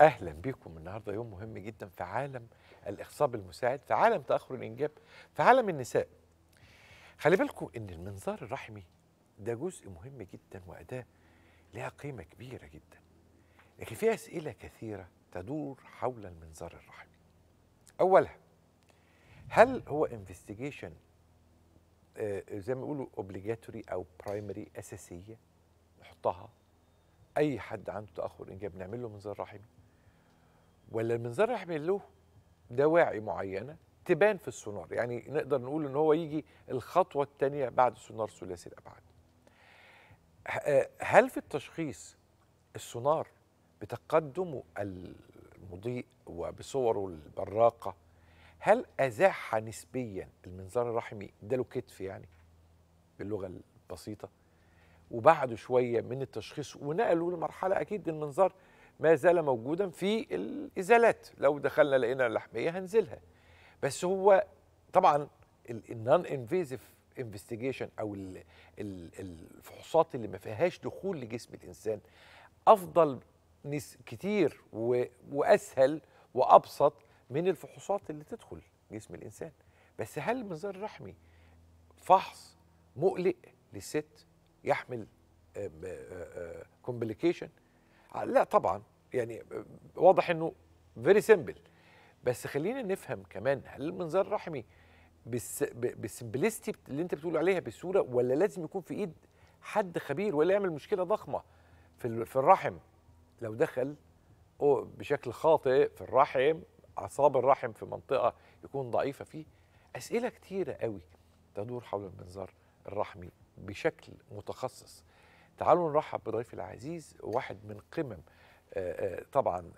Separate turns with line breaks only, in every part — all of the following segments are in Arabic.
اهلا بيكم النهارده يوم مهم جدا في عالم الاخصاب المساعد في عالم تاخر الانجاب في عالم النساء خلي بالكم ان المنظار الرحمي ده جزء مهم جدا واداه لها قيمه كبيره جدا لكن في اسئله كثيره تدور حول المنظار الرحمي اولها هل هو انفستيجيشن آه، زي ما بيقولوا اوبليجاتوري او برايمري اساسيه نحطها اي حد عنده تاخر انجاب نعمل له منظار رحمي ولا المنظار بيعمل له دواعي معينه تبان في السونار يعني نقدر نقول ان هو يجي الخطوه الثانيه بعد سونار ثلاثي الابعاد آه، هل في التشخيص السونار بتقدمه المضيء وبصوره البراقه هل ازاح نسبيا المنظار الرحمي ده له كتف يعني باللغه البسيطه وبعد شويه من التشخيص ونقلوا لمرحله اكيد المنظار ما زال موجودا في الازالات لو دخلنا لقينا اللحميه هنزلها بس هو طبعا النون انفيزيف انفستيجيشن او الفحوصات اللي ما فيهاش دخول لجسم الانسان افضل كتير واسهل وابسط من الفحوصات اللي تدخل جسم الانسان بس هل المنظار الرحمي فحص مقلق للست يحمل كومبليكيشن آه، آه، آه، لا طبعا يعني واضح انه فيري سيمبل بس خلينا نفهم كمان هل المنظار الرحمي بالسمبلستي اللي انت بتقول عليها بالسهوله ولا لازم يكون في ايد حد خبير ولا يعمل مشكله ضخمه في في الرحم لو دخل أو بشكل خاطئ في الرحم اعصاب الرحم في منطقه يكون ضعيفه فيه اسئله كثيره قوي تدور حول المنظار الرحمي بشكل متخصص تعالوا نرحب بضيفي العزيز واحد من قمم آه، آه، طبعا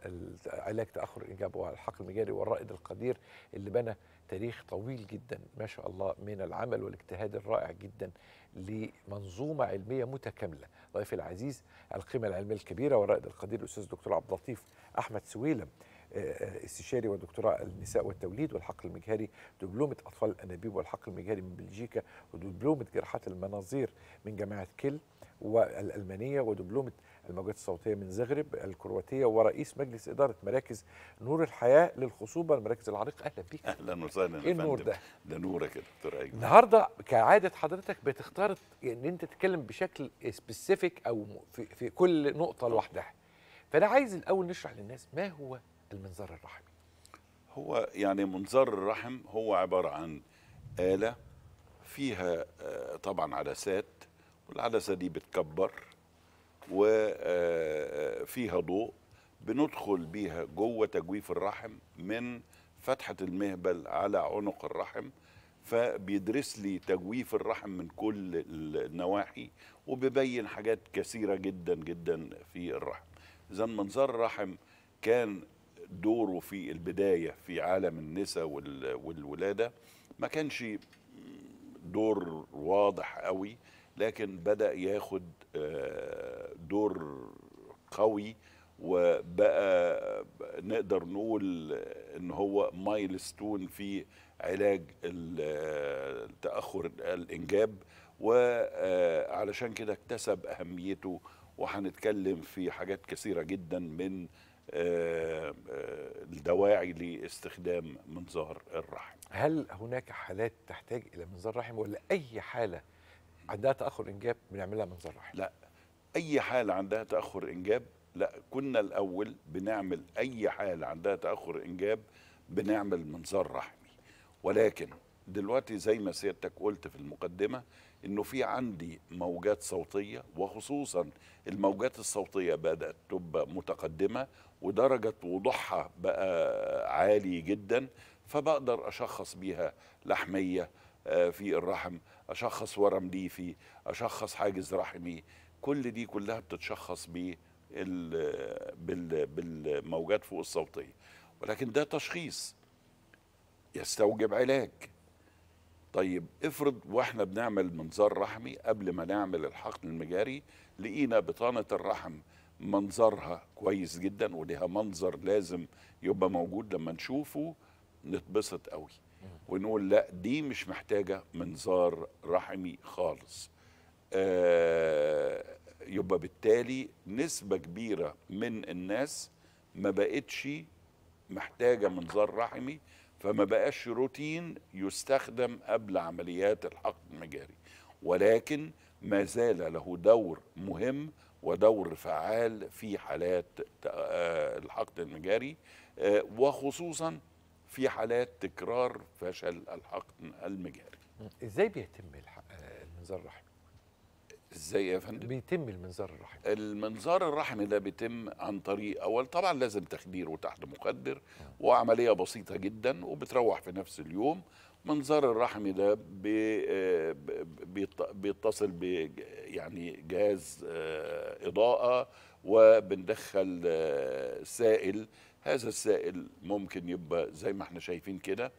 علاج تاخر الانجاب والحق المجاري والرائد القدير اللي بنى تاريخ طويل جدا ما شاء الله من العمل والاجتهاد الرائع جدا لمنظومه علميه متكامله ضيفي العزيز القيمه العلميه الكبيره والرائد القدير الاستاذ الدكتور عبد اللطيف احمد سويلم آه، استشاري ودكتوراه النساء والتوليد والحقل المجهري دبلومة أطفال الأنابيب والحقل المجهري من بلجيكا ودبلومة جراحات المناظير من جامعة كيل والألمانية ودبلومة الموجات الصوتيه من زغرب الكرواتيه ورئيس مجلس اداره مراكز نور الحياه للخصوبه المراكز العريقه اهلا بيك اهلا وسهلا ايه النور ده ده نورك يا دكتور ايمن النهارده كعاده حضرتك بتختار ان انت تتكلم بشكل سبيسيفيك او في, في كل نقطه لوحدها فانا عايز الاول نشرح للناس ما هو المنظار الرحمي
هو يعني منظار الرحم هو عباره عن اله فيها آه، طبعا عدسات والعدسه دي بتكبر وفيها ضوء بندخل بيها جوه تجويف الرحم من فتحة المهبل على عنق الرحم فبيدرس لي تجويف الرحم من كل النواحي وبيبين حاجات كثيرة جدا جدا في الرحم إذا منظار الرحم كان دوره في البداية في عالم النساء والولادة ما كانش دور واضح قوي لكن بدأ ياخد آه، دور قوي وبقى نقدر نقول ان هو مايلستون في علاج تاخر الانجاب وعلشان كده اكتسب اهميته وهنتكلم في حاجات كثيره جدا من آه، آه، الدواعي لاستخدام منظار
الرحم هل هناك حالات تحتاج الى منظار رحم ولا اي حاله عندها تاخر انجاب بنعملها بنزرعها لا اي
حاله عندها تاخر انجاب لا كنا الاول بنعمل اي حاله عندها تاخر انجاب بنعمل منظار رحمي ولكن دلوقتي زي ما سيادتك قلت في المقدمه انه في عندي موجات صوتيه وخصوصا الموجات الصوتيه بدات تبقى متقدمه ودرجه وضوحها بقى عالي جدا فبقدر اشخص بيها لحميه آه، في الرحم اشخص ورم ليفي اشخص حاجز رحمي كل دي كلها بتتشخص بالموجات فوق الصوتيه ولكن ده تشخيص يستوجب علاج طيب افرض واحنا بنعمل منظار رحمي قبل ما نعمل الحقن المجاري لقينا بطانه الرحم منظرها كويس جدا ولها منظر لازم يبقى موجود لما نشوفه نتبسط قوي ونقول لا دي مش محتاجه منظار رحمي خالص آه يبقى بالتالي نسبه كبيره من الناس ما بقتش محتاجه منظار رحمي فما بقاش روتين يستخدم قبل عمليات الحقن المجاري ولكن ما زال له دور مهم ودور فعال في حالات آه، الحقن المجاري آه، وخصوصا في حالات تكرار فشل الحقن المجاري
ازاي بيتم
المنظار الرحمي ازاي يا فندم بيتم المنظار الرحمي المنظار الرحمي ده بيتم عن طريق اول طبعا لازم تخدير وتحت مخدر وعمليه بسيطه جدا وبتروح في نفس اليوم منظار الرحم ده بيتصل ب يعني جهاز آه، اضاءه وبندخل آه، سائل هذا السائل ممكن يبقى زي ما احنا شايفين كده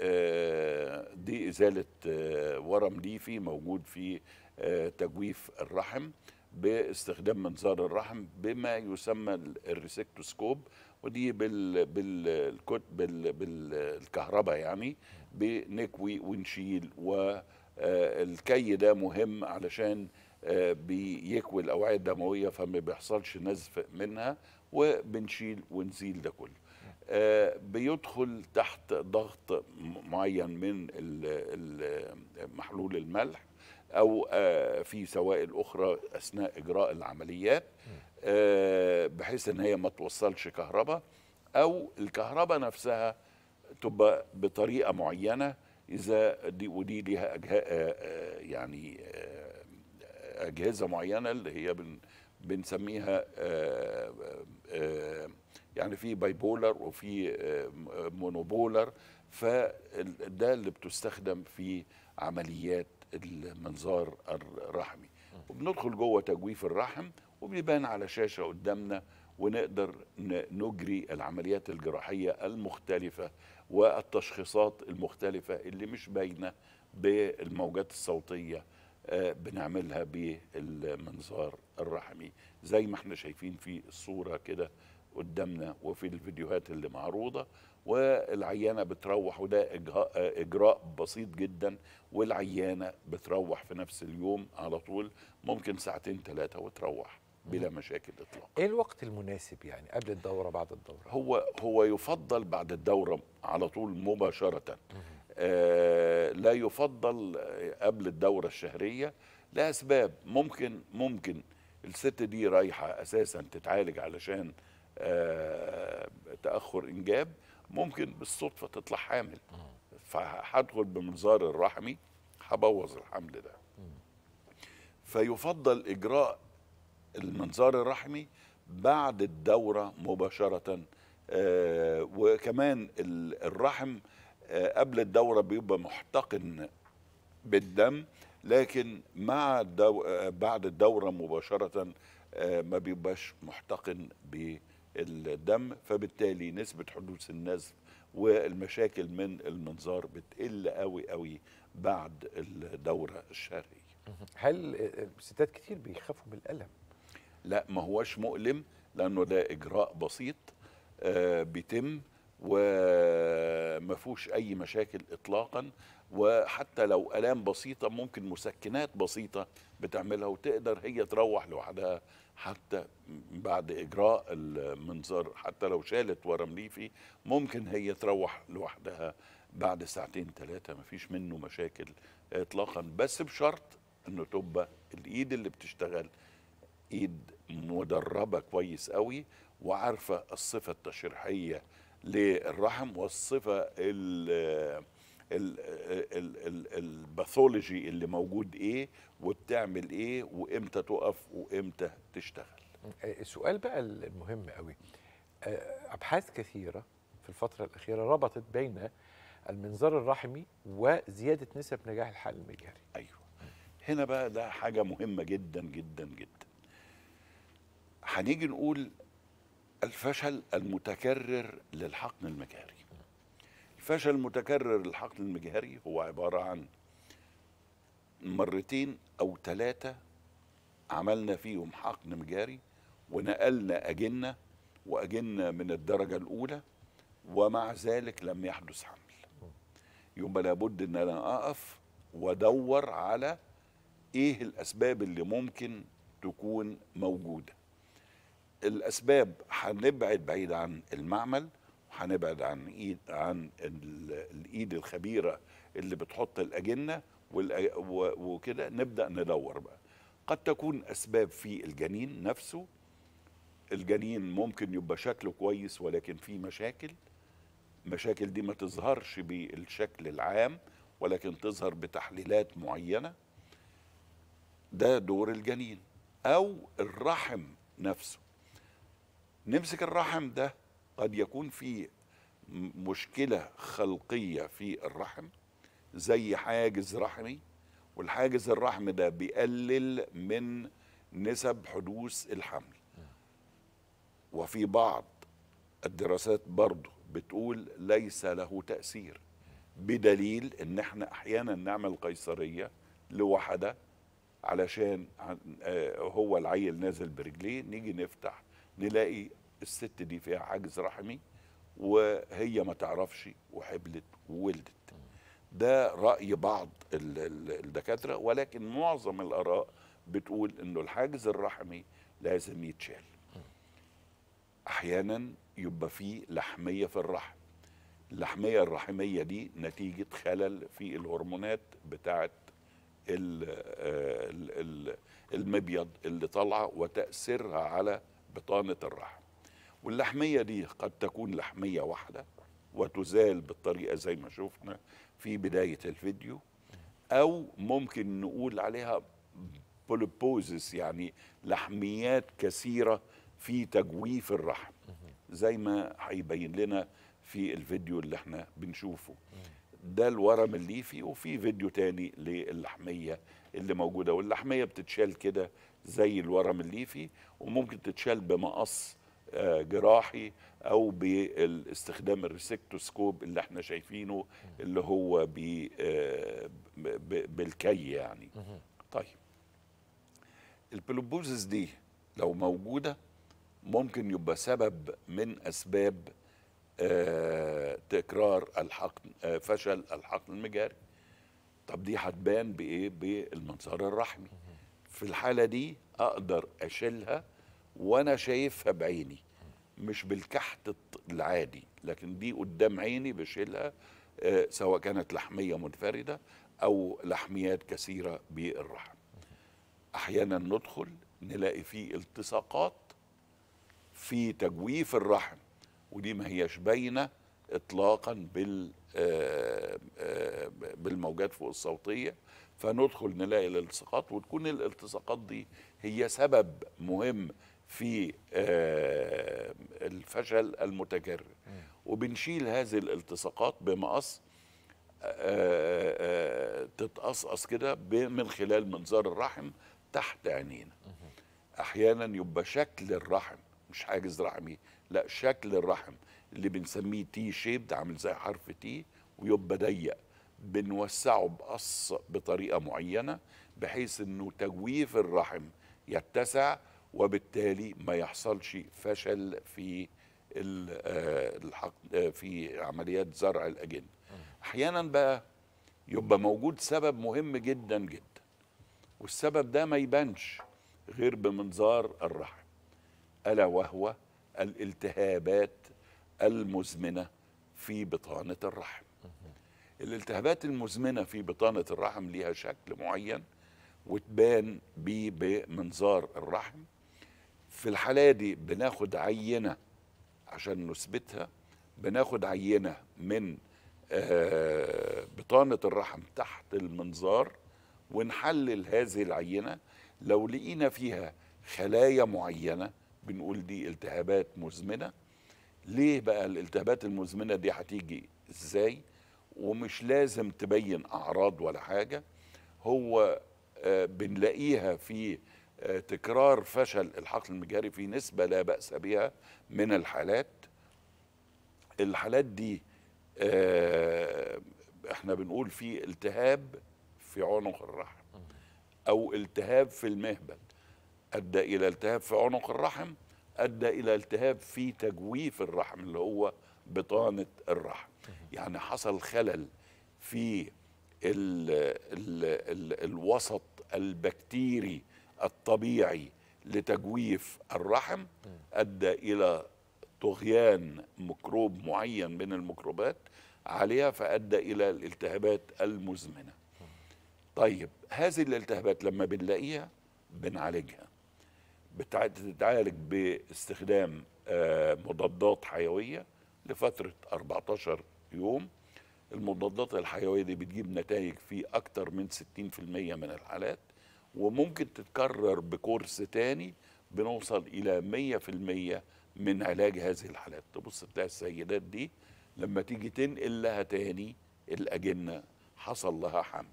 آه، دي إزالة آه، ورم ليفي موجود في آه، تجويف الرحم باستخدام منظار الرحم بما يسمى الريسكتوسكوب ودي بالكتب بالكهرباء يعني بنكوي ونشيل والكي ده مهم علشان بيكوي الاوعيه الدمويه فما بيحصلش نزف منها وبنشيل ونزيل ده كله آه، بيدخل تحت ضغط معين من محلول الملح او آه، في سوائل اخرى اثناء اجراء العمليات آه، بحيث ان هي ما توصلش كهرباء او الكهرباء نفسها تبقى بطريقه معينه اذا دي ودي ليها يعني اجهزه معينه اللي هي بن بنسميها آه، آه، آه، يعني في بايبولر وفي مونوبولر فده اللي بتستخدم في عمليات المنظار الرحمي وبندخل جوه تجويف الرحم وبيبان على شاشه قدامنا ونقدر نجري العمليات الجراحيه المختلفه والتشخيصات المختلفه اللي مش باينه بالموجات الصوتيه بنعملها بالمنظار الرحمي زي ما احنا شايفين في الصورة كده قدامنا وفي الفيديوهات اللي معروضة والعيانة بتروح وده إجراء بسيط جدا والعيانة بتروح في نفس اليوم على طول ممكن ساعتين ثلاثة وتروح بلا مشاكل اطلاقا
ايه الوقت المناسب يعني قبل الدوره بعد الدوره
هو هو يفضل بعد الدوره على طول مباشره آه، لا يفضل آه، قبل الدورة الشهرية لأسباب ممكن ممكن الست دي رايحة أساسا تتعالج علشان آه، تأخر إنجاب ممكن بالصدفة تطلع حامل فهدخل بمنظار الرحمي هبوظ الحمل ده فيفضل إجراء المنظار الرحمي بعد الدورة مباشرة وكمان الرحم آه، قبل الدوره بيبقى محتقن بالدم لكن مع الدو... آه، بعد الدوره مباشره آه، ما بيبقاش محتقن بالدم فبالتالي نسبه حدوث النزف والمشاكل من المنظار بتقل قوي قوي بعد الدوره الشهريه
هل الستات كتير بيخافوا من الالم
لا ما هوش مؤلم لانه ده اجراء بسيط بيتم وما فيهوش اي مشاكل اطلاقا وحتى لو الام بسيطه ممكن مسكنات بسيطه بتعملها وتقدر هي تروح لوحدها حتى بعد اجراء المنظار حتى لو شالت ورم ليفي ممكن هي تروح لوحدها بعد ساعتين ثلاثه مفيش منه مشاكل اطلاقا بس بشرط انه تبقى الايد اللي بتشتغل ايد مدربه كويس قوي وعارفه الصفه التشريحيه للرحم والصفة الباثولوجي اللي موجود ايه وبتعمل ايه وامتى تقف وامتى تشتغل
أه، السؤال بقى المهم قوي أه، ابحاث كثيره في الفتره الاخيره ربطت بين المنظار الرحمي وزياده نسب نجاح الحال المجهري ايوه هنا بقى
ده حاجه مهمه جدا جدا جدا هنيجي نقول الفشل المتكرر للحقن المجهري الفشل المتكرر للحقن المجهري هو عبارة عن مرتين أو ثلاثة عملنا فيهم حقن مجاري ونقلنا أجنة وأجنة من الدرجة الأولى ومع ذلك لم يحدث حمل يبقى لابد ان انا اقف وادور على ايه الاسباب اللي ممكن تكون موجوده الاسباب هنبعد بعيد عن المعمل وهنبعد عن ايد عن الايد الخبيره اللي بتحط الاجنه وكده نبدا ندور بقى قد تكون اسباب في الجنين نفسه الجنين ممكن يبقى شكله كويس ولكن في مشاكل المشاكل دي ما تظهرش بالشكل العام ولكن تظهر بتحليلات معينه ده دور الجنين او الرحم نفسه نمسك الرحم ده قد يكون في مشكلة خلقية في الرحم زي حاجز رحمي والحاجز الرحم ده بيقلل من نسب حدوث الحمل وفي بعض الدراسات برضه بتقول ليس له تأثير بدليل ان احنا احيانا نعمل قيصرية لوحدة علشان آه، هو العيل نازل برجليه نيجي نفتح نلاقي الست دي فيها حاجز رحمي وهي ما تعرفش وحبلت وولدت ده راي بعض الدكاتره ولكن معظم الاراء بتقول انه الحاجز الرحمي لازم يتشال احيانا يبقى فيه لحميه في الرحم اللحميه الرحميه دي نتيجه خلل في الهرمونات بتاعه آه، المبيض اللي طالعه وتاثيرها على بطانة الرحم واللحمية دي قد تكون لحمية واحدة وتزال بالطريقة زي ما شفنا في بداية الفيديو أو ممكن نقول عليها بوليبوزس يعني لحميات كثيرة في تجويف الرحم زي ما هيبين لنا في الفيديو اللي احنا بنشوفه ده الورم الليفي وفي فيديو تاني للحمية اللي موجودة واللحمية بتتشال كده زي الورم الليفي وممكن تتشال بمقص آه، جراحي او باستخدام الريسكتوسكوب اللي احنا شايفينه اللي هو آه، بالكي يعني طيب البلوبوزس دي لو موجوده ممكن يبقى سبب من اسباب آه، تكرار الحقن فشل الحقن المجاري طب دي هتبان بايه بالمنظار الرحمي في الحالة دي أقدر أشيلها وأنا شايفها بعيني مش بالكحت العادي لكن دي قدام عيني بشيلها آه، سواء كانت لحمية منفردة أو لحميات كثيرة بالرحم أحيانا ندخل نلاقي فيه التصاقات في تجويف الرحم ودي ما هيش باينه اطلاقا بال آه، آه، بالموجات فوق الصوتيه فندخل نلاقي الالتصاقات وتكون الالتصاقات دي هي سبب مهم في آه، الفشل المتكرر وبنشيل هذه الالتصاقات بمقص آه، آه، تتقصقص كده من خلال منظار الرحم تحت عينينا احيانا يبقى شكل الرحم مش حاجز رحمي لا شكل الرحم اللي بنسميه تي شيبد عامل زي حرف تي ويبقى ضيق بنوسعه بقص بطريقه معينه بحيث انه تجويف الرحم يتسع وبالتالي ما يحصلش فشل في آه، في عمليات زرع الاجن احيانا بقى يبقى موجود سبب مهم جدا جدا والسبب ده ما يبانش غير بمنظار الرحم الا وهو الالتهابات المزمنه في بطانه الرحم الالتهابات المزمنه في بطانه الرحم ليها شكل معين وتبان بمنظار الرحم في الحاله دي بناخد عينه عشان نثبتها بناخد عينه من آه، بطانه الرحم تحت المنظار ونحلل هذه العينه لو لقينا فيها خلايا معينه بنقول دي التهابات مزمنه ليه بقى الالتهابات المزمنه دي هتيجي ازاي ومش لازم تبين اعراض ولا حاجه هو آه، بنلاقيها في آه، تكرار فشل الحقل المجهري في نسبه لا باس بها من الحالات الحالات دي آه، احنا بنقول في التهاب في عنق الرحم او التهاب في المهبل ادى الى التهاب في عنق الرحم ادى الى التهاب في تجويف الرحم اللي هو بطانه الرحم يعني حصل خلل في الـ الـ الـ الوسط البكتيري الطبيعي لتجويف الرحم ادى الى طغيان ميكروب معين من الميكروبات عليها فادى الى الالتهابات المزمنه طيب هذه الالتهابات لما بنلاقيها بنعالجها بتتعالج باستخدام آه، مضادات حيويه لفترة 14 يوم المضادات الحيوية دي بتجيب نتائج في أكتر من 60% من الحالات وممكن تتكرر بكورس تاني بنوصل إلى 100% من علاج هذه الحالات تبص بتاع السيدات دي لما تيجي تنقل لها تاني الأجنة حصل لها حمل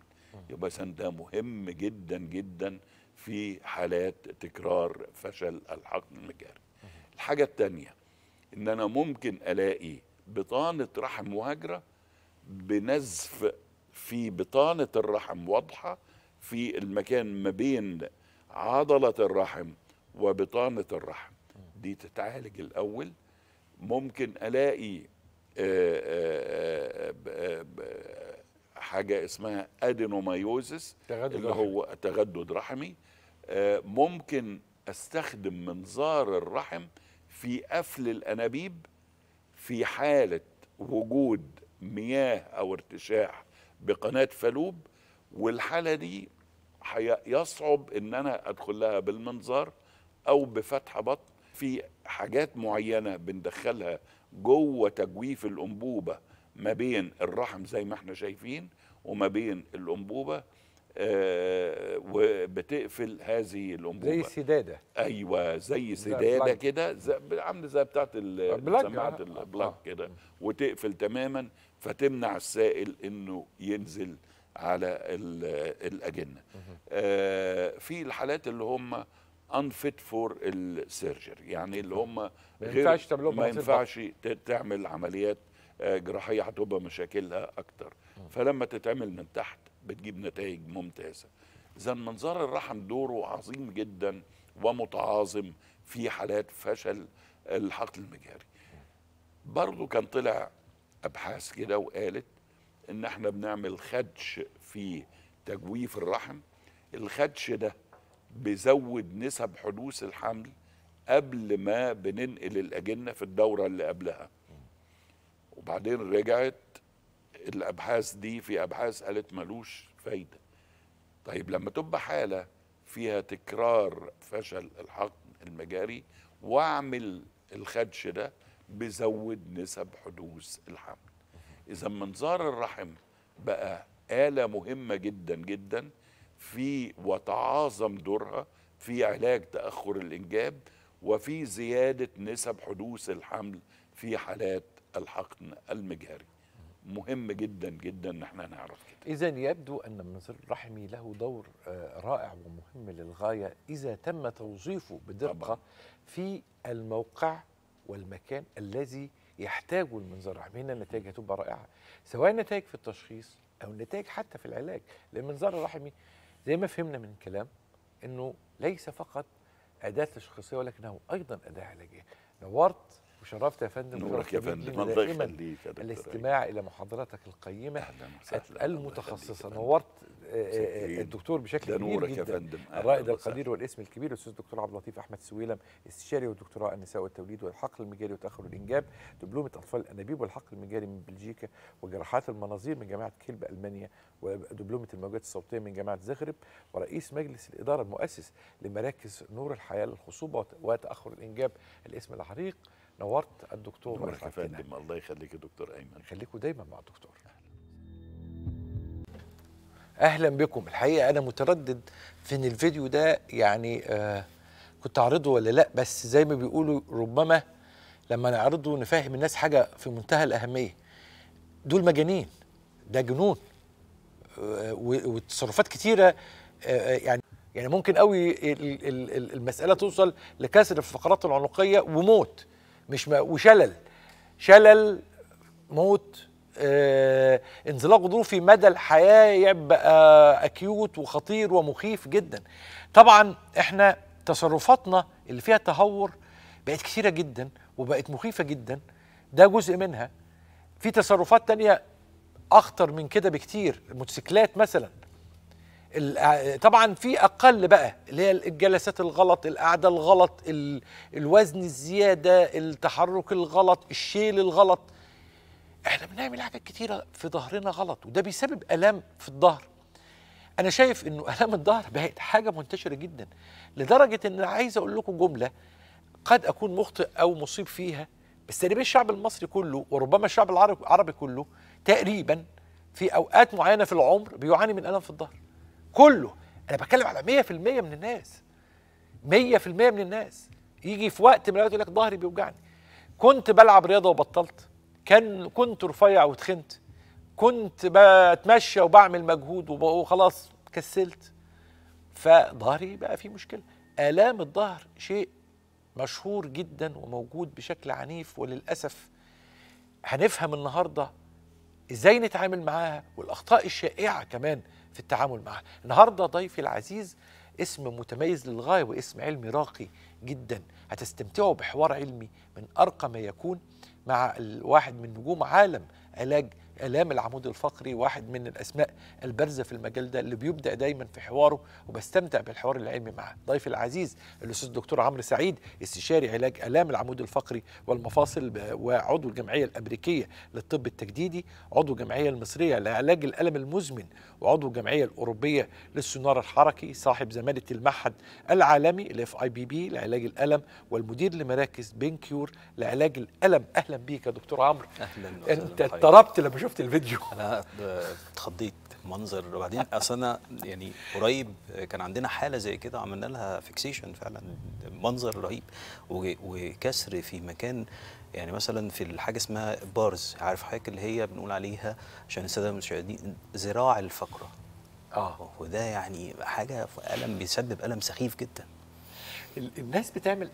يبقى ده مهم جدا جدا في حالات تكرار فشل الحقن المجاري الحاجة الثانية ان انا ممكن الاقي بطانه رحم مهاجره بنزف في بطانه الرحم واضحه في المكان ما بين عضله الرحم وبطانه الرحم دي تتعالج الاول ممكن الاقي آه، آه، آه، حاجه اسمها ادينومايوزس تغدد اللي هو تغدد رحمي ممكن استخدم منظار الرحم في قفل الانابيب في حاله وجود مياه او ارتشاح بقناه فالوب والحاله دي يصعب ان انا ادخل لها بالمنظار او بفتح بطن في حاجات معينه بندخلها جوه تجويف الانبوبه ما بين الرحم زي ما احنا شايفين وما بين الانبوبه آه، وبتقفل هذه الانبوبه زي السداده ايوه زي سداده كده عامله زي بتاعه سماعه البلاك كده وتقفل تماما فتمنع السائل انه ينزل على الاجنه آه في الحالات اللي هم انفيت فور السيرجري يعني اللي هم ما ينفعش ما ينفعش تعمل عمليات آه، جراحيه هتبقى مشاكلها اكتر فلما تتعمل من تحت بتجيب نتائج ممتازه اذا منظار الرحم دوره عظيم جدا ومتعاظم في حالات فشل الحقل المجهري برضه كان طلع ابحاث كده وقالت ان احنا بنعمل خدش في تجويف الرحم الخدش ده بيزود نسب حدوث الحمل قبل ما بننقل الاجنه في الدوره اللي قبلها وبعدين رجعت الابحاث دي في ابحاث قالت ملوش فايده طيب لما تبقى حاله فيها تكرار فشل الحقن المجاري واعمل الخدش ده بزود نسب حدوث الحمل اذا منظار الرحم بقى آلة مهمة جدا جدا في وتعاظم دورها في علاج تأخر الإنجاب وفي زيادة نسب حدوث الحمل في حالات الحقن المجهري مهم جدا جدا ان احنا نعرف
كده اذا يبدو ان منزل الرحمي له دور آه، رائع ومهم للغايه اذا تم توظيفه بدقه طبعا. في الموقع والمكان الذي يحتاجه المنزل الرحمي هنا النتائج هتبقى رائعه سواء نتائج في التشخيص او نتائج حتى في العلاج لان المنزل الرحمي زي ما فهمنا من الكلام انه ليس فقط اداه تشخيصيه ولكنه ايضا اداه علاجيه نورت وشرفت يا فندم نورك يا فندم الله يخليك الاستماع الى محاضرتك القيمه اهلا وسهلا المتخصصه نورت آه، آه، آه، الدكتور بشكل كبير نورك يا فندم الرائد القدير والاسم الكبير الاستاذ الدكتور عبد اللطيف احمد سويلم استشاري ودكتوراه النساء والتوليد والحقل المجاري وتاخر الانجاب دبلومه اطفال الانابيب والحقل المجاري من بلجيكا وجراحات المناظير من جامعه كلب المانيا ودبلومه الموجات الصوتيه من جامعه زغرب ورئيس مجلس الاداره المؤسس لمراكز نور الحياه للخصوبه وتاخر الانجاب الاسم العريق نورت الدكتور نورك فندم الله يخليك يا دكتور ايمن خليكوا دايما مع الدكتور اهلا بكم الحقيقه انا متردد في ان الفيديو ده يعني آه كنت اعرضه ولا لا بس زي ما بيقولوا ربما لما نعرضه نفهم الناس حاجه في منتهى الاهميه دول مجانين ده جنون آه وتصرفات كتيره آه،, آه يعني يعني ممكن قوي المساله توصل لكسر الفقرات العنقيه وموت مش ما وشلل شلل موت آه انزلاق غضروفي مدى الحياه يبقى اكيوت وخطير ومخيف جدا طبعا احنا تصرفاتنا اللي فيها تهور بقت كثيره جدا وبقت مخيفه جدا ده جزء منها في تصرفات تانية اخطر من كده بكتير الموتوسيكلات مثلا آه، طبعا في اقل بقى اللي هي الجلسات الغلط القعده الغلط الوزن الزياده التحرك الغلط الشيل الغلط احنا بنعمل حاجات كتيره في ظهرنا غلط وده بيسبب الام في الظهر انا شايف انه الام الظهر بقت حاجه منتشره جدا لدرجه ان عايز اقول لكم جمله قد اكون مخطئ او مصيب فيها بس تقريبا الشعب المصري كله وربما الشعب العربي كله تقريبا في اوقات معينه في العمر بيعاني من الم في الظهر كله انا بتكلم على 100% من الناس 100% من الناس يجي في وقت من الاوقات يقول لك ظهري بيوجعني كنت بلعب رياضه وبطلت كان كنت رفيع وتخنت كنت بتمشى وبعمل مجهود وخلاص كسلت فظهري بقى فيه مشكله الام الظهر شيء مشهور جدا وموجود بشكل عنيف وللاسف هنفهم النهارده ازاي نتعامل معاها والاخطاء الشائعه كمان في التعامل معها النهارده ضيفي العزيز اسم متميز للغايه واسم علمي راقي جدا هتستمتعوا بحوار علمي من ارقى ما يكون مع الواحد من نجوم عالم علاج الام العمود الفقري واحد من الاسماء البارزه في المجال ده اللي بيبدا دايما في حواره وبستمتع بالحوار العلمي معاه ضيفي العزيز الاستاذ الدكتور عمرو سعيد استشاري علاج الام العمود الفقري والمفاصل وعضو الجمعيه الامريكيه للطب التجديدي عضو الجمعيه المصريه لعلاج الالم المزمن وعضو الجمعيه الاوروبيه للسونار الحركي صاحب زماله المعهد العالمي الاف اي بي بي لعلاج الالم والمدير لمراكز بينكيور لعلاج الالم اهلا بيك يا دكتور عمرو اهلا انت اضطربت لما شفت شفت الفيديو انا
اتخضيت منظر وبعدين اصل انا يعني قريب كان عندنا حاله زي كده عملنا لها فيكسيشن فعلا منظر رهيب وكسر في مكان يعني مثلا في الحاجه اسمها بارز عارف حضرتك اللي هي بنقول عليها عشان الساده المشاهدين ذراع الفقره اه وده يعني حاجه الم بيسبب
الم سخيف جدا الناس بتعمل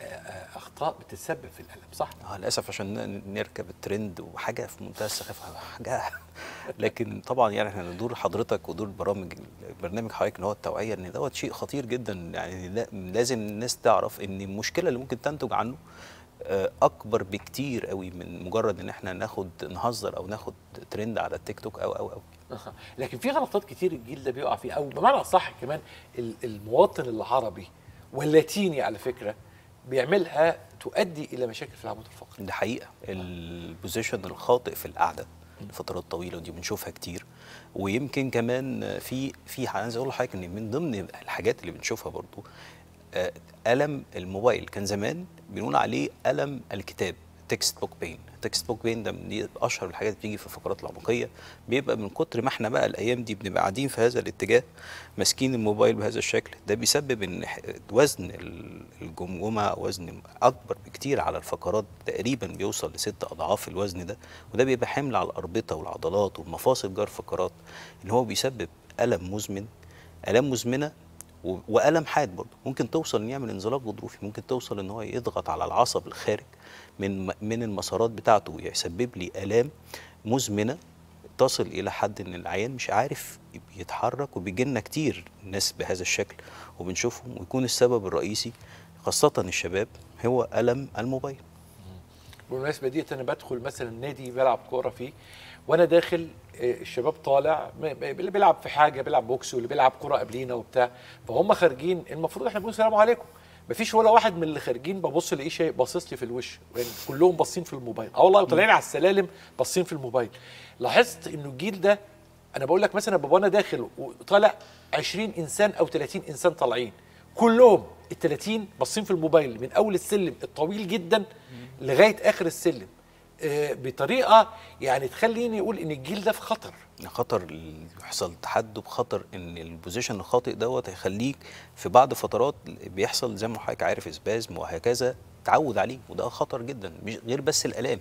اخطاء بتتسبب في الالم صح؟ اه للاسف
عشان نركب الترند وحاجه في منتهى السخافه حاجه لكن طبعا يعني احنا دور حضرتك ودور برامج برنامج حضرتك اللي هو التوعيه ان دوت شيء خطير جدا يعني لازم الناس تعرف ان المشكله اللي ممكن تنتج عنه آه، اكبر بكتير قوي من مجرد ان احنا ناخد نهزر او ناخد ترند على التيك توك او او او
لكن في غلطات كتير الجيل ده بيقع فيها او بمعنى اصح كمان المواطن العربي واللاتيني على فكره بيعملها تؤدي الى مشاكل في العمود
الفقري ده حقيقه البوزيشن الخاطئ في القعده فترات طويله دي بنشوفها كتير ويمكن كمان في في عايز اقول لحضرتك ان من ضمن الحاجات اللي بنشوفها برضو ألم آه، الموبايل كان زمان بنقول عليه ألم الكتاب تكست بوك بين تكست بوك بين ده دي اشهر الحاجات اللي بتيجي في الفقرات العمقيه بيبقى من كتر ما احنا بقى الايام دي بنبقى قاعدين في هذا الاتجاه ماسكين الموبايل بهذا الشكل ده بيسبب ان وزن الجمجمه وزن اكبر بكتير على الفقرات تقريبا بيوصل لست اضعاف الوزن ده وده بيبقى حمل على الاربطه والعضلات والمفاصل جار الفقرات اللي هو بيسبب الم مزمن الام مزمنه والم حاد برضه ممكن توصل ان يعمل انزلاق غضروفي ممكن توصل ان هو يضغط على العصب الخارج من من المسارات بتاعته يسبب لي الام مزمنه تصل الى حد ان العيان مش عارف يتحرك وبيجي لنا كتير ناس بهذا الشكل وبنشوفهم ويكون السبب الرئيسي خاصه الشباب هو الم الموبايل.
بالمناسبه دي انا بدخل مثلا نادي بلعب كوره فيه وانا داخل آه، الشباب طالع اللي بيلعب في حاجه بيلعب بوكس واللي بيلعب كوره قبلينا وبتاع فهم خارجين المفروض احنا بنقول السلام عليكم مفيش ولا واحد من اللي خارجين ببص لاقيه شيء باصص لي في الوش يعني كلهم باصين في الموبايل اه والله وطالعين على السلالم باصين في الموبايل لاحظت انه الجيل ده انا بقول لك مثلا بابا انا داخل وطالع 20 انسان او 30 انسان طالعين كلهم ال 30 باصين في الموبايل من اول السلم الطويل جدا لغايه اخر السلم آه، بطريقه يعني تخليني اقول ان الجيل ده في خطر
خطر يحصل تحدب خطر ان البوزيشن الخاطئ دوت هيخليك في بعض فترات بيحصل زي ما حضرتك عارف سبازم وهكذا تعود عليه وده خطر جدا غير بس الالام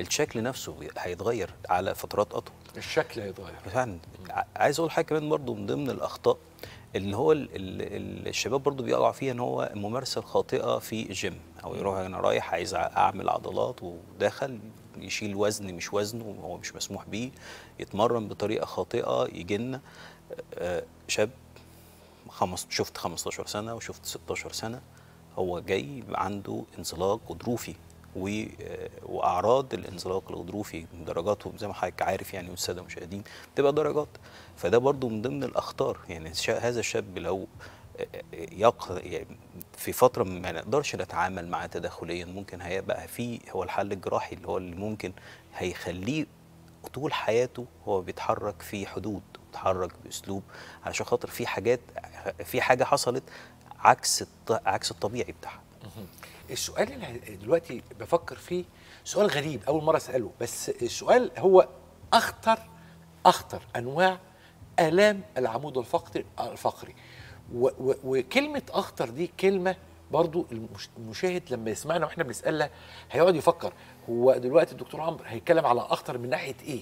الشكل نفسه هيتغير على فترات اطول الشكل هيتغير فعلا عايز اقول حاجه كمان برضو من ضمن الاخطاء اللي هو الـ الـ الشباب برضو بيقع فيها ان هو الممارسه الخاطئه في الجيم او يروح انا رايح عايز اعمل عضلات ودخل يشيل وزن مش وزنه هو مش مسموح بيه يتمرن بطريقه خاطئه يجن شاب خمس شفت 15 سنه وشفت 16 سنه هو جاي عنده انزلاق غضروفي واعراض الانزلاق الغضروفي درجاتهم زي ما حضرتك عارف يعني والساده المشاهدين بتبقى درجات فده برضو من ضمن الاخطار يعني هذا الشاب لو يق... يعني في فترة ما نقدرش نتعامل معاه تداخليا ممكن هيبقى في هو الحل الجراحي اللي هو اللي ممكن هيخليه طول حياته هو بيتحرك في حدود بيتحرك باسلوب علشان خاطر في حاجات في حاجة حصلت
عكس عكس الطبيعي بتاعها السؤال اللي دلوقتي بفكر فيه سؤال غريب اول مره اساله بس السؤال هو اخطر اخطر انواع الام العمود الفقري الفقري وكلمه اخطر دي كلمه برضو المشاهد لما يسمعنا واحنا بنسالها هيقعد يفكر هو دلوقتي الدكتور عمرو هيتكلم على اخطر من ناحيه ايه؟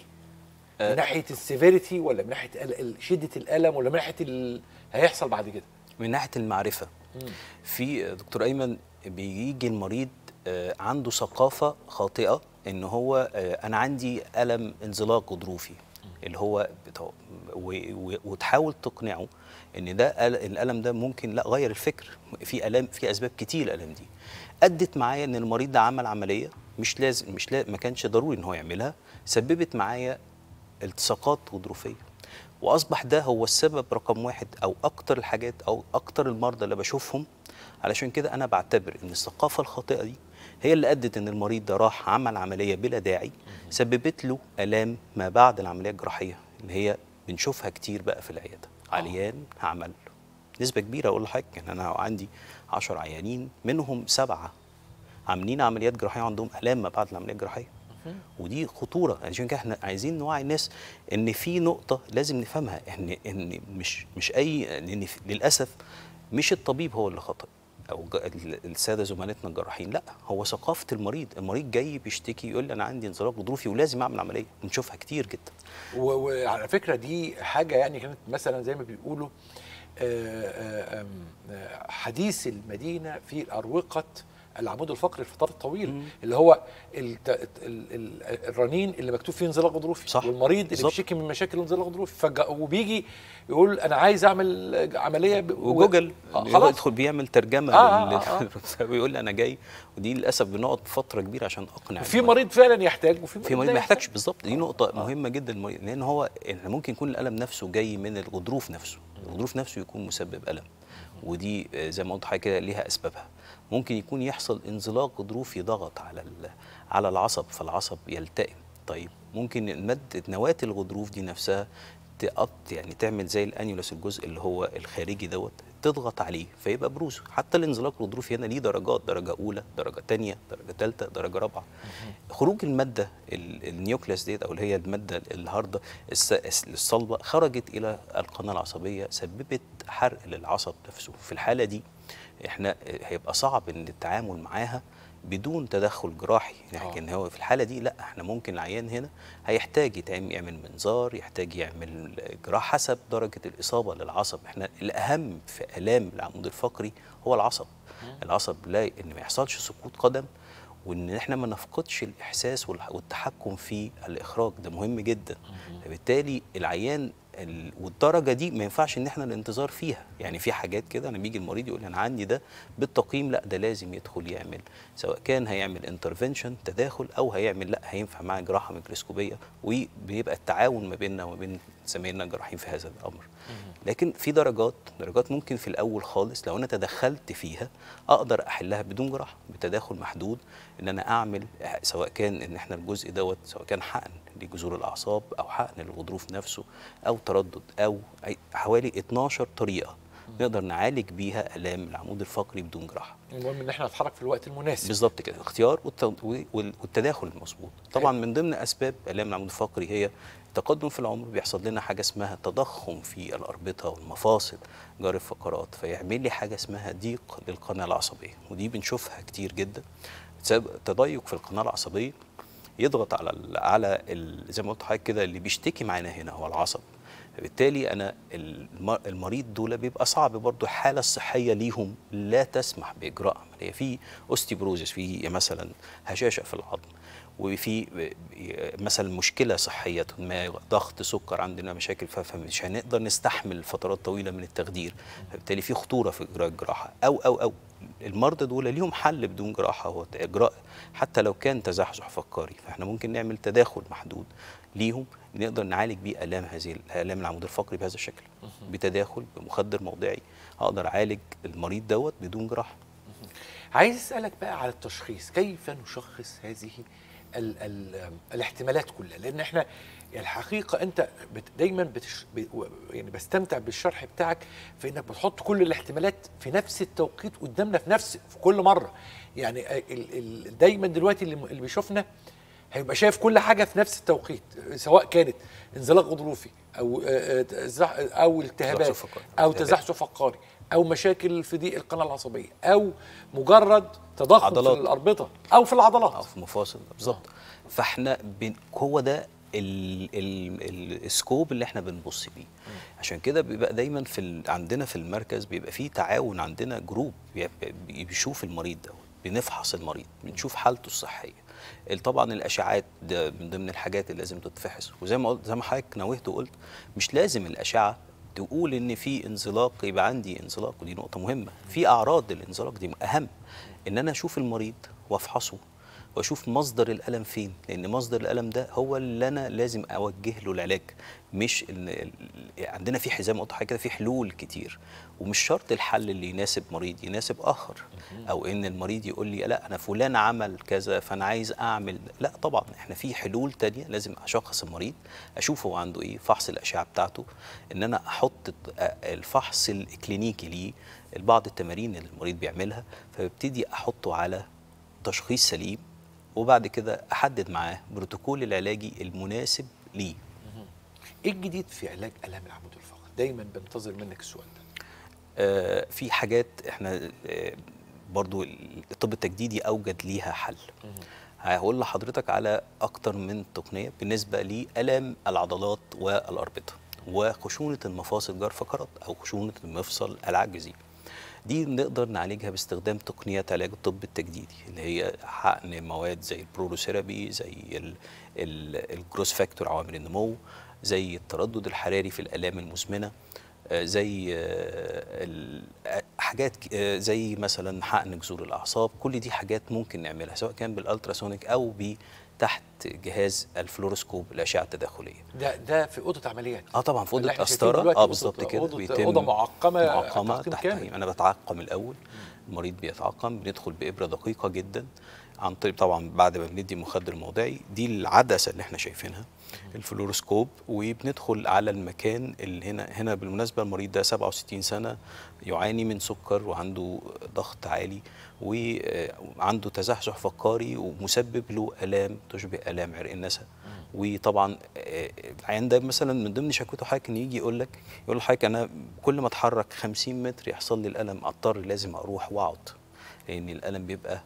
آه. من ناحيه السيفيريتي ولا من ناحيه شده الالم ولا من ناحيه هيحصل بعد كده؟ من ناحيه المعرفه
في دكتور ايمن بيجي المريض آه، عنده ثقافه خاطئه ان هو آه، انا عندي الم انزلاق غضروفي اللي هو وتحاول تقنعه ان ده الالم ده ممكن لا غير الفكر في الام في اسباب كتير الالم دي ادت معايا ان المريض ده عمل عمليه مش لازم مش لا ما كانش ضروري ان هو يعملها سببت معايا التصاقات غضروفيه واصبح ده هو السبب رقم واحد او اكتر الحاجات او اكتر المرضى اللي بشوفهم علشان كده انا بعتبر ان الثقافه الخاطئه دي هي اللي ادت ان المريض ده راح عمل عمليه بلا داعي سببت له الام ما بعد العمليه الجراحيه اللي هي بنشوفها كتير بقى في العياده آه. عيان عمل نسبه كبيره اقول لحضرتك ان يعني انا عندي 10 عيانين منهم سبعه عاملين عمليات جراحيه وعندهم الام ما بعد العمليه الجراحيه ودي خطوره عشان كده احنا عايزين نوعي الناس ان في نقطه لازم نفهمها ان ان مش مش اي ان للاسف مش الطبيب هو اللي خطأ او الساده زملائنا الجراحين لا هو ثقافه المريض المريض جاي بيشتكي يقول لي انا عندي
انزلاق غضروفي ولازم اعمل عمليه بنشوفها كتير جدا وعلى فكره دي حاجه يعني كانت مثلا زي ما بيقولوا آه، آه، آه، حديث المدينه في اروقه العمود الفقري الفطار الطويل مم. اللي هو الت... ال... ال... الرنين اللي مكتوب فيه انزلاق غضروفي صح. والمريض اللي بيشتكي من مشاكل انزلاق غضروفي فج... وبيجي يقول انا عايز اعمل عمليه ب... وجوجل آه خلاص يدخل
بيعمل ترجمه آه, آه، لل... آه آه. انا جاي ودي للاسف بنقعد فتره كبيره عشان اقنع في مريض فعلا يحتاج وفي في مريض ما يحتاجش بالظبط دي نقطه آه. مهمه جدا المريض لان هو يعني ممكن يكون الالم نفسه جاي من الغضروف نفسه الغضروف نفسه يكون مسبب الم ودي آه، زي ما قلت حضرتك كده ليها اسبابها ممكن يكون يحصل انزلاق غضروفي ضغط على على العصب فالعصب يلتئم طيب ممكن مادة نواة الغضروف دي نفسها تقط يعني تعمل زي الانيولس الجزء اللي هو الخارجي دوت تضغط عليه فيبقى بروز حتى الانزلاق الغضروفي هنا ليه درجات درجه اولى درجه ثانيه درجه ثالثه درجه رابعه خروج الماده النيوكلياس ديت او اللي هي الماده الهارده الصلبه خرجت الى القناه العصبيه سببت حرق للعصب نفسه في الحاله دي احنا هيبقى صعب ان التعامل معاها بدون تدخل جراحي يعني آه. لكن ان هو في الحاله دي لا احنا ممكن العيان هنا هيحتاج يعمل منظار يحتاج يعمل جراح حسب درجه الاصابه للعصب احنا الاهم في الام العمود الفقري هو العصب العصب لا ان ما يحصلش سقوط قدم وان احنا ما نفقدش الاحساس والتحكم في الاخراج ده مهم جدا فبالتالي العيان والدرجه دي ما ينفعش ان احنا الانتظار فيها يعني في حاجات كده انا بيجي المريض يقول انا عندي ده بالتقييم لا ده لازم يدخل يعمل سواء كان هيعمل انترفنشن تداخل او هيعمل لا هينفع معاه جراحه ميكروسكوبيه وبيبقى التعاون ما بيننا وما بين زمايلنا الجراحين في هذا الامر لكن في درجات درجات ممكن في الاول خالص لو انا تدخلت فيها اقدر احلها بدون جراحه بتداخل محدود ان انا اعمل سواء كان ان احنا الجزء دوت سواء كان حقن لجذور الاعصاب او حقن للغضروف نفسه او تردد او حوالي 12 طريقه نقدر نعالج بيها الام العمود الفقري بدون جراحه.
المهم ان احنا نتحرك في الوقت المناسب.
بالظبط كده، الاختيار والتداخل المظبوط. طبعا من ضمن اسباب الام العمود الفقري هي التقدم في العمر بيحصل لنا حاجه اسمها تضخم في الاربطه والمفاصل جار الفقرات فيعمل لي حاجه اسمها ضيق للقناه العصبيه ودي بنشوفها كتير جدا تضيق في القناه العصبيه يضغط على على ال زي ما قلت لحضرتك كده اللي بيشتكي معانا هنا هو العصب فبالتالي انا المريض دول بيبقى صعب برضو الحاله الصحيه ليهم لا تسمح باجراء عمليه يعني في اوستيبروزس في مثلا هشاشه في العظم وفي مثلا مشكله صحيه ما ضغط سكر عندنا مشاكل فمش هنقدر نستحمل فترات طويله من التخدير فبالتالي في خطوره في اجراء الجراحه او او او المرضى دول ليهم حل بدون جراحه هو اجراء حتى لو كان تزحزح فقاري فاحنا ممكن نعمل تداخل محدود ليهم نقدر نعالج بيه الام هذه الام العمود الفقري بهذا الشكل بتداخل بمخدر موضعي أقدر اعالج المريض
دوت بدون جراحه عايز اسالك بقى على التشخيص كيف نشخص هذه ال الـ الاحتمالات كلها لان احنا الحقيقه انت بت دايما بتش يعني بستمتع بالشرح بتاعك في انك بتحط كل الاحتمالات في نفس التوقيت قدامنا في نفس في كل مره يعني دايما دلوقتي اللي بيشوفنا هيبقى شايف كل حاجه في نفس التوقيت سواء كانت انزلاق غضروفي او او التهابات او تزحزح فقاري او مشاكل في ضيق القناه العصبيه او مجرد تضخم عضلات. في الاربطه او في العضلات او
في مفاصل بالظبط آه. فاحنا بن... هو ده السكوب اللي احنا بنبص بيه عشان كده بيبقى دايما في ال... عندنا في المركز بيبقى في تعاون عندنا جروب بيشوف المريض ده بنفحص المريض بنشوف حالته الصحيه طبعا الاشعاعات ده من ضمن الحاجات اللي لازم تتفحص وزي ما قلت زي ما حضرتك نوهت وقلت مش لازم الاشعه تقول ان في انزلاق يبقى عندي انزلاق ودي نقطه مهمه في اعراض الانزلاق دي اهم ان انا اشوف المريض وافحصه واشوف مصدر الالم فين لان مصدر الالم ده هو اللي انا لازم اوجه له العلاج مش ان عندنا في حزام قطع كده في حلول كتير ومش شرط الحل اللي يناسب مريض يناسب اخر او ان المريض يقول لي لا انا فلان عمل كذا فانا عايز اعمل لا طبعا احنا في حلول تانية لازم اشخص المريض اشوف هو عنده ايه فحص الاشعه بتاعته ان انا احط الفحص الكلينيكي ليه بعض التمارين اللي المريض بيعملها فببتدي احطه على تشخيص سليم وبعد كده احدد معاه بروتوكول العلاجي المناسب ليه
ايه الجديد في علاج الام العمود الفقري دايما بنتظر منك السؤال ده
آه، في حاجات احنا آه، برضو الطب التجديدي اوجد ليها حل هقول لحضرتك على اكتر من تقنيه بالنسبه لالام العضلات والاربطه وخشونه المفاصل جار فقرات او خشونه المفصل العجزي دي نقدر نعالجها باستخدام تقنيات علاج الطب التجديدي اللي هي حقن مواد زي البرولوثيرابي زي الجروس فاكتور عوامل النمو زي التردد الحراري في الالام المزمنه زي آه، آه، حاجات آه، زي مثلا حقن جذور الاعصاب كل دي حاجات ممكن نعملها سواء كان بالالتراسونيك او ب تحت جهاز الفلوروسكوب الاشعه التداخليه
ده ده في اوضه عمليات اه طبعا في اوضه قسطره اه بالظبط كده بيتم اوضه معقمه معقمه
تحت انا بتعقم الاول المريض بيتعقم بندخل بابره دقيقه جدا عن طريق طبعا بعد ما بندي مخدر موضعي دي العدسه اللي احنا شايفينها الفلوروسكوب وبندخل على المكان اللي هنا هنا بالمناسبه المريض ده 67 سنه يعاني من سكر وعنده ضغط عالي وعنده آه، تزحزح فقاري ومسبب له الام تشبه الام عرق النسا وطبعا العيان آه، آه، ده مثلا من ضمن شكوته حضرتك ان يجي يقول لك يقول لحضرتك انا كل ما اتحرك 50 متر يحصل لي الالم اضطر لازم اروح واقعد لان الالم بيبقى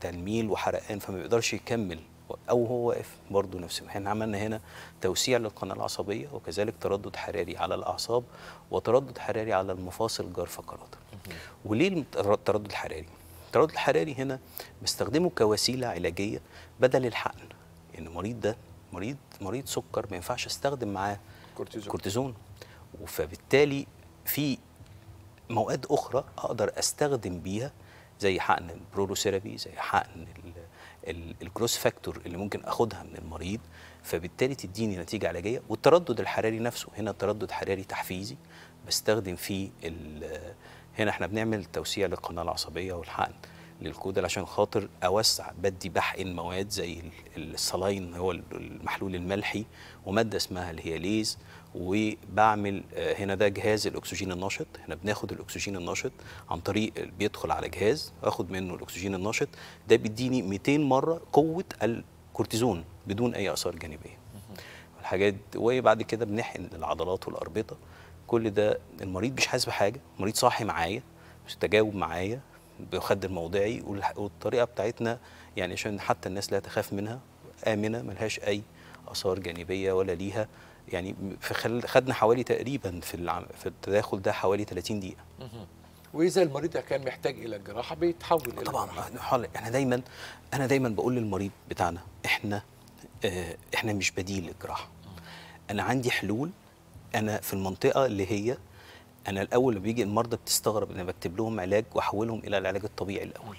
تلميل وحرقان فما بيقدرش يكمل او هو واقف برضه نفس احنا عملنا هنا توسيع للقناه العصبيه وكذلك تردد حراري على الاعصاب وتردد حراري على المفاصل جار فقرات وليه التردد الحراري التردد الحراري هنا بستخدمه كوسيله علاجيه بدل الحقن ان المريض ده مريض مريض سكر ما ينفعش استخدم معاه كورتيزون كورتيزون فبالتالي في مواد اخرى اقدر استخدم بيها زي حقن البرولوثيرابي زي حقن الجروس فاكتور اللي ممكن اخدها من المريض فبالتالي تديني نتيجه علاجيه والتردد الحراري نفسه هنا تردد حراري تحفيزي بستخدم فيه هنا احنا بنعمل توسيع للقناه العصبيه والحقن للكود عشان خاطر اوسع بدي بحقن مواد زي الصلاين هو المحلول الملحي وماده اسمها الهياليز وبعمل آه، هنا ده جهاز الاكسجين النشط احنا بناخد الاكسجين النشط عن طريق بيدخل على جهاز اخد منه الاكسجين النشط ده بيديني 200 مره قوه الكورتيزون بدون اي اثار جانبيه الحاجات وبعد كده بنحقن العضلات والاربطه كل ده المريض مش حاسس بحاجه المريض صاحي معايا مش تجاوب معايا بخد الموضعي والطريقه بتاعتنا يعني عشان حتى الناس لا تخاف منها امنه ملهاش اي اثار جانبيه ولا ليها يعني في خدنا حوالي تقريبا في العم... في التداخل ده حوالي 30 دقيقه
واذا المريض كان محتاج الى الجراحه بيتحول الى طبعا احنا دايما انا دايما بقول للمريض
بتاعنا احنا آه، احنا مش بديل للجراحه انا عندي حلول انا في المنطقه اللي هي انا الاول لما بيجي المرضى بتستغرب ان بكتب لهم علاج واحولهم الى العلاج الطبيعي الاول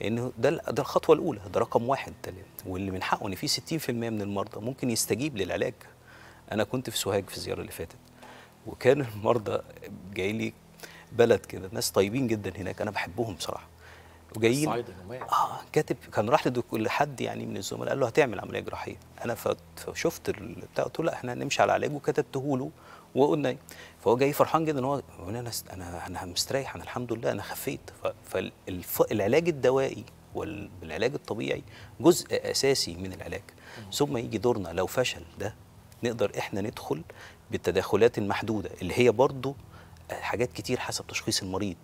لان ده ده الخطوه الاولى ده رقم واحد ده واللي من حقه ان في 60% من المرضى ممكن يستجيب للعلاج انا كنت في سوهاج في الزياره اللي فاتت وكان المرضى جاي لي بلد كده ناس طيبين جدا هناك انا بحبهم بصراحه وجايين اه كاتب كان راح لحد يعني من الزملاء قال له هتعمل عمليه جراحيه انا فشفت البتاع قلت له لا احنا هنمشي على علاجه وكتبته له وقلنا فهو جاي فرحان جدا ان هو انا انا انا مستريح انا الحمد لله انا خفيت فالعلاج الدوائي والعلاج الطبيعي جزء اساسي من العلاج ثم يجي دورنا لو فشل ده نقدر احنا ندخل بالتداخلات المحدوده اللي هي برضو حاجات كتير حسب تشخيص المريض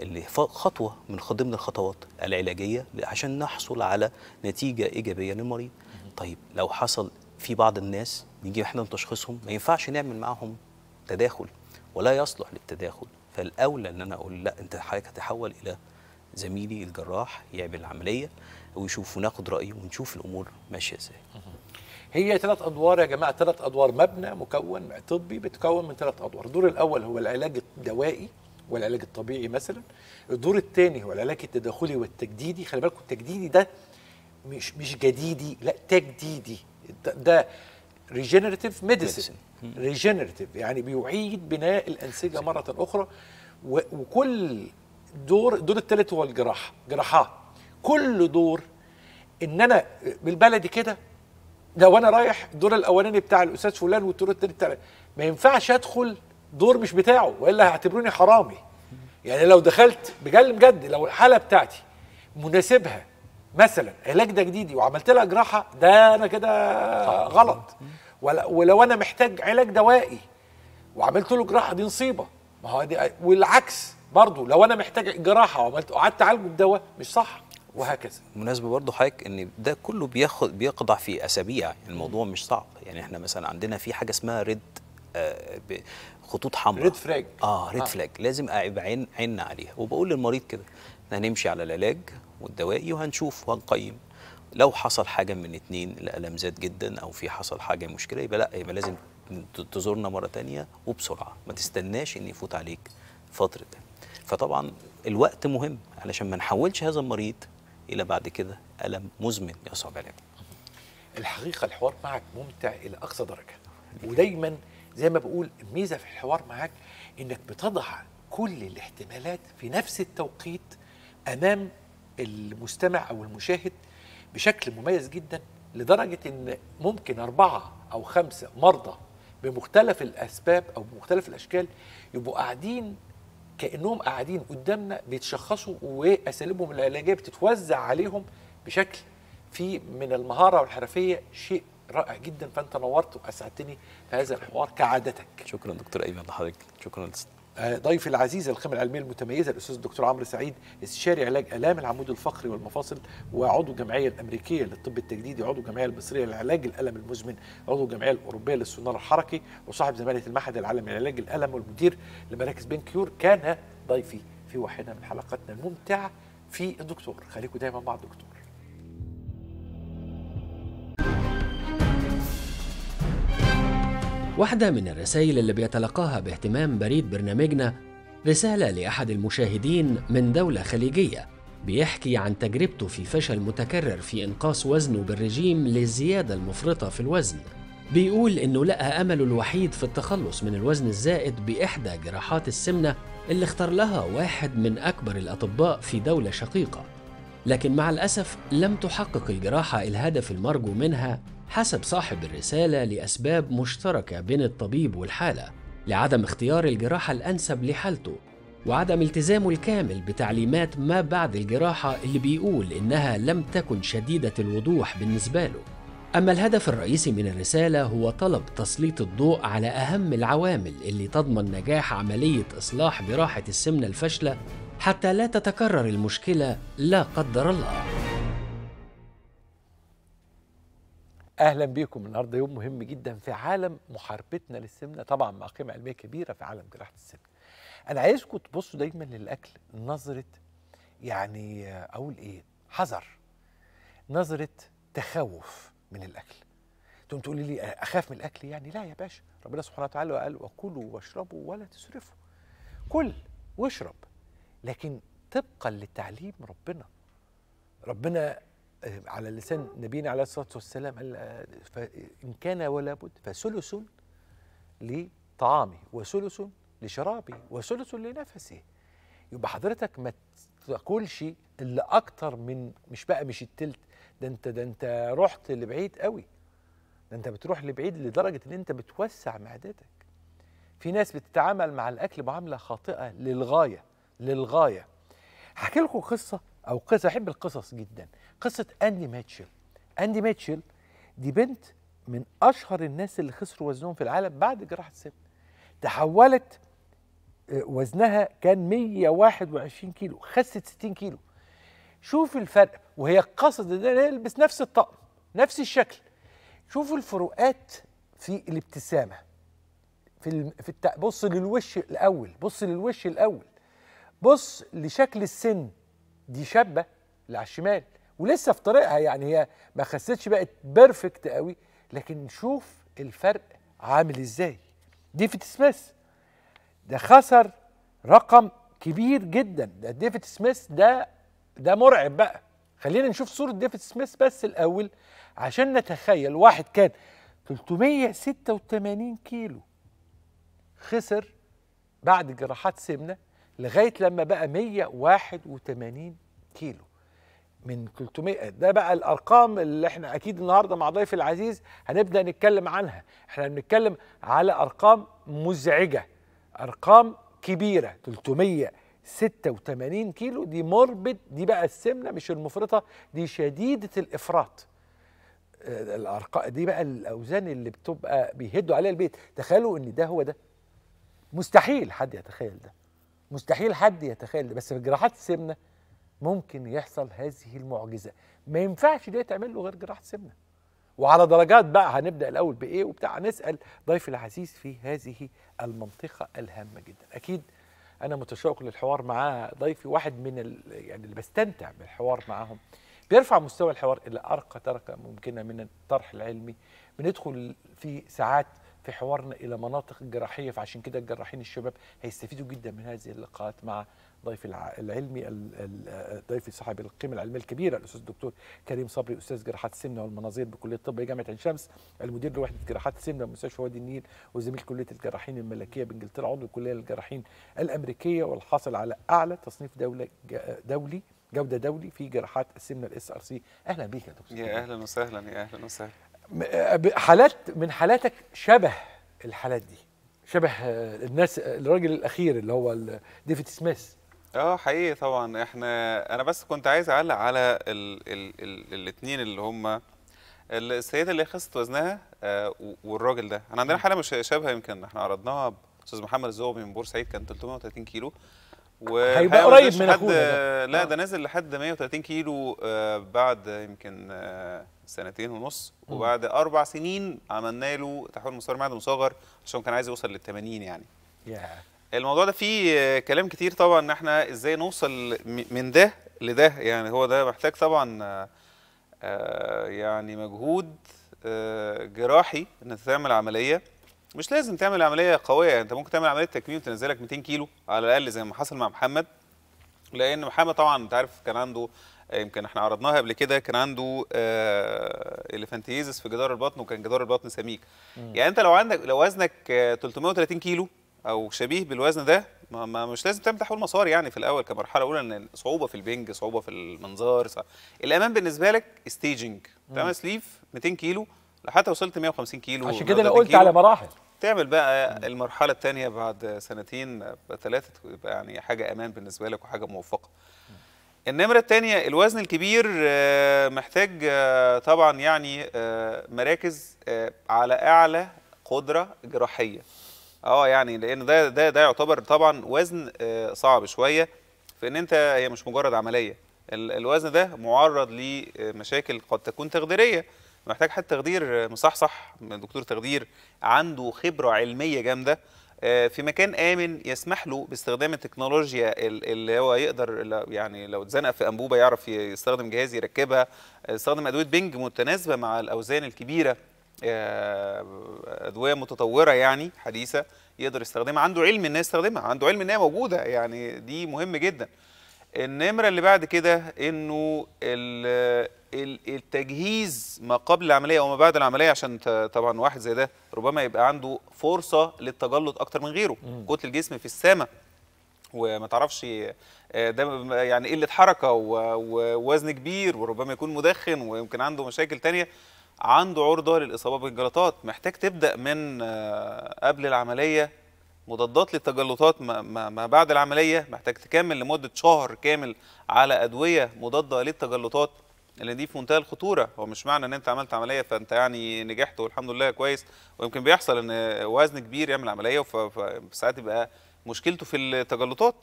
اللي خطوه من ضمن الخطوات العلاجيه عشان نحصل على نتيجه ايجابيه للمريض طيب لو حصل في بعض الناس نيجي احنا نتشخصهم ما ينفعش نعمل معاهم تداخل ولا يصلح للتداخل فالاولى ان انا اقول لا انت حضرتك هتحول الى زميلي الجراح يعمل العمليه ويشوف وناخد رايه ونشوف الامور ماشيه ازاي
هي ثلاث ادوار يا جماعه ثلاث ادوار مبنى مكون طبي بتكون من ثلاث ادوار الدور الاول هو العلاج الدوائي والعلاج الطبيعي مثلا الدور الثاني هو العلاج التداخلي والتجديدي خلي بالكم التجديدي ده مش مش جديدي لا تجديدي ده ريجنريتيف ميديسن ريجنريتيف يعني بيعيد بناء الانسجه مره اخرى وكل دور الدور الثالث هو الجراحه جراحات كل دور ان انا بالبلدي كده ده وانا رايح الدور الاولاني بتاع الاستاذ فلان والدور الثاني بتاع ما ينفعش ادخل دور مش بتاعه والا هيعتبروني حرامي يعني لو دخلت بجد بجد لو الحاله بتاعتي مناسبها مثلا علاج ده جديدي وعملت لها جراحه ده انا كده غلط ولو انا محتاج علاج دوائي وعملت له جراحه دي نصيبه ما هو دي والعكس برضه لو انا محتاج جراحه وعملت قعدت اعالجه بدواء مش صح وهكذا مناسبه برضه حضرتك ان ده
كله بياخد بيقضى في اسابيع الموضوع مش صعب يعني احنا مثلا عندنا في حاجه اسمها ريد آه خطوط حمراء ريد فلاج اه ريد آه. فلاج لازم عين عيننا عليها وبقول للمريض كده احنا هنمشي على العلاج والدوائي وهنشوف وهنقيم لو حصل حاجه من اتنين الالم زاد جدا او في حصل حاجه مشكله يبقى لا يبقى لازم تزورنا مره تانية وبسرعه ما تستناش ان يفوت عليك فتره فطبعا الوقت مهم علشان ما نحولش هذا المريض الى بعد كده الم مزمن يصعب
عليه الحقيقه الحوار معك ممتع الى اقصى درجه ودايما زي ما بقول الميزه في الحوار معاك انك بتضع كل الاحتمالات في نفس التوقيت امام المستمع او المشاهد بشكل مميز جدا لدرجه ان ممكن اربعه او خمسه مرضى بمختلف الاسباب او بمختلف الاشكال يبقوا قاعدين كانهم قاعدين قدامنا بيتشخصوا واساليبهم العلاجيه بتتوزع عليهم بشكل في من المهاره والحرفيه شيء رائع جدا فانت نورت واسعدتني في هذا الحوار كعادتك شكرا دكتور ايمن لحضرتك شكرا آه، ضيفي العزيز القيمه العلميه المتميزه الاستاذ الدكتور عمرو سعيد استشاري علاج الام العمود الفقري والمفاصل وعضو الجمعيه الامريكيه للطب التجديدي عضو الجمعيه المصريه لعلاج الالم المزمن عضو الجمعيه الاوروبيه للسونار الحركي وصاحب زماله المعهد العالمي لعلاج الالم والمدير لمراكز بين كيور كان ضيفي في واحده من حلقاتنا الممتعه في الدكتور خليكم دايما مع الدكتور
واحدة من الرسائل اللي بيتلقاها باهتمام بريد برنامجنا رسالة لأحد المشاهدين من دولة خليجية بيحكي عن تجربته في فشل متكرر في إنقاص وزنه بالرجيم للزيادة المفرطة في الوزن بيقول إنه لقى أمله الوحيد في التخلص من الوزن الزائد بإحدى جراحات السمنة اللي اختار لها واحد من أكبر الأطباء في دولة شقيقة لكن مع الأسف لم تحقق الجراحة الهدف المرجو منها حسب صاحب الرسالة لأسباب مشتركة بين الطبيب والحالة لعدم اختيار الجراحة الأنسب لحالته وعدم التزامه الكامل بتعليمات ما بعد الجراحة اللي بيقول إنها لم تكن شديدة الوضوح بالنسبة له أما الهدف الرئيسي من الرسالة هو طلب تسليط الضوء على أهم العوامل اللي تضمن نجاح عملية إصلاح جراحة السمنة الفاشلة حتى لا تتكرر المشكلة لا قدر الله
اهلا بيكم النهارده يوم مهم جدا في عالم محاربتنا للسمنه طبعا مع قيمه علميه كبيره في عالم جراحه السمنه. انا عايزكم تبصوا دايما للاكل نظره يعني اقول ايه؟ حذر. نظره تخوف من الاكل. تقوم تقولي لي اخاف من الاكل يعني لا يا باشا ربنا سبحانه وتعالى قال وكلوا واشربوا ولا تسرفوا. كل واشرب لكن طبقا لتعليم ربنا. ربنا آه، على لسان نبينا عليه الصلاه والسلام قال آه، ان كان ولا بد فثلث لطعامه وثلث لشرابه وثلث لنفسه يبقى حضرتك ما تاكلش الا اكتر من مش بقى مش التلت ده انت ده انت رحت لبعيد قوي ده انت بتروح لبعيد لدرجه ان انت بتوسع معدتك في ناس بتتعامل مع الاكل معامله خاطئه للغايه للغايه هحكي لكم قصه او قصه احب القصص جدا قصه اندي ميتشل اندي ميتشل دي بنت من اشهر الناس اللي خسروا وزنهم في العالم بعد جراحه السن تحولت آه، وزنها كان 121 كيلو خست 60 كيلو شوف الفرق وهي قصد ان هي تلبس نفس الطقم نفس الشكل شوفوا الفروقات في الابتسامه في في بص للوش الاول بص للوش الاول بص لشكل السن دي شابه اللي على الشمال ولسه في طريقها يعني هي ما خستش بقت بيرفكت قوي لكن نشوف الفرق عامل ازاي ديفيد سميث ده خسر رقم كبير جدا ده ديفيد سميث ده ده مرعب بقى خلينا نشوف صوره ديفيد سميث بس الاول عشان نتخيل واحد كان 386 كيلو خسر بعد جراحات سمنه لغايه لما بقى 181 كيلو من 300 ده بقى الارقام اللي احنا اكيد النهارده مع ضيفي العزيز هنبدا نتكلم عنها احنا بنتكلم على ارقام مزعجه ارقام كبيره 386 كيلو دي مربط دي بقى السمنه مش المفرطه دي شديده الافراط آه، الارقام دي بقى الاوزان اللي بتبقى بيهدوا عليها البيت تخيلوا ان ده هو ده مستحيل حد يتخيل ده مستحيل حد يتخيل ده بس في جراحات السمنه ممكن يحصل هذه المعجزه ما ينفعش ده تعمل له غير جراحه سمنه وعلى درجات بقى هنبدا الاول بايه وبتاع نسال ضيف العزيز في هذه المنطقه الهامه جدا اكيد انا متشوق للحوار مع ضيفي واحد من يعني اللي بستمتع بالحوار معاهم بيرفع مستوى الحوار الى ارقى درجه ممكنه من الطرح العلمي بندخل في ساعات في حوارنا الى مناطق جراحيه فعشان كده الجراحين الشباب هيستفيدوا جدا من هذه اللقاءات مع ضيف العلمي ضيف صاحب القيمه العلميه الكبيره الاستاذ الدكتور كريم صبري استاذ جراحات السمنه والمناظير بكليه الطب جامعه عين شمس المدير لوحده جراحات السمنه بمستشفى وادي النيل وزميل كليه الجراحين الملكيه بانجلترا عضو الكليه للجراحين الامريكيه والحاصل على اعلى تصنيف دوله دولي جوده دولي في جراحات السمنه الاس ار سي اهلا بيك يا دكتور
يا اهلا وسهلا يا اهلا وسهلا
آه، حالات من حالاتك شبه الحالات دي شبه آه، الناس الراجل الاخير اللي هو ديفيد سميث
اه حقيقي طبعا احنا انا بس كنت عايز اعلق على ال... ال... ال... الاثنين اللي هم السيده اللي خسرت وزنها آه، والراجل ده انا عندنا حاله مش شبه يمكن احنا عرضناها استاذ محمد الزوبي من بورسعيد كان 330 كيلو هيبقى قريب من اخونا لا آه. ده نازل لحد 130 كيلو آه، بعد يمكن سنتين ونص وبعد اربع سنين عملنا له تحويل مسار معدن مصغر عشان كان عايز يوصل لل 80 يعني الموضوع ده فيه كلام كتير طبعا ان احنا ازاي نوصل من ده لده يعني هو ده محتاج طبعا آه، يعني مجهود آه، جراحي ان تعمل عمليه مش لازم تعمل عمليه قويه يعني انت ممكن تعمل عمليه تكميم وتنزلك 200 كيلو على الاقل زي ما حصل مع محمد لان محمد طبعا انت عارف كان عنده يمكن احنا عرضناها قبل كده كان عنده اليفانتيزس آه، في جدار البطن وكان جدار البطن سميك يعني انت لو عندك لو وزنك 330 كيلو او شبيه بالوزن ده ما, ما مش لازم تعمل تحويل مسار يعني في الاول كمرحله اولى ان صعوبه في البنج صعوبه في المنظار صعوبة. الامان بالنسبه لك ستيجنج تعمل سليف 200 كيلو لحتى وصلت 150 كيلو عشان كده انا قلت على مراحل تعمل بقى مم. المرحله الثانيه بعد سنتين ثلاثه تبقى يعني حاجه امان بالنسبه لك وحاجه موفقه مم. النمرة الثانية الوزن الكبير آه، محتاج آه، طبعا يعني آه، مراكز على أعلى قدرة جراحية اه يعني لان ده ده ده يعتبر طبعا وزن آه، صعب شويه في ان انت هي مش مجرد عمليه الوزن ده معرض لمشاكل قد تكون تخديريه محتاج حد تخدير مصحصح دكتور تخدير عنده خبره علميه جامده آه، في مكان امن يسمح له باستخدام التكنولوجيا اللي هو يقدر يعني لو اتزنق في انبوبه يعرف يستخدم جهاز يركبها يستخدم ادويه بنج متناسبه مع الاوزان الكبيره آه، ادويه متطوره يعني حديثه يقدر يستخدمها عنده علم ان يستخدمها عنده علم ان هي موجوده يعني دي مهم جدا النمره اللي بعد كده انه التجهيز ما قبل العمليه او ما بعد العمليه عشان طبعا واحد زي ده ربما يبقى عنده فرصه للتجلط اكتر من غيره كتل الجسم في السماء وما تعرفش آه، ده يعني قله حركه ووزن كبير وربما يكون مدخن ويمكن عنده مشاكل تانية عنده عرضه للاصابه بالجلطات محتاج تبدا من آه، قبل العمليه مضادات للتجلطات ما بعد العمليه محتاج تكمل لمده شهر كامل على ادويه مضاده للتجلطات لان دي في منتهى الخطوره هو مش معنى ان انت عملت عمليه فانت يعني نجحت والحمد لله كويس ويمكن بيحصل ان وزن كبير يعمل عمليه فساعات يبقى مشكلته في التجلطات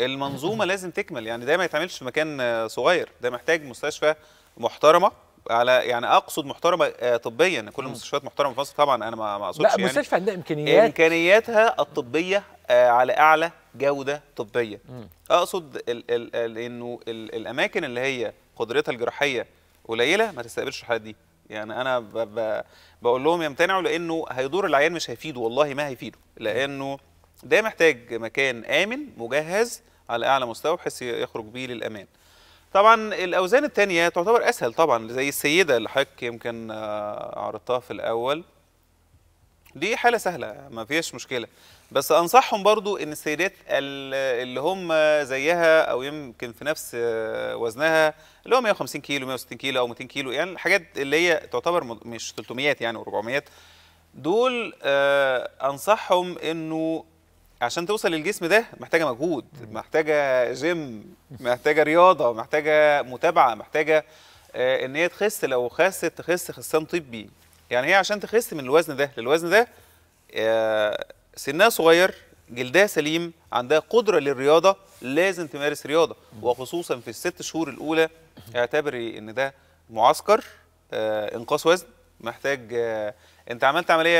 المنظومه لازم تكمل يعني ده ما يتعملش في مكان آه، صغير ده محتاج مستشفى محترمه على يعني اقصد محترمه آه، طبيا كل المستشفيات محترمه في مصر طبعا انا ما اقصدش لا يعني مستشفى
يعني عندها امكانيات
امكانياتها الطبيه آه، على اعلى جوده طبيه مم. اقصد انه الاماكن اللي هي قدرتها الجراحيه قليله ما تستقبلش الحالات دي يعني انا ب ب بقول لهم يمتنعوا لانه هيدور العيان مش هيفيده والله ما هيفيده لانه ده محتاج مكان امن مجهز على اعلى مستوى بحيث يخرج بيه للامان طبعا الاوزان الثانيه تعتبر اسهل طبعا زي السيده اللي حضرتك يمكن آه، عرضتها في الاول دي حاله سهله ما فيهاش مشكله بس انصحهم برضو ان السيدات اللي هم زيها او يمكن في نفس آه، وزنها اللي هو 150 كيلو 160 كيلو او 200 كيلو يعني الحاجات اللي هي تعتبر مش 300 يعني و400 دول آه، انصحهم انه عشان توصل للجسم ده محتاجه مجهود محتاجه جيم محتاجه رياضه محتاجه متابعه محتاجه آه ان هي تخس لو خست تخس خسان طبي يعني هي عشان تخس من الوزن ده للوزن ده آه سنها صغير جلدها سليم عندها قدره للرياضه لازم تمارس رياضه وخصوصا في الست شهور الاولى اعتبري ان ده معسكر آه انقاص وزن محتاج آه، انت عملت عمليه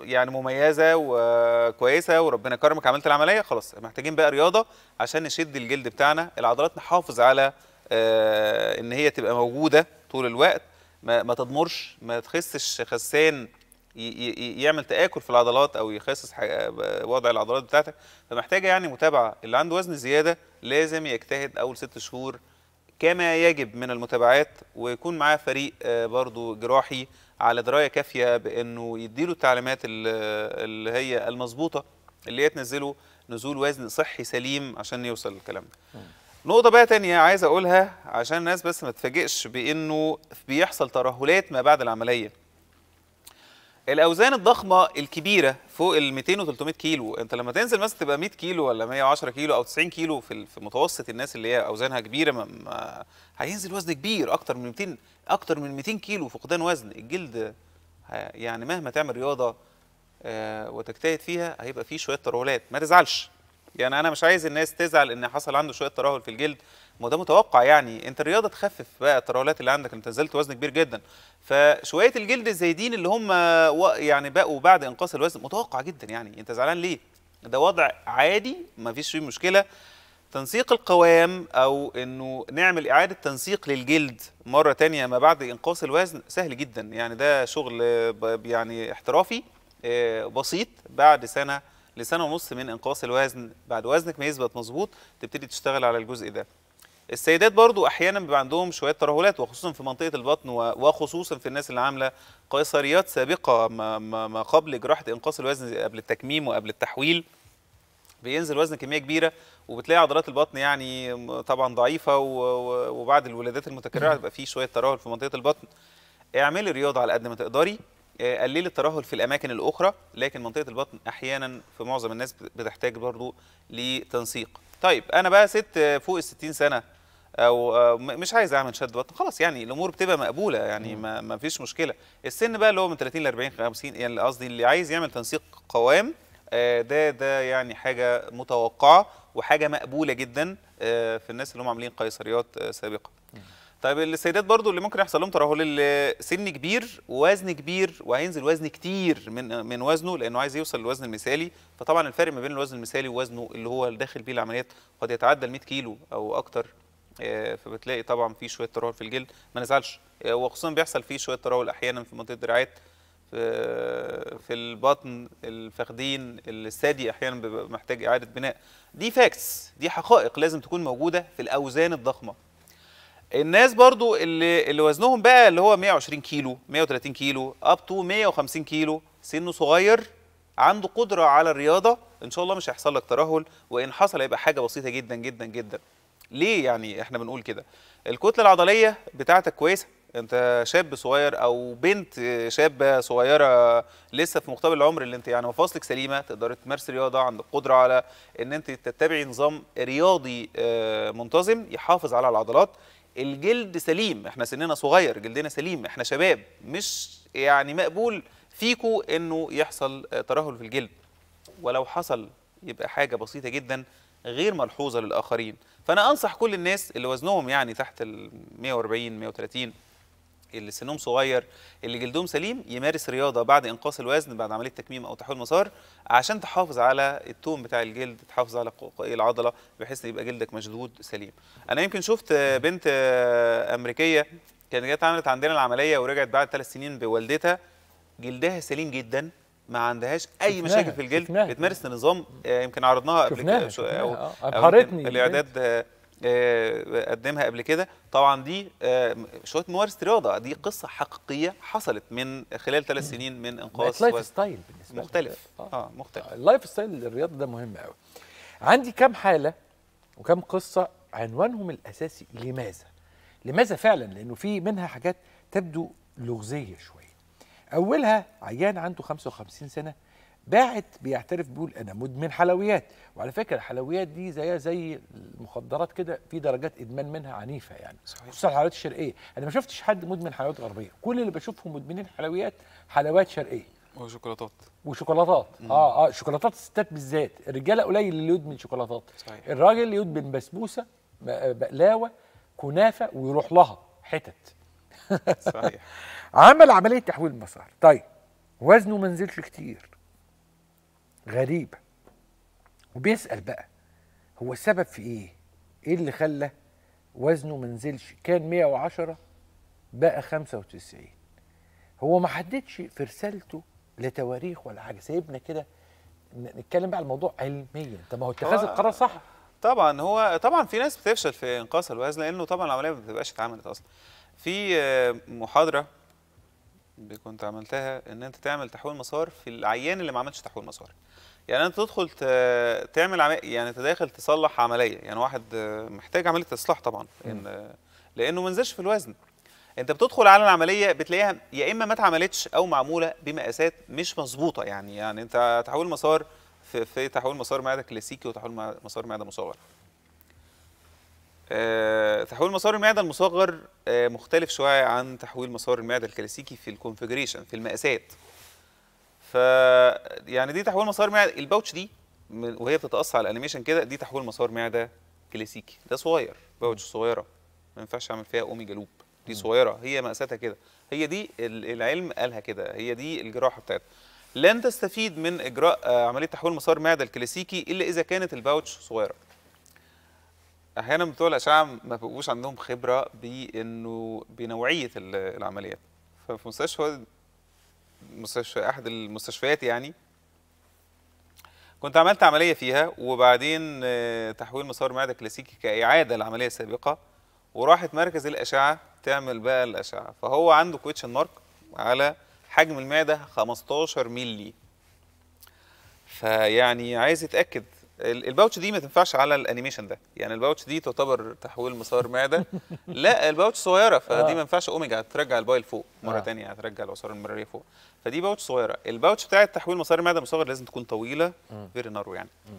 يعني مميزه وكويسه وربنا كرمك عملت العمليه خلاص محتاجين بقى رياضه عشان نشد الجلد بتاعنا العضلات نحافظ على آه، ان هي تبقى موجوده طول الوقت ما, ما تضمرش ما تخسش خسان يعمل تاكل في العضلات او يخسس وضع العضلات بتاعتك فمحتاجه يعني متابعه اللي عنده وزن زياده لازم يجتهد اول ست شهور كما يجب من المتابعات ويكون معاه فريق آه، برضو جراحي على درايه كافيه بانه يديله التعليمات اللي هي المظبوطه اللي هي تنزله نزول وزن صحي سليم عشان يوصل للكلام ده. نقطة بقى تانية عايز أقولها عشان الناس بس ما تتفاجئش بإنه بيحصل ترهلات ما بعد العملية. الاوزان الضخمه الكبيره فوق ال 200 و 300 كيلو انت لما تنزل مثلا تبقى 100 كيلو ولا 110 كيلو او 90 كيلو في في متوسط الناس اللي هي اوزانها كبيره ما ما هينزل وزن كبير اكتر من 200 اكتر من 200 كيلو فقدان وزن الجلد يعني مهما تعمل رياضه آه، وتجتهد فيها هيبقى فيه شويه ترهلات ما تزعلش يعني انا مش عايز الناس تزعل ان حصل عنده شويه ترهل في الجلد ما ده متوقع يعني انت الرياضه تخفف بقى الترهلات اللي عندك انت نزلت وزن كبير جدا فشويه الجلد الزايدين اللي هم يعني بقوا بعد انقاص الوزن متوقع جدا يعني انت زعلان ليه ده وضع عادي ما فيش فيه مشكله تنسيق القوام او انه نعمل اعاده تنسيق للجلد مره تانية ما بعد انقاص الوزن سهل جدا يعني ده شغل يعني احترافي آه، بسيط بعد سنه لسنه ونص من انقاص الوزن بعد وزنك ما يثبت مظبوط تبتدي تشتغل على الجزء ده السيدات برضو احيانا بيبقى عندهم شويه ترهلات وخصوصا في منطقه البطن وخصوصا في الناس اللي عامله قيصريات سابقه ما قبل جراحه انقاص الوزن قبل التكميم وقبل التحويل بينزل وزن كميه كبيره وبتلاقي عضلات البطن يعني طبعا ضعيفه وبعد الولادات المتكرره بيبقى في شويه ترهل في منطقه البطن اعملي رياضه على قد ما تقدري آه، قليل الترهل في الاماكن الاخرى لكن منطقه البطن احيانا في معظم الناس بتحتاج برضو لتنسيق طيب انا بقى ست آه، فوق ال 60 سنه او آه، مش عايز اعمل شد بطن خلاص يعني الامور بتبقى مقبوله يعني ما, ما فيش مشكله السن بقى اللي هو من 30 ل 40 50 يعني قصدي اللي عايز يعمل تنسيق قوام ده ده يعني حاجه متوقعه وحاجه مقبوله جدا في الناس اللي هم عاملين قيصريات سابقه طيب السيدات برضو اللي ممكن يحصل لهم ترهل السن كبير ووزن كبير وهينزل وزن كتير من من وزنه لانه عايز يوصل للوزن المثالي فطبعا الفرق ما بين الوزن المثالي ووزنه اللي هو داخل بيه العمليات قد يتعدى ال 100 كيلو او اكتر آه، فبتلاقي طبعا في شويه ترهل في الجلد ما نزعلش آه، وخصوصا بيحصل فيه شويه ترهل احيانا في منطقه الدراعات في البطن الفخدين الثدي احيانا بيبقى محتاج اعاده بناء دي فاكتس دي حقائق لازم تكون موجوده في الاوزان الضخمه الناس برضو اللي اللي وزنهم بقى اللي هو 120 كيلو 130 كيلو اب تو 150 كيلو سنه صغير عنده قدره على الرياضه ان شاء الله مش هيحصل لك ترهل وان حصل هيبقى حاجه بسيطه جدا جدا جدا ليه يعني احنا بنقول كده الكتله العضليه بتاعتك كويسه انت شاب صغير او بنت شابه صغيره لسه في مقتبل العمر اللي انت يعني مفاصلك سليمه تقدر تمارس رياضه عندك قدره على ان انت تتبعي نظام رياضي آه، منتظم يحافظ على العضلات الجلد سليم احنا سننا صغير جلدنا سليم احنا شباب مش يعني مقبول فيكو انه يحصل آه، ترهل في الجلد ولو حصل يبقى حاجه بسيطه جدا غير ملحوظه للاخرين فانا انصح كل الناس اللي وزنهم يعني تحت ال 140 130 اللي سنهم صغير اللي جلدهم سليم يمارس رياضه بعد انقاص الوزن بعد عمليه تكميم او تحويل مسار عشان تحافظ على التون بتاع الجلد تحافظ على العضله بحيث يبقى جلدك مشدود سليم انا يمكن شفت بنت امريكيه كانت جت عملت عندنا العمليه ورجعت بعد ثلاث سنين بوالدتها جلدها سليم جدا ما عندهاش اي مشاكل في الجلد بتمارس نظام آه، يمكن عرضناها قبل كده او أو الاعداد آه، قدمها قبل كده طبعا دي آه، شويه ممارسه رياضه دي قصه حقيقيه حصلت من خلال ثلاث سنين من انقاذ لايف ستايل بالنسبه مختلف
اه, آه، مختلف اللايف ستايل الرياضه ده مهم قوي عندي كام حاله وكام قصه عنوانهم الاساسي لماذا لماذا فعلا لانه في منها حاجات تبدو لغزيه شويه اولها عيان عنده 55 سنه باعت بيعترف بيقول انا مدمن حلويات وعلى فكره الحلويات دي زيها زي المخدرات كده في درجات ادمان منها عنيفه يعني خصوصا الحلويات الشرقيه انا ما شفتش حد مدمن حلويات غربيه كل اللي بشوفهم مدمنين حلويات حلويات شرقيه وشوكولاتات وشوكولاتات مم. اه اه شوكولاتات الستات بالذات الرجاله قليل اللي يدمن شوكولاتات صحيح. الراجل اللي يدمن بسبوسه آه، بقلاوه كنافه ويروح لها حتت صحيح عمل عمليه تحويل مسار طيب وزنه ما نزلش كتير غريبة وبيسأل بقى هو السبب في ايه ايه اللي خلى وزنه منزلش كان 110 بقى 95 هو ما حددش في رسالته لتواريخ ولا حاجه سيبنا كده نتكلم بقى على الموضوع علميا طب ما هو اتخاذ القرار
صح طبعا هو طبعا في ناس بتفشل في انقاص الوزن لانه طبعا العمليه ما بتبقاش اتعملت اصلا في آه، محاضره كنت عملتها ان انت تعمل تحويل مسار في العيان اللي ما عملش تحويل مسار يعني انت تدخل تعمل عم... يعني تداخل تصلح عمليه يعني واحد محتاج عمليه اصلاح طبعا إن... لانه ما نزلش في الوزن انت بتدخل على العمليه بتلاقيها يا اما ما اتعملتش او معموله بمقاسات مش مظبوطه يعني يعني انت تحويل مسار في, في تحويل مسار معده كلاسيكي وتحويل مسار معده مصغر آه، تحويل مسار المعده المصغر آه، مختلف شويه عن تحويل مسار المعده الكلاسيكي في الكونفجريشن في المقاسات ف يعني دي تحويل مسار معده الباوتش دي وهي بتتقص على الانيميشن كده دي تحويل مسار معده كلاسيكي ده صغير باوتش صغيره ما ينفعش اعمل فيها اوميجا لوب دي صغيره هي مقاساتها كده هي دي العلم قالها كده هي دي الجراحه بتاعتها لن تستفيد من اجراء آه، عمليه تحويل مسار معده الكلاسيكي الا اذا كانت الباوتش صغيره احيانا بتوع الاشعه ما بيبقوش عندهم خبره بانه بنوعيه العمليات ففي مستشفى مستشفى احد المستشفيات يعني كنت عملت عمليه فيها وبعدين آه، تحويل مسار معده كلاسيكي كاعاده لعمليه سابقه وراحت مركز الاشعه تعمل بقى الاشعه فهو عنده كويتشن مارك على حجم المعده 15 مللي فيعني عايز يتاكد الباوتش دي ما تنفعش على الانيميشن ده يعني الباوتش دي تعتبر تحويل مسار معده لا الباوتش صغيره فدي آه. ما ينفعش اوميجا ترجع البايل فوق مره آه. ثانيه هترجع العصاره المراريه فوق فدي باوتش صغيره الباوتش بتاعه تحويل مسار المعده المصغر لازم تكون طويله فيري نارو يعني م.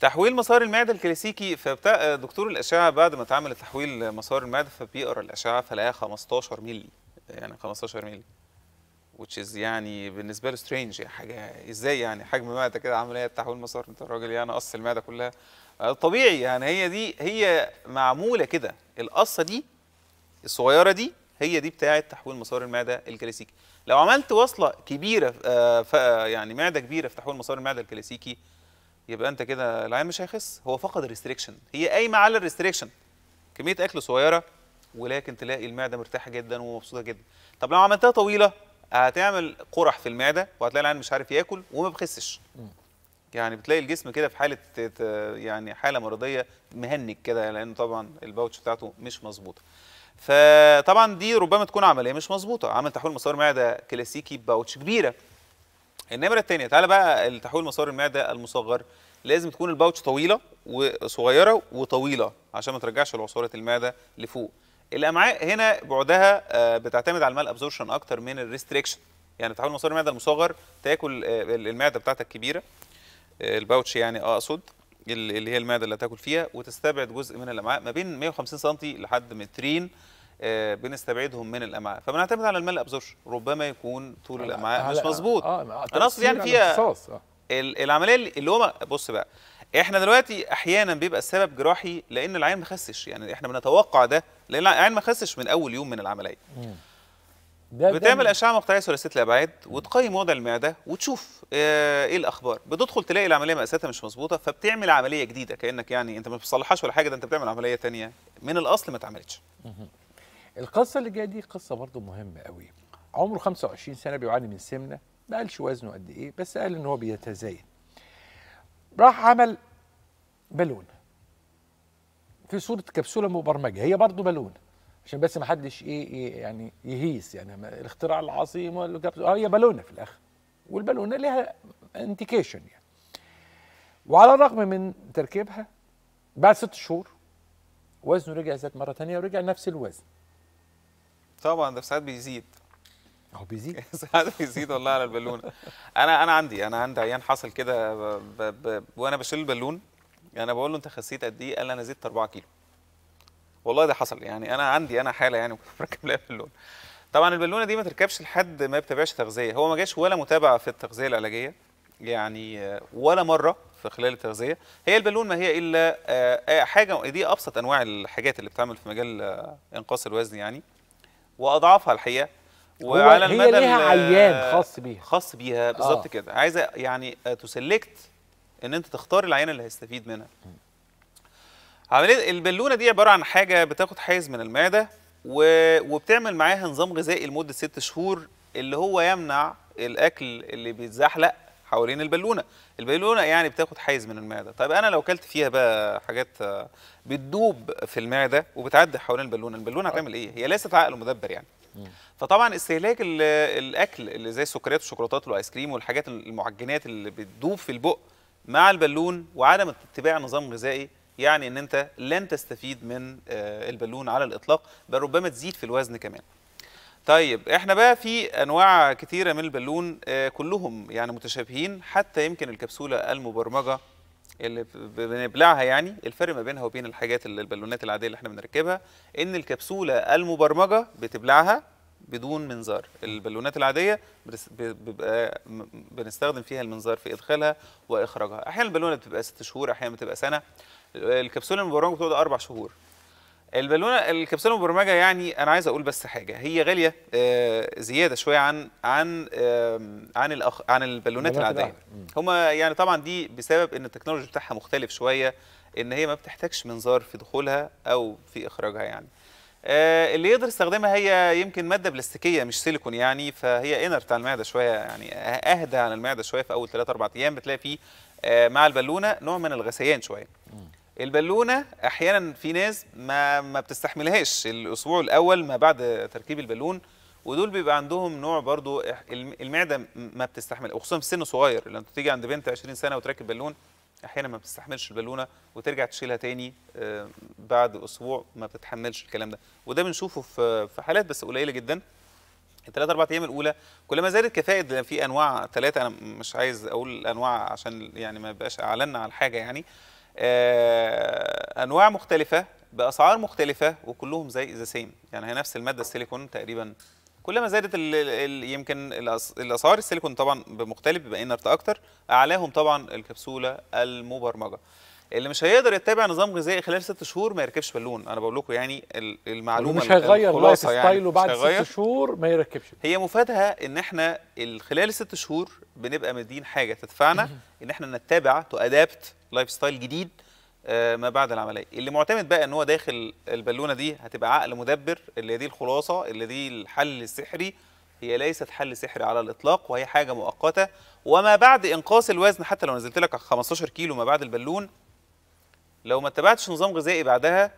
تحويل مسار المعده الكلاسيكي فبتاع آه، دكتور الاشعه بعد ما اتعمل تحويل مسار المعده فبيقرا الاشعه فلاقيها 15 مللي يعني 15 مللي which is يعني بالنسبه له سترينج يعني حاجه ازاي يعني حجم معده كده عمليه تحويل مسار انت الراجل يعني قص المعده كلها آه، طبيعي يعني هي دي هي معموله كده القصه دي الصغيره دي هي دي بتاعه تحويل مسار المعده الكلاسيكي لو عملت وصله كبيره آه، يعني معده كبيره في تحويل مسار المعده الكلاسيكي يبقى انت كده العيان مش هيخس هو فقد الريستريكشن هي قايمه على الريستريكشن كميه اكل صغيره ولكن تلاقي المعده مرتاحه جدا ومبسوطه جدا طب لو عملتها طويله هتعمل قرح في المعده وهتلاقي العيان مش عارف ياكل وما بخسش يعني بتلاقي الجسم كده في حاله يعني حاله مرضيه مهنج كده لان طبعا الباوتش بتاعته مش مظبوطه فطبعا دي ربما تكون عمليه مش مظبوطه عمل تحويل مسار معده كلاسيكي باوتش كبيره النمره الثانيه تعالى بقى التحويل مسار المعده المصغر لازم تكون الباوتش طويله وصغيره وطويله عشان ما ترجعش العصاره المعده لفوق الامعاء هنا بعدها آه، بتعتمد على المال ابزوربشن اكتر من الريستريكشن يعني تحول مسار المعده المصغر تاكل آه، المعده بتاعتك كبيره آه، الباوتش يعني اقصد اللي هي المعده اللي هتاكل فيها وتستبعد جزء من الامعاء ما بين 150 سم لحد مترين بنستبعدهم من الامعاء فبنعتمد على المال ابزوربشن ربما يكون طول الامعاء مش مظبوط انا اقصد يعني فيها العمليه اللي هو بص بقى احنا دلوقتي احيانا بيبقى السبب جراحي لان العين ما خسش يعني احنا بنتوقع ده لان العين ما خسش من اول يوم من العمليه
ده بتعمل اشعه
مقطعيه ثلاثيه الابعاد وتقيم وضع المعده وتشوف آه، ايه الاخبار بتدخل تلاقي العمليه مقاساتها مش مظبوطه فبتعمل عمليه جديده كانك يعني انت ما بتصلحهاش ولا حاجه ده انت بتعمل عمليه ثانيه من الاصل ما اتعملتش
القصه اللي جايه دي قصه برضو مهمه قوي عمره 25 سنه بيعاني من سمنه ما قالش وزنه قد ايه بس قال ان هو بيتزايد راح عمل بالون في صوره كبسوله مبرمجه هي برضه بالون عشان بس ما حدش ايه يعني يهيس يعني الاختراع العظيم اه هي بالونه في الاخر والبالونه ليها انتيكيشن يعني وعلى الرغم من تركيبها بعد ست شهور وزنه رجع زاد مره ثانيه ورجع نفس الوزن طبعا ده
ساعات بيزيد هو بيزيد ساعات بيزيد والله على البالونه انا انا عندي انا عندي عيان حصل كده وانا بشيل البالون انا يعني بقول له انت خسيت قد ايه؟ قال لي انا زدت 4 كيلو والله ده حصل يعني انا عندي انا حاله يعني بركب لها بالون طبعا البالونه دي ما تركبش لحد ما بتابعش تغذيه هو ما جاش ولا متابعه في التغذيه العلاجيه يعني ولا مره في خلال التغذيه هي البالون ما هي الا آه، آه، حاجه دي ابسط انواع الحاجات اللي بتعمل في مجال آه، انقاص الوزن يعني واضعافها الحقيقه وعلى هي المدى ليها عيان خاص بيها خاص بيها بالظبط آه. كده عايزه يعني تسلكت ان انت تختار العينه اللي هيستفيد منها عمليه البالونه دي عباره عن حاجه بتاخد حيز من المعده و... وبتعمل معاها نظام غذائي لمده ست شهور اللي هو يمنع الاكل اللي بيتزحلق حوالين البالونه البالونه يعني بتاخد حيز من المعده طيب انا لو اكلت فيها بقى حاجات بتدوب في المعده وبتعدي حوالين البالونه البالونه هتعمل ايه هي ليست عقل مدبر يعني فطبعا استهلاك الاكل اللي زي السكريات والشوكولاتات والايس كريم والحاجات المعجنات اللي بتدوب في البق مع البالون وعدم اتباع نظام غذائي يعني ان انت لن تستفيد من آه، البالون على الاطلاق بل ربما تزيد في الوزن كمان طيب احنا بقى في انواع كثيره من البالون آه، كلهم يعني متشابهين حتى يمكن الكبسوله المبرمجه اللي بنبلعها يعني الفرق ما بينها وبين الحاجات اللي البالونات العاديه اللي احنا بنركبها ان الكبسوله المبرمجه بتبلعها بدون منظار البالونات العاديه بيبقى بنستخدم فيها المنظار في ادخالها واخراجها احيانا البالونه بتبقى ست شهور احيانا بتبقى سنه الكبسوله المبرمجه بتقعد اربع شهور البالونه الكبسوله المبرمجه يعني انا عايز اقول بس حاجه هي غاليه آه، زياده شويه عن عن عن الأخ عن البالونات العاديه هما يعني طبعا دي بسبب ان التكنولوجي بتاعها مختلف شويه ان هي ما بتحتاجش منظار في دخولها او في اخراجها يعني آه، اللي يقدر يستخدمها هي يمكن ماده بلاستيكيه مش سيليكون يعني فهي انرت على المعده شويه يعني أه-، اهدى عن المعده شويه في اول 3 4 ايام بتلاقي فيه مع البالونه نوع من الغثيان شويه البالونه احيانا في ناس ما ما بتستحملهاش الاسبوع الاول ما بعد تركيب البالون ودول بيبقى عندهم نوع برضو المعده ما بتستحمل وخصوصا في سن صغير لما تيجي عند بنت 20 سنه وتركب بالون احيانا ما بتستحملش البالونه وترجع تشيلها تاني آه، بعد اسبوع ما بتتحملش الكلام ده وده بنشوفه في حالات بس قليله جدا الثلاث اربع ايام الاولى كلما زادت كفاءه في انواع ثلاثه انا مش عايز اقول انواع عشان يعني ما يبقاش اعلنا على حاجه يعني آه، انواع مختلفه باسعار مختلفه وكلهم زي ذا سيم يعني هي نفس الماده السيليكون تقريبا كلما زادت الـ الـ يمكن الاسعار السيليكون طبعا بمختلف بيبقى انرت اكتر اعلاهم طبعا الكبسوله المبرمجه اللي مش هيقدر يتابع نظام غذائي خلال ست شهور ما يركبش بالون انا بقول لكم يعني المعلومه يعني، مش هيغير لايف ستايله يعني بعد ست
شهور ما يركبش
هي مفادها ان احنا خلال الست شهور بنبقى مدين حاجه تدفعنا ان احنا نتبع تو ادابت لايف ستايل جديد آه، ما بعد العمليه اللي معتمد بقى ان هو داخل البالونه دي هتبقى عقل مدبر اللي دي الخلاصه اللي دي الحل السحري هي ليست حل سحري على الاطلاق وهي حاجه مؤقته وما بعد انقاص الوزن حتى لو نزلت لك 15 كيلو ما بعد البالون لو ما اتبعتش نظام غذائي بعدها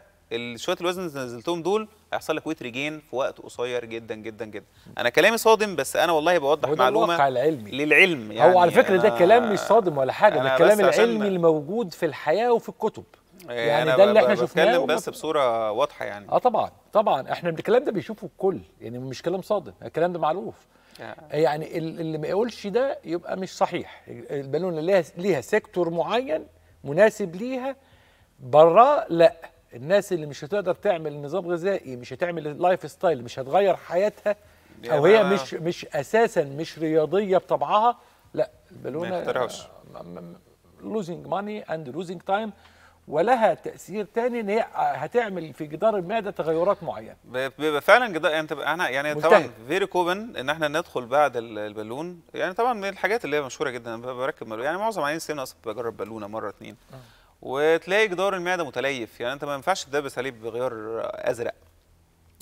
شويه الوزن اللي نزلتهم دول هيحصل لك ويت ريجين في وقت قصير جدا جدا جدا انا كلامي صادم بس انا والله بوضح معلومه الواقع العلمي للعلم يعني هو على يعني فكره ده كلام
مش صادم ولا حاجه ده الكلام العلمي الموجود في الحياه وفي الكتب
إيه، يعني ده اللي احنا شفناه بتكلم بس بصوره واضحه يعني اه
طبعا طبعا احنا الكلام ده بيشوفه الكل يعني مش كلام صادم الكلام ده معروف آه. يعني اللي ما يقولش ده يبقى مش صحيح البالونه ليها ليها سيكتور معين مناسب ليها براه لا الناس اللي مش هتقدر تعمل نظام غذائي مش هتعمل لايف ستايل مش هتغير حياتها او هي مش مش اساسا مش رياضيه بطبعها لا البالونه ما يختارهاش لوزنج ماني اند لوزنج تايم ولها تاثير تاني ان هي هتعمل في جدار المعده تغيرات معينه
بيبقى فعلا جدار يعني احنا يعني طبعا فيري كومن ان احنا ندخل بعد البالون يعني طبعا من الحاجات اللي هي مشهوره جدا بركب يعني معظم عيني السمنه اصلا بجرب بالونه مره اثنين أه. وتلاقي جدار المعده متليف يعني انت ما ينفعش تبدا بساليب بغيار ازرق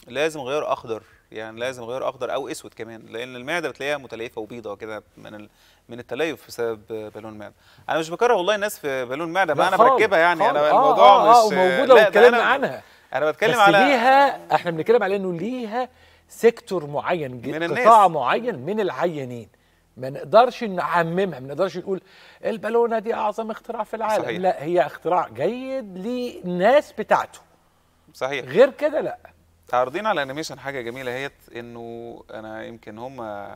لازم غيار اخضر يعني لازم غيار اخضر او اسود كمان لان المعده بتلاقيها متليفه وبيضه كده من ال... من التليف بسبب بالون معده انا مش بكره والله الناس في بالون معده بقى انا بركبها يعني خالص. انا الموضوع آه،, آه آه مش موجوده واتكلمنا أنا... عنها
انا بتكلم بس على ليها احنا بنتكلم على انه ليها سيكتور معين من الناس. قطاع معين من العيانين ما نقدرش نعممها ما نقدرش نقول البالونه دي اعظم اختراع في العالم صحيح. لا هي اختراع جيد للناس بتاعته
صحيح غير كده لا عارضين على انيميشن حاجه جميله اهيت انه انا يمكن هم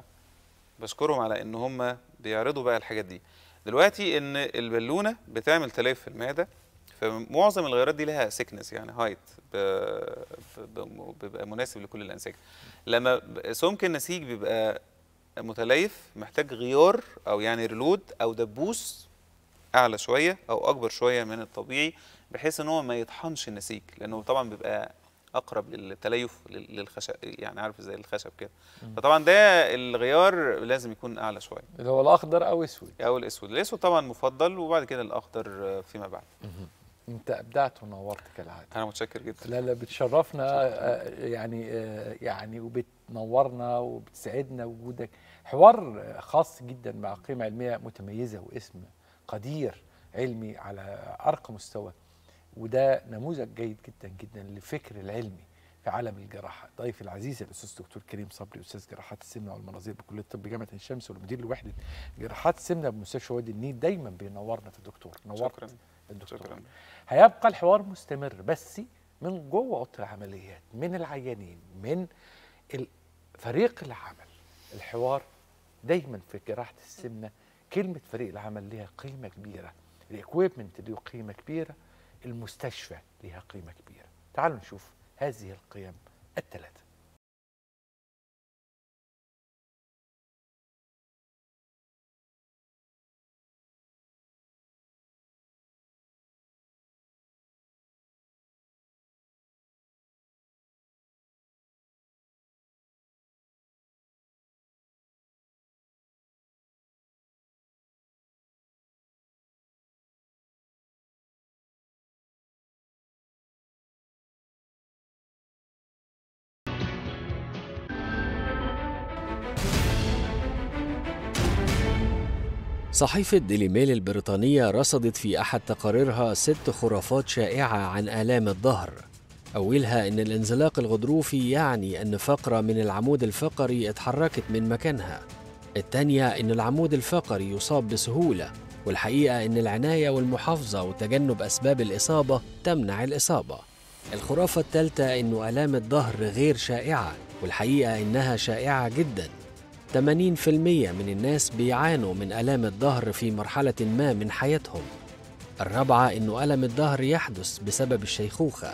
بشكرهم على ان هم بيعرضوا بقى الحاجات دي دلوقتي ان البالونه بتعمل تلف في المعده فمعظم الغيارات دي لها سكنس يعني هايت بيبقى مناسب لكل الانسجه لما سمك النسيج بيبقى متليف محتاج غيار او يعني ريلود او دبوس اعلى شويه او اكبر شويه من الطبيعي بحيث ان هو ما يطحنش النسيج لانه طبعا بيبقى اقرب للتليف للخشب يعني عارف زي الخشب كده فطبعا ده الغيار لازم يكون اعلى شويه
اللي هو الاخضر او اسود
او الاسود الاسود طبعا مفضل وبعد كده الاخضر فيما بعد
انت ابدعت ونورت كالعاده انا متشكر جدا لا لا بتشرفنا آه، يعني آه، يعني وبت بتنورنا وبتسعدنا وجودك حوار خاص جدا مع قيمة علمية متميزة واسم قدير علمي على أرقى مستوى وده نموذج جيد جدا جدا للفكر العلمي في عالم الجراحة ضيفي العزيز الأستاذ الدكتور كريم صبري أستاذ جراحات السمنة والمناظير بكلية الطب جامعة عين شمس والمدير لوحدة جراحات السمنة بمستشفى وادي النيل دايما بينورنا في الدكتور نورت شكرا الدكتور شكرا. هيبقى الحوار مستمر بس من جوه اوضه العمليات من العيانين من فريق العمل الحوار دايما في جراحه السمنه كلمه فريق العمل ليها قيمه كبيره الاكويبمنت له قيمه كبيره المستشفى لها قيمه كبيره تعالوا نشوف هذه القيم الثلاثه
صحيفة ديلي ميل البريطانية رصدت في أحد تقاريرها ست خرافات شائعة عن آلام الظهر أولها أن الانزلاق الغضروفي يعني أن فقرة من العمود الفقري اتحركت من مكانها التانية أن العمود الفقري يصاب بسهولة والحقيقة أن العناية والمحافظة وتجنب أسباب الإصابة تمنع الإصابة الخرافة الثالثة أن آلام الظهر غير شائعة والحقيقة أنها شائعة جداً 80% من الناس بيعانوا من آلام الظهر في مرحلة ما من حياتهم الرابعة إنه ألم الظهر يحدث بسبب الشيخوخة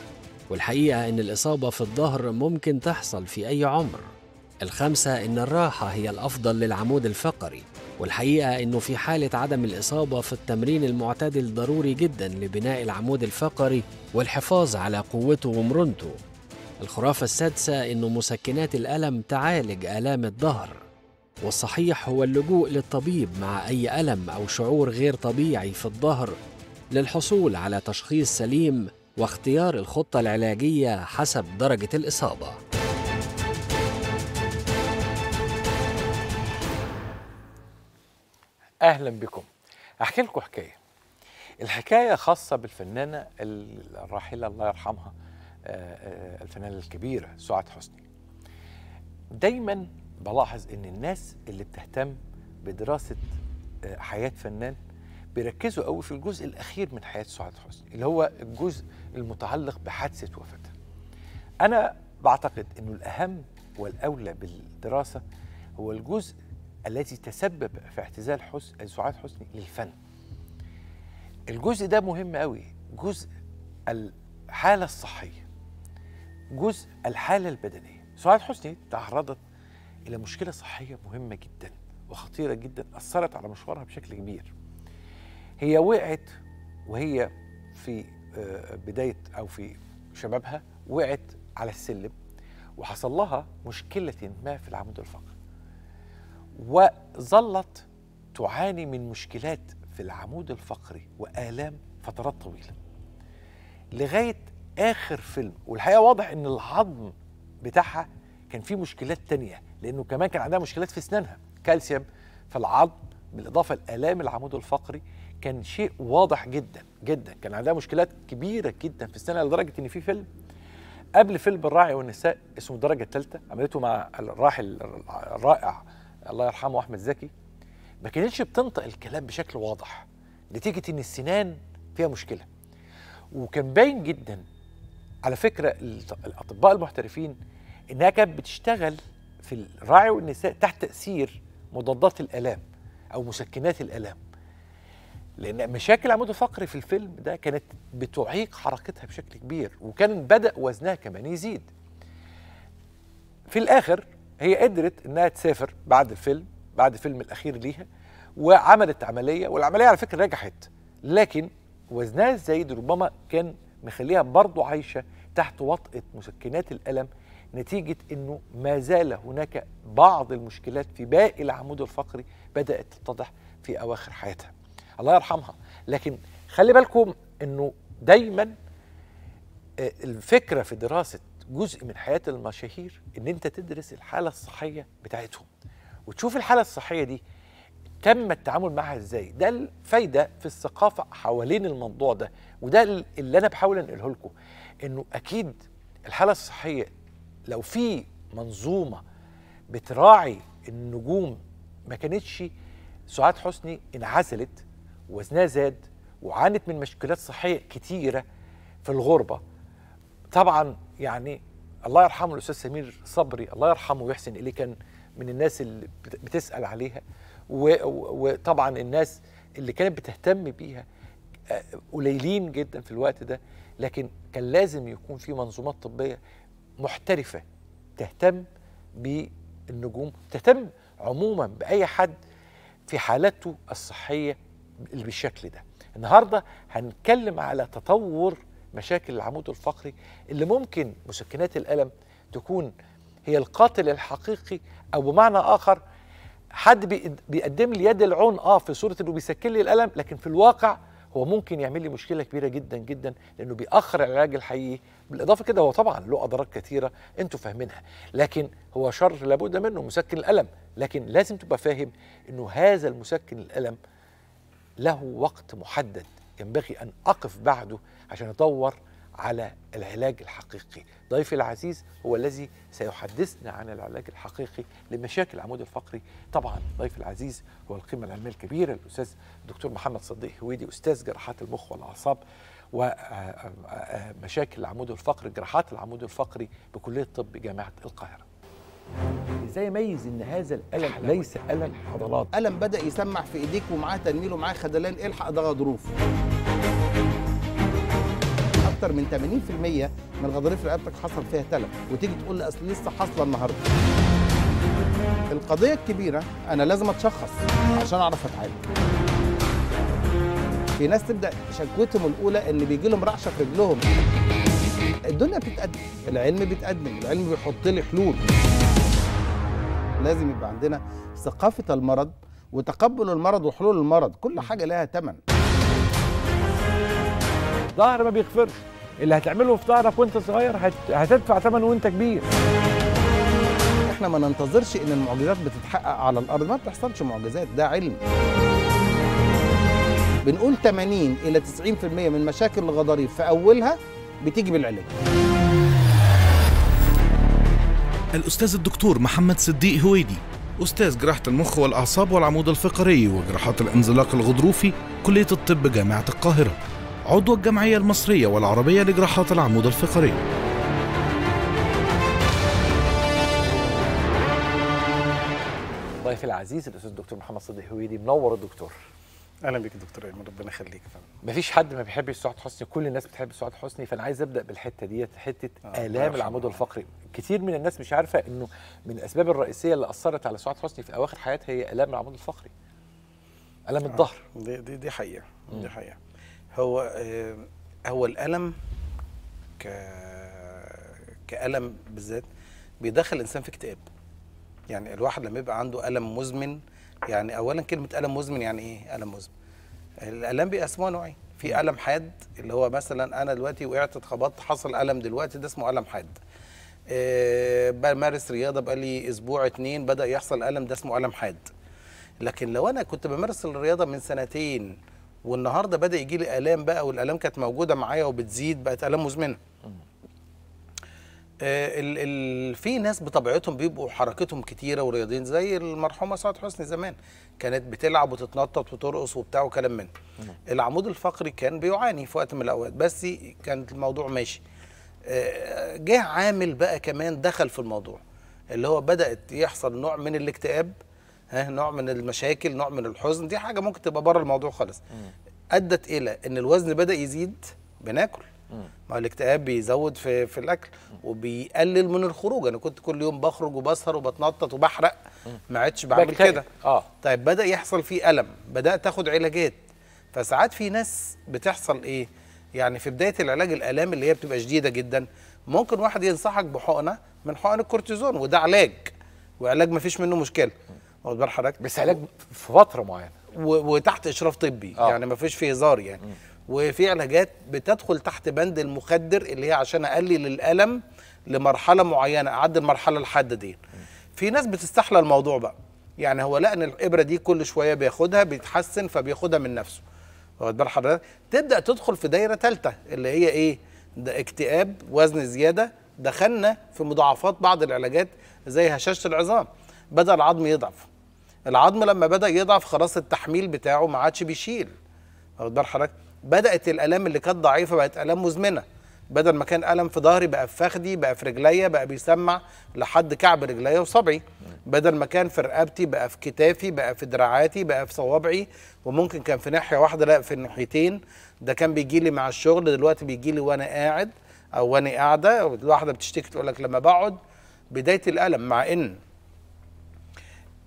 والحقيقة إن الإصابة في الظهر ممكن تحصل في أي عمر الخامسة إن الراحة هي الأفضل للعمود الفقري والحقيقة إنه في حالة عدم الإصابة في التمرين المعتدل ضروري جدا لبناء العمود الفقري والحفاظ على قوته ومرونته الخرافة السادسة إنه مسكنات الألم تعالج آلام الظهر والصحيح هو اللجوء للطبيب مع أي ألم أو شعور غير طبيعي في الظهر للحصول على تشخيص سليم واختيار الخطة العلاجية حسب درجة الإصابة.
أهلا بكم. أحكي لكم حكاية. الحكاية خاصة بالفنانة الراحلة الله يرحمها آه، آه، الفنانة الكبيرة سعاد حسني. دايما بلاحظ ان الناس اللي بتهتم بدراسه آه، حياه فنان بيركزوا قوي في الجزء الاخير من حياه سعاد حسني اللي هو الجزء المتعلق بحادثه وفاته انا بعتقد انه الاهم والاولى بالدراسه هو الجزء الذي تسبب في اعتزال حسن سعاد حسني للفن الجزء ده مهم قوي جزء الحاله الصحيه جزء الحاله البدنيه سعاد حسني تعرضت الى مشكله صحيه مهمه جدا وخطيره جدا اثرت على مشوارها بشكل كبير هي وقعت وهي في آه، بدايه او في شبابها وقعت على السلم وحصل لها مشكله ما في العمود الفقري وظلت تعاني من مشكلات في العمود الفقري والام فترات طويله لغايه اخر فيلم والحقيقه واضح ان العظم بتاعها كان فيه مشكلات تانية لانه كمان كان عندها مشكلات في اسنانها كالسيوم في العظم بالاضافه لالام العمود الفقري كان شيء واضح جدا جدا كان عندها مشكلات كبيره جدا في اسنانها لدرجه ان في فيلم قبل فيلم الراعي والنساء اسمه الدرجه الثالثه عملته مع الراحل الرائع الله يرحمه احمد زكي ما كانتش بتنطق الكلام بشكل واضح نتيجه ان السنان فيها مشكله وكان باين جدا على فكره الاطباء المحترفين انها كانت بتشتغل في الراعي والنساء تحت تاثير مضادات الالام او مسكنات الالام لان مشاكل عمود الفقري في الفيلم ده كانت بتعيق حركتها بشكل كبير وكان بدا وزنها كمان يزيد في الاخر هي قدرت انها تسافر بعد الفيلم بعد الفيلم الاخير ليها وعملت عمليه والعمليه على فكره نجحت لكن وزنها الزايد ربما كان مخليها برضه عايشه تحت وطئه مسكنات الالم نتيجة أنه ما زال هناك بعض المشكلات في باقي العمود الفقري بدأت تتضح في أواخر حياتها الله يرحمها لكن خلي بالكم أنه دايما آه، الفكرة في دراسة جزء من حياة المشاهير أن أنت تدرس الحالة الصحية بتاعتهم وتشوف الحالة الصحية دي تم التعامل معها ازاي ده الفايده في الثقافه حوالين الموضوع ده وده اللي انا بحاول انقله لكم انه اكيد الحاله الصحيه لو في منظومه بتراعي النجوم ما كانتش سعاد حسني انعزلت وزنها زاد وعانت من مشكلات صحيه كتيره في الغربه طبعا يعني الله يرحمه الاستاذ سمير صبري الله يرحمه ويحسن اليه كان من الناس اللي بتسال عليها وطبعا الناس اللي كانت بتهتم بيها آه، قليلين جدا في الوقت ده لكن كان لازم يكون في منظومات طبيه محترفه تهتم بالنجوم تهتم عموما باي حد في حالته الصحيه اللي بالشكل ده النهارده هنتكلم على تطور مشاكل العمود الفقري اللي ممكن مسكنات الالم تكون هي القاتل الحقيقي او بمعنى اخر حد بيقدم لي يد العون اه في صوره انه بيسكن لي الالم لكن في الواقع هو ممكن يعمل لي مشكله كبيره جدا جدا لانه بيأخر العلاج الحقيقي بالاضافه كده هو طبعا له اضرار كثيره انتوا فاهمينها لكن هو شر لابد منه مسكن الالم لكن لازم تبقى فاهم انه هذا المسكن الالم له وقت محدد ينبغي ان اقف بعده عشان اطور على العلاج الحقيقي ضيفي العزيز هو الذي سيحدثنا عن العلاج الحقيقي لمشاكل العمود الفقري طبعا ضيفي العزيز هو القيمة العلمية الكبيرة الأستاذ الدكتور محمد صديق هويدي أستاذ جراحات المخ والأعصاب ومشاكل آه، آه، آه، العمود الفقري جراحات العمود الفقري بكلية طب جامعة القاهرة ازاي اميز ان هذا الالم ليس الم عضلات الم بدا يسمع في ايديك ومعاه تنميل ومعاه خدلان الحق
ده غضروف اكتر من 80% من غضاريف رقبتك حصل فيها تلف وتيجي تقول لي اصل لسه حاصله النهارده القضيه الكبيره انا لازم اتشخص عشان اعرف اتعالج في ناس تبدا شكوتهم الاولى ان بيجي لهم رعشه في رجلهم الدنيا بتتقدم العلم بيتقدم العلم بيحط لي حلول لازم يبقى عندنا ثقافه المرض وتقبل المرض وحلول المرض كل حاجه لها ثمن
الظهر ما بيغفرش اللي هتعمله في ظهرك وانت صغير هتدفع ثمنه وانت كبير احنا ما ننتظرش ان المعجزات
بتتحقق على الارض ما بتحصلش معجزات ده علم بنقول 80 الى 90% من مشاكل الغضاريف في اولها بتيجي بالعلاج الاستاذ الدكتور محمد صديق هويدي استاذ جراحه المخ والاعصاب والعمود الفقري وجراحات الانزلاق الغضروفي كليه الطب جامعه القاهره عضو الجمعية المصرية والعربية لجراحات العمود الفقري
ضيفي العزيز الاستاذ الدكتور محمد صديق هويدي منور الدكتور اهلا بيك دكتور ايمن ربنا يخليك يا فندم مفيش حد ما بيحبش سعاد حسني كل الناس بتحب سعاد حسني فانا عايز ابدا بالحته ديت حته آه الام العمود الفقري كتير من الناس مش عارفه انه من الاسباب الرئيسيه اللي اثرت على سعاد حسني في اواخر حياتها هي الام العمود الفقري الم آه، الظهر آه. دي, دي دي حقيقه
دي حقيقه هو آه، هو الالم ك كالم بالذات بيدخل الانسان في اكتئاب يعني الواحد لما يبقى عنده الم مزمن يعني اولا كلمه الم مزمن يعني ايه الم مزمن الالام بيقسموها نوعين في الم حاد اللي هو مثلا انا دلوقتي وقعت اتخبطت حصل الم دلوقتي ده اسمه الم حاد أه بمارس رياضه بقى لي اسبوع اتنين بدا يحصل الم ده اسمه الم حاد لكن لو انا كنت بمارس الرياضه من سنتين والنهارده بدا يجي لي الام بقى والالام كانت موجوده معايا وبتزيد بقت الام مزمنه آه، ال ال في ناس بطبيعتهم بيبقوا حركتهم كتيره ورياضيين زي المرحومه سعاد حسني زمان كانت بتلعب وتتنطط وترقص وبتاع وكلام من العمود الفقري كان بيعاني في وقت من الاوقات بس كان الموضوع ماشي آه، جه عامل بقى كمان دخل في الموضوع اللي هو بدات يحصل نوع من الاكتئاب ها نوع من المشاكل نوع من الحزن دي حاجه ممكن تبقى بره الموضوع خالص ادت الى ان الوزن بدا يزيد بناكل ما الاكتئاب بيزود في في الاكل وبيقلل من الخروج انا كنت كل يوم بخرج وبسهر وبتنطط وبحرق ما عدتش بعمل كده اه طيب بدا يحصل فيه الم بدات اخد علاجات فساعات في ناس بتحصل ايه يعني في بدايه العلاج الالام اللي هي بتبقى شديده جدا ممكن واحد ينصحك بحقنه من حقن الكورتيزون وده علاج وعلاج ما فيش منه مشكله
هو بال حضرتك بس علاج في فتره معينه
وتحت اشراف طبي آه. يعني ما فيش فيه هزار يعني م. وفي علاجات بتدخل تحت بند المخدر اللي هي عشان اقلل الالم لمرحله معينه اعدي المرحله الحاده دي في ناس بتستحلى الموضوع بقى يعني هو لقى ان الابره دي كل شويه بياخدها بيتحسن فبياخدها من نفسه واخد بال حضرتك تبدا تدخل في دايره ثالثه اللي هي ايه ده اكتئاب وزن زياده دخلنا في مضاعفات بعض العلاجات زي هشاشه العظام بدا العظم يضعف العظم لما بدا يضعف خلاص التحميل بتاعه ما عادش بيشيل واخد بال حضرتك بدات الالام اللي كانت ضعيفه بقت الام مزمنه بدل ما كان الم في ظهري بقى في فخدي بقى في رجليا بقى بيسمع لحد كعب رجليا وصبعي بدل ما كان في رقبتي بقى في كتافي بقى في دراعاتي بقى في صوابعي وممكن كان في ناحيه واحده لا في الناحيتين ده كان بيجي لي مع الشغل دلوقتي بيجي لي وانا قاعد او وانا قاعده الواحده بتشتكي تقول لك لما بقعد بدايه الالم مع ان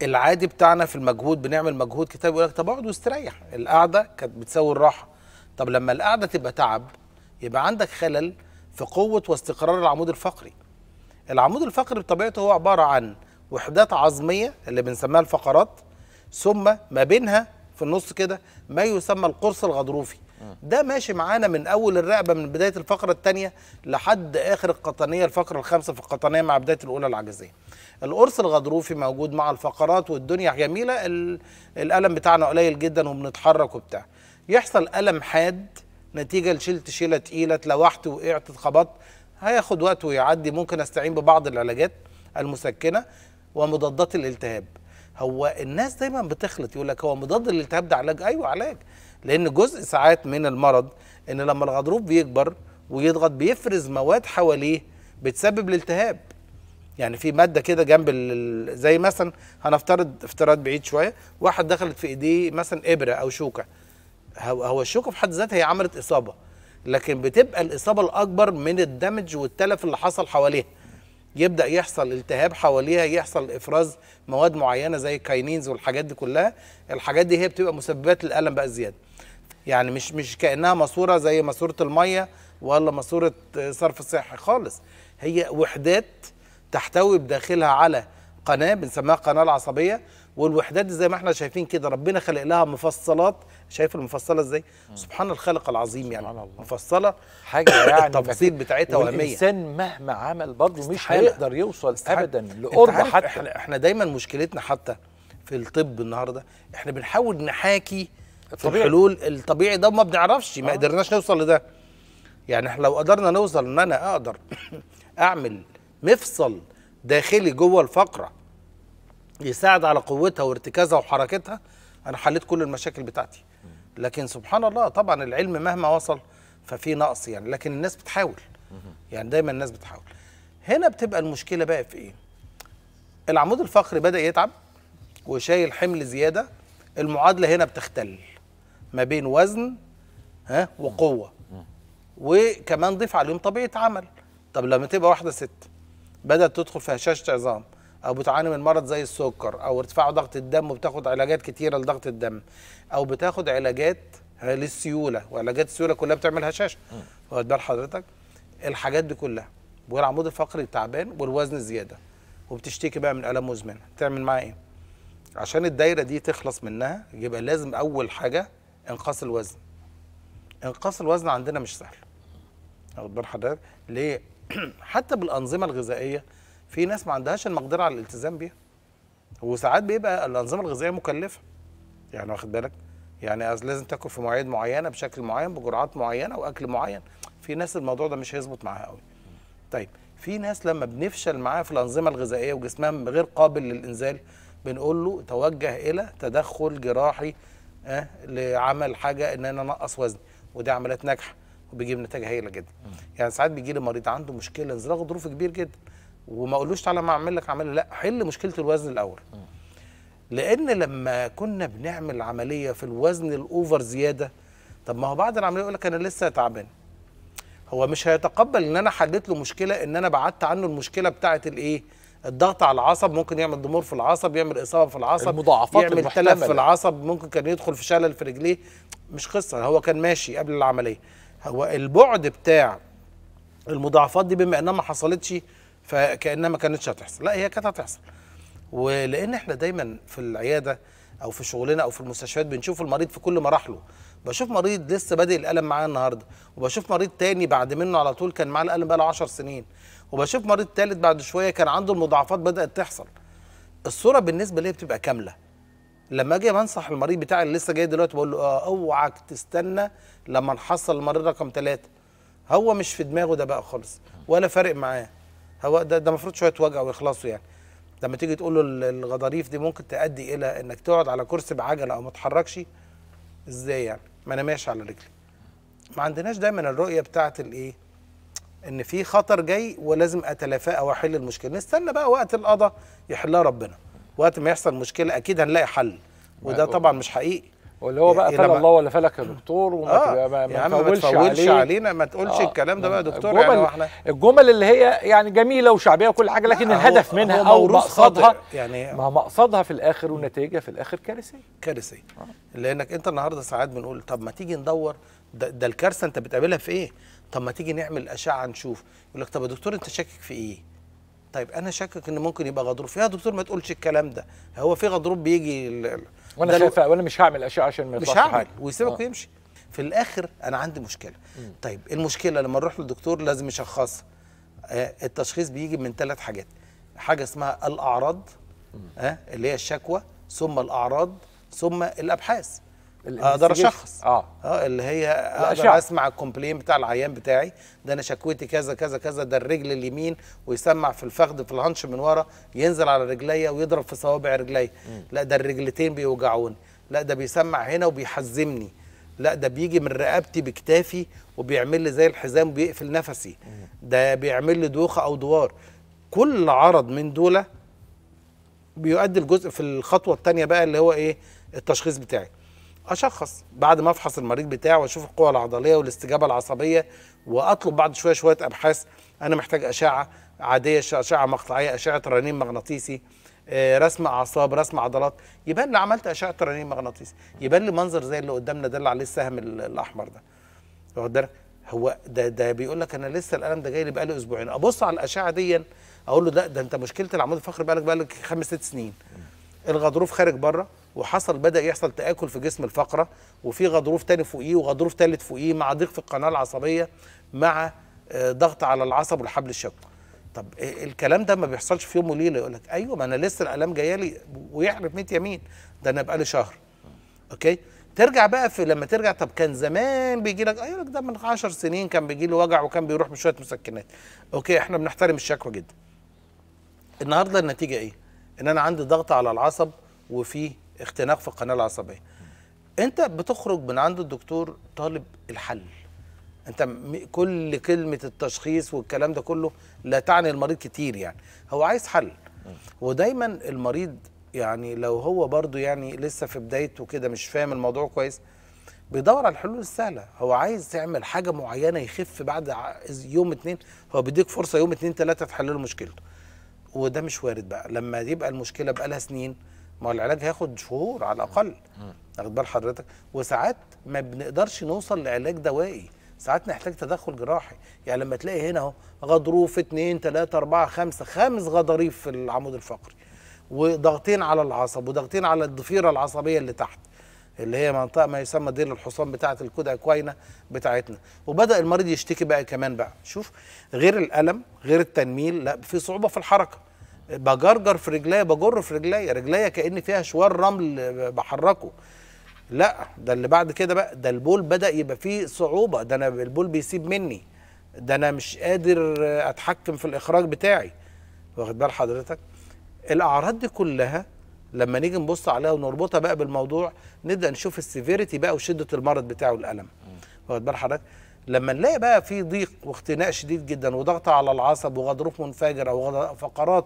العادي بتاعنا في المجهود بنعمل مجهود كتاب يقول لك طب اقعد واستريح القعده كانت بتساوي الراحه طب لما القعده تبقى تعب يبقى عندك خلل في قوه واستقرار العمود الفقري العمود الفقري بطبيعته هو عباره عن وحدات عظميه اللي بنسميها الفقرات ثم ما بينها في النص كده ما يسمى القرص الغضروفي ده ماشي معانا من اول الرقبه من بدايه الفقره الثانيه لحد اخر القطنيه الفقره الخامسه في القطنيه مع بدايه الاولى العجزيه القرص الغضروفي موجود مع الفقرات والدنيا جميله الالم بتاعنا قليل جدا وبنتحرك وبتاع يحصل الم حاد نتيجه لشلت شيله تقيله اتلوحت وقعت اتخبطت هياخد وقت ويعدي ممكن استعين ببعض العلاجات المسكنه ومضادات الالتهاب هو الناس دايما بتخلط يقول لك هو مضاد الالتهاب ده علاج ايوه علاج لان جزء ساعات من المرض ان لما الغضروف بيكبر ويضغط بيفرز مواد حواليه بتسبب الالتهاب يعني في ماده كده جنب زي مثلا هنفترض افتراض بعيد شويه واحد دخلت في ايديه مثلا ابره او شوكه هو الشوكه في حد ذاتها هي عملت اصابه لكن بتبقى الاصابه الاكبر من الدمج والتلف اللي حصل حواليها يبدا يحصل التهاب حواليها يحصل افراز مواد معينه زي الكاينينز والحاجات دي كلها الحاجات دي هي بتبقى مسببات للالم بقى زياده يعني مش مش كانها ماسوره زي ماسوره الميه ولا ماسوره صرف الصحي خالص هي وحدات تحتوي بداخلها على قناه بنسميها القناه العصبيه والوحدات زي ما احنا شايفين كده ربنا خلق لها مفصلات شايف المفصله ازاي سبحان الخالق العظيم يعني سبحان الله. مفصله حاجه يعني التفاصيل بتاعتها وهميه الانسان مهما عمل برضه مش هيقدر يوصل استحق. ابدا لقرب حتى احنا, احنا دايما مشكلتنا حتى في الطب النهارده احنا بنحاول نحاكي الطبيعي. في الحلول الطبيعي ده وما بنعرفش ما آه. قدرناش نوصل لده يعني احنا لو قدرنا نوصل ان انا اقدر اعمل مفصل داخلي جوه الفقره يساعد على قوتها وارتكازها وحركتها انا حليت كل المشاكل بتاعتي لكن سبحان الله طبعا العلم مهما وصل ففي نقص يعني لكن الناس بتحاول يعني دايما الناس بتحاول هنا بتبقى المشكله بقى في ايه العمود الفقري بدا يتعب وشايل حمل زياده المعادله هنا بتختل ما بين وزن ها وقوه وكمان ضيف عليهم طبيعه عمل طب لما تبقى واحده ست بدات تدخل في هشاشه عظام او بتعاني من مرض زي السكر او ارتفاع ضغط الدم وبتاخد علاجات كتيره لضغط الدم او بتاخد علاجات للسيوله وعلاجات السيوله كلها بتعمل هشاشه واخد بال حضرتك الحاجات دي كلها والعمود الفقري تعبان والوزن زياده وبتشتكي بقى من الام مزمنه تعمل معاها ايه عشان الدايره دي تخلص منها يبقى لازم اول حاجه انقاص الوزن انقاص الوزن عندنا مش سهل واخد بال حضرتك ليه حتى بالانظمه الغذائيه في ناس ما عندهاش المقدره على الالتزام بيها وساعات بيبقى الانظمه الغذائيه مكلفه يعني واخد بالك يعني لازم تاكل في مواعيد معينه بشكل معين بجرعات معينه واكل معين في ناس الموضوع ده مش هيظبط معاها قوي طيب في ناس لما بنفشل معاها في الانظمه الغذائيه وجسمها غير قابل للانزال بنقول له توجه الى تدخل جراحي أه لعمل حاجه ان انا انقص وزني ودي عمليات ناجحه وبيجيب نتائج هايله جدا يعني ساعات بيجي لي مريض عنده مشكله انزلاق ظروف كبير جدا وما اقولوش تعالى ما اعمل لك عمليه لا حل مشكله الوزن الاول لان لما كنا بنعمل عمليه في الوزن الاوفر زياده طب ما هو بعد العمليه يقول لك انا لسه تعبان هو مش هيتقبل ان انا حليت له مشكله ان انا بعدت عنه المشكله بتاعه الايه الضغط على العصب ممكن يعمل ضمور في العصب يعمل اصابه في العصب المضاعفات يعمل تلف في العصب ممكن كان يدخل في شلل في رجليه مش قصه هو كان ماشي قبل العمليه هو البعد بتاع المضاعفات دي بما انها ما حصلتش فكانها ما كانتش هتحصل لا هي كانت هتحصل ولان احنا دايما في العياده او في شغلنا او في المستشفيات بنشوف المريض في كل مراحله بشوف مريض لسه بادئ الالم معاه النهارده وبشوف مريض تاني بعد منه على طول كان معاه الالم بقاله 10 سنين وبشوف مريض تالت بعد شويه كان عنده المضاعفات بدات تحصل الصوره بالنسبه لي بتبقى كامله لما اجي بنصح المريض بتاعي اللي لسه جاي دلوقتي بقول له اه اوعك تستنى لما نحصل المريض رقم ثلاثه هو مش في دماغه ده بقى خالص ولا فارق معاه هو ده ده المفروض شويه وجع ويخلصوا يعني لما تيجي تقول له الغضاريف دي ممكن تؤدي الى انك تقعد على كرسي بعجله او ما تتحركش ازاي يعني ما انا ماشي على رجلي ما عندناش دايما الرؤيه بتاعه الايه ان في خطر جاي ولازم اتلافاه او احل المشكله نستنى بقى وقت القضاء يحلها ربنا وقت ما يحصل مشكله اكيد هنلاقي حل وده آه، طبعا مش حقيقي واللي هو بقى فلا يعني الله
ولا فلك يا دكتور وما آه ما, ما, يعني ما تفولش علي علينا ما تقولش آه الكلام ده بقى يا دكتور يعني الجمل يعني احنا الجمل اللي هي يعني جميله وشعبيه وكل حاجه لكن آه الهدف منها هو او مقصدها يعني ما مقصدها في
الاخر والنتيجه في الاخر كارثيه كارثيه آه لانك انت النهارده ساعات بنقول طب ما تيجي ندور ده, ده الكارثه انت بتقابلها في ايه؟ طب ما تيجي نعمل اشعه نشوف يقول لك طب يا دكتور انت شاكك في ايه؟ طيب انا شاكك ان ممكن يبقى غضروف يا دكتور ما تقولش الكلام ده هو في غضروف بيجي وانا خايف وانا مش هعمل اشياء عشان ما مش هعمل ويسيبك آه. ويمشي في الاخر انا عندي مشكله مم. طيب المشكله لما نروح للدكتور لازم يشخصها آه التشخيص بيجي من ثلاث حاجات حاجه اسمها الاعراض آه اللي هي الشكوى ثم الاعراض ثم الابحاث اقدر اشخص اه اللي آه، هي اقدر اسمع الكومبلين بتاع العيان بتاعي ده انا شكوتي كذا كذا كذا ده الرجل اليمين ويسمع في الفخذ في الهنش من ورا ينزل على رجليا ويضرب في صوابع رجليا لا ده الرجلتين بيوجعوني لا ده بيسمع هنا وبيحزمني لا ده بيجي من رقبتي بكتافي وبيعمل لي زي الحزام وبيقفل نفسي ده بيعمل لي دوخه او دوار كل عرض من دول بيؤدي الجزء في الخطوه الثانيه بقى اللي هو ايه التشخيص بتاعي اشخص بعد ما افحص المريض بتاعه واشوف القوه العضليه والاستجابه العصبيه واطلب بعد شويه شويه ابحاث انا محتاج اشعه عاديه اشعه مقطعيه اشعه رنين مغناطيسي آه، رسم اعصاب رسم عضلات يبان لي عملت اشعه رنين مغناطيسي يبان لي منظر زي اللي قدامنا ده اللي عليه السهم الاحمر ده واخد بالك هو ده ده بيقول لك انا لسه الالم ده جاي لي بقالي اسبوعين ابص على الاشعه دي اقول له لا ده انت مشكله العمود الفقري بقالك بقالك خمس ست سنين الغضروف خارج بره وحصل بدا يحصل تاكل في جسم الفقره وفي غضروف تاني فوقيه وغضروف تالت فوقيه مع ضيق في القناه العصبيه مع آه، ضغط على العصب والحبل الشوكي طب آه، الكلام ده ما بيحصلش في يوم وليله يقول لك ايوه ما انا لسه الالام جايه لي ويحرف 100 يمين ده انا بقالي شهر اوكي ترجع بقى في لما ترجع طب كان زمان بيجي لك ايوه ده من 10 سنين كان بيجي له وجع وكان بيروح بشويه مسكنات اوكي احنا بنحترم الشكوى جدا النهارده النتيجه ايه ان انا عندي ضغط على العصب وفي اختناق في القناه العصبيه انت بتخرج من عند الدكتور طالب الحل انت كل كلمه التشخيص والكلام ده كله لا تعني المريض كتير يعني هو عايز حل ودايما المريض يعني لو هو برضو يعني لسه في بدايته كده مش فاهم الموضوع كويس بيدور على الحلول السهله هو عايز يعمل حاجه معينه يخف بعد يوم اتنين هو بيديك فرصه يوم اتنين تلاته تحل له مشكلته وده مش وارد بقى لما يبقى المشكله بقى لها سنين ما العلاج هياخد شهور على الاقل واخد بال حضرتك وساعات ما بنقدرش نوصل لعلاج دوائي ساعات نحتاج تدخل جراحي يعني لما تلاقي هنا اهو غضروف 2 3 4 5 خمس غضاريف في العمود الفقري وضغطين على العصب وضغطين على الضفيره العصبيه اللي تحت اللي هي منطقه ما يسمى ديل الحصان بتاعه الكود اكوينا بتاعتنا وبدا المريض يشتكي بقى كمان بقى شوف غير الالم غير التنميل لا في صعوبه في الحركه بجرجر في رجليا بجر في رجليا رجليا كان فيها شوار رمل بحركه لا ده اللي بعد كده بقى ده البول بدا يبقى فيه صعوبه ده انا البول بيسيب مني ده انا مش قادر اتحكم في الاخراج بتاعي واخد بال حضرتك الاعراض دي كلها لما نيجي نبص عليها ونربطها بقى بالموضوع نبدا نشوف السيفيريتي بقى وشده المرض بتاعه الالم واخد بال حضرتك لما نلاقي بقى في ضيق واختناق شديد جدا وضغط على العصب وغضروف منفجره وفقرات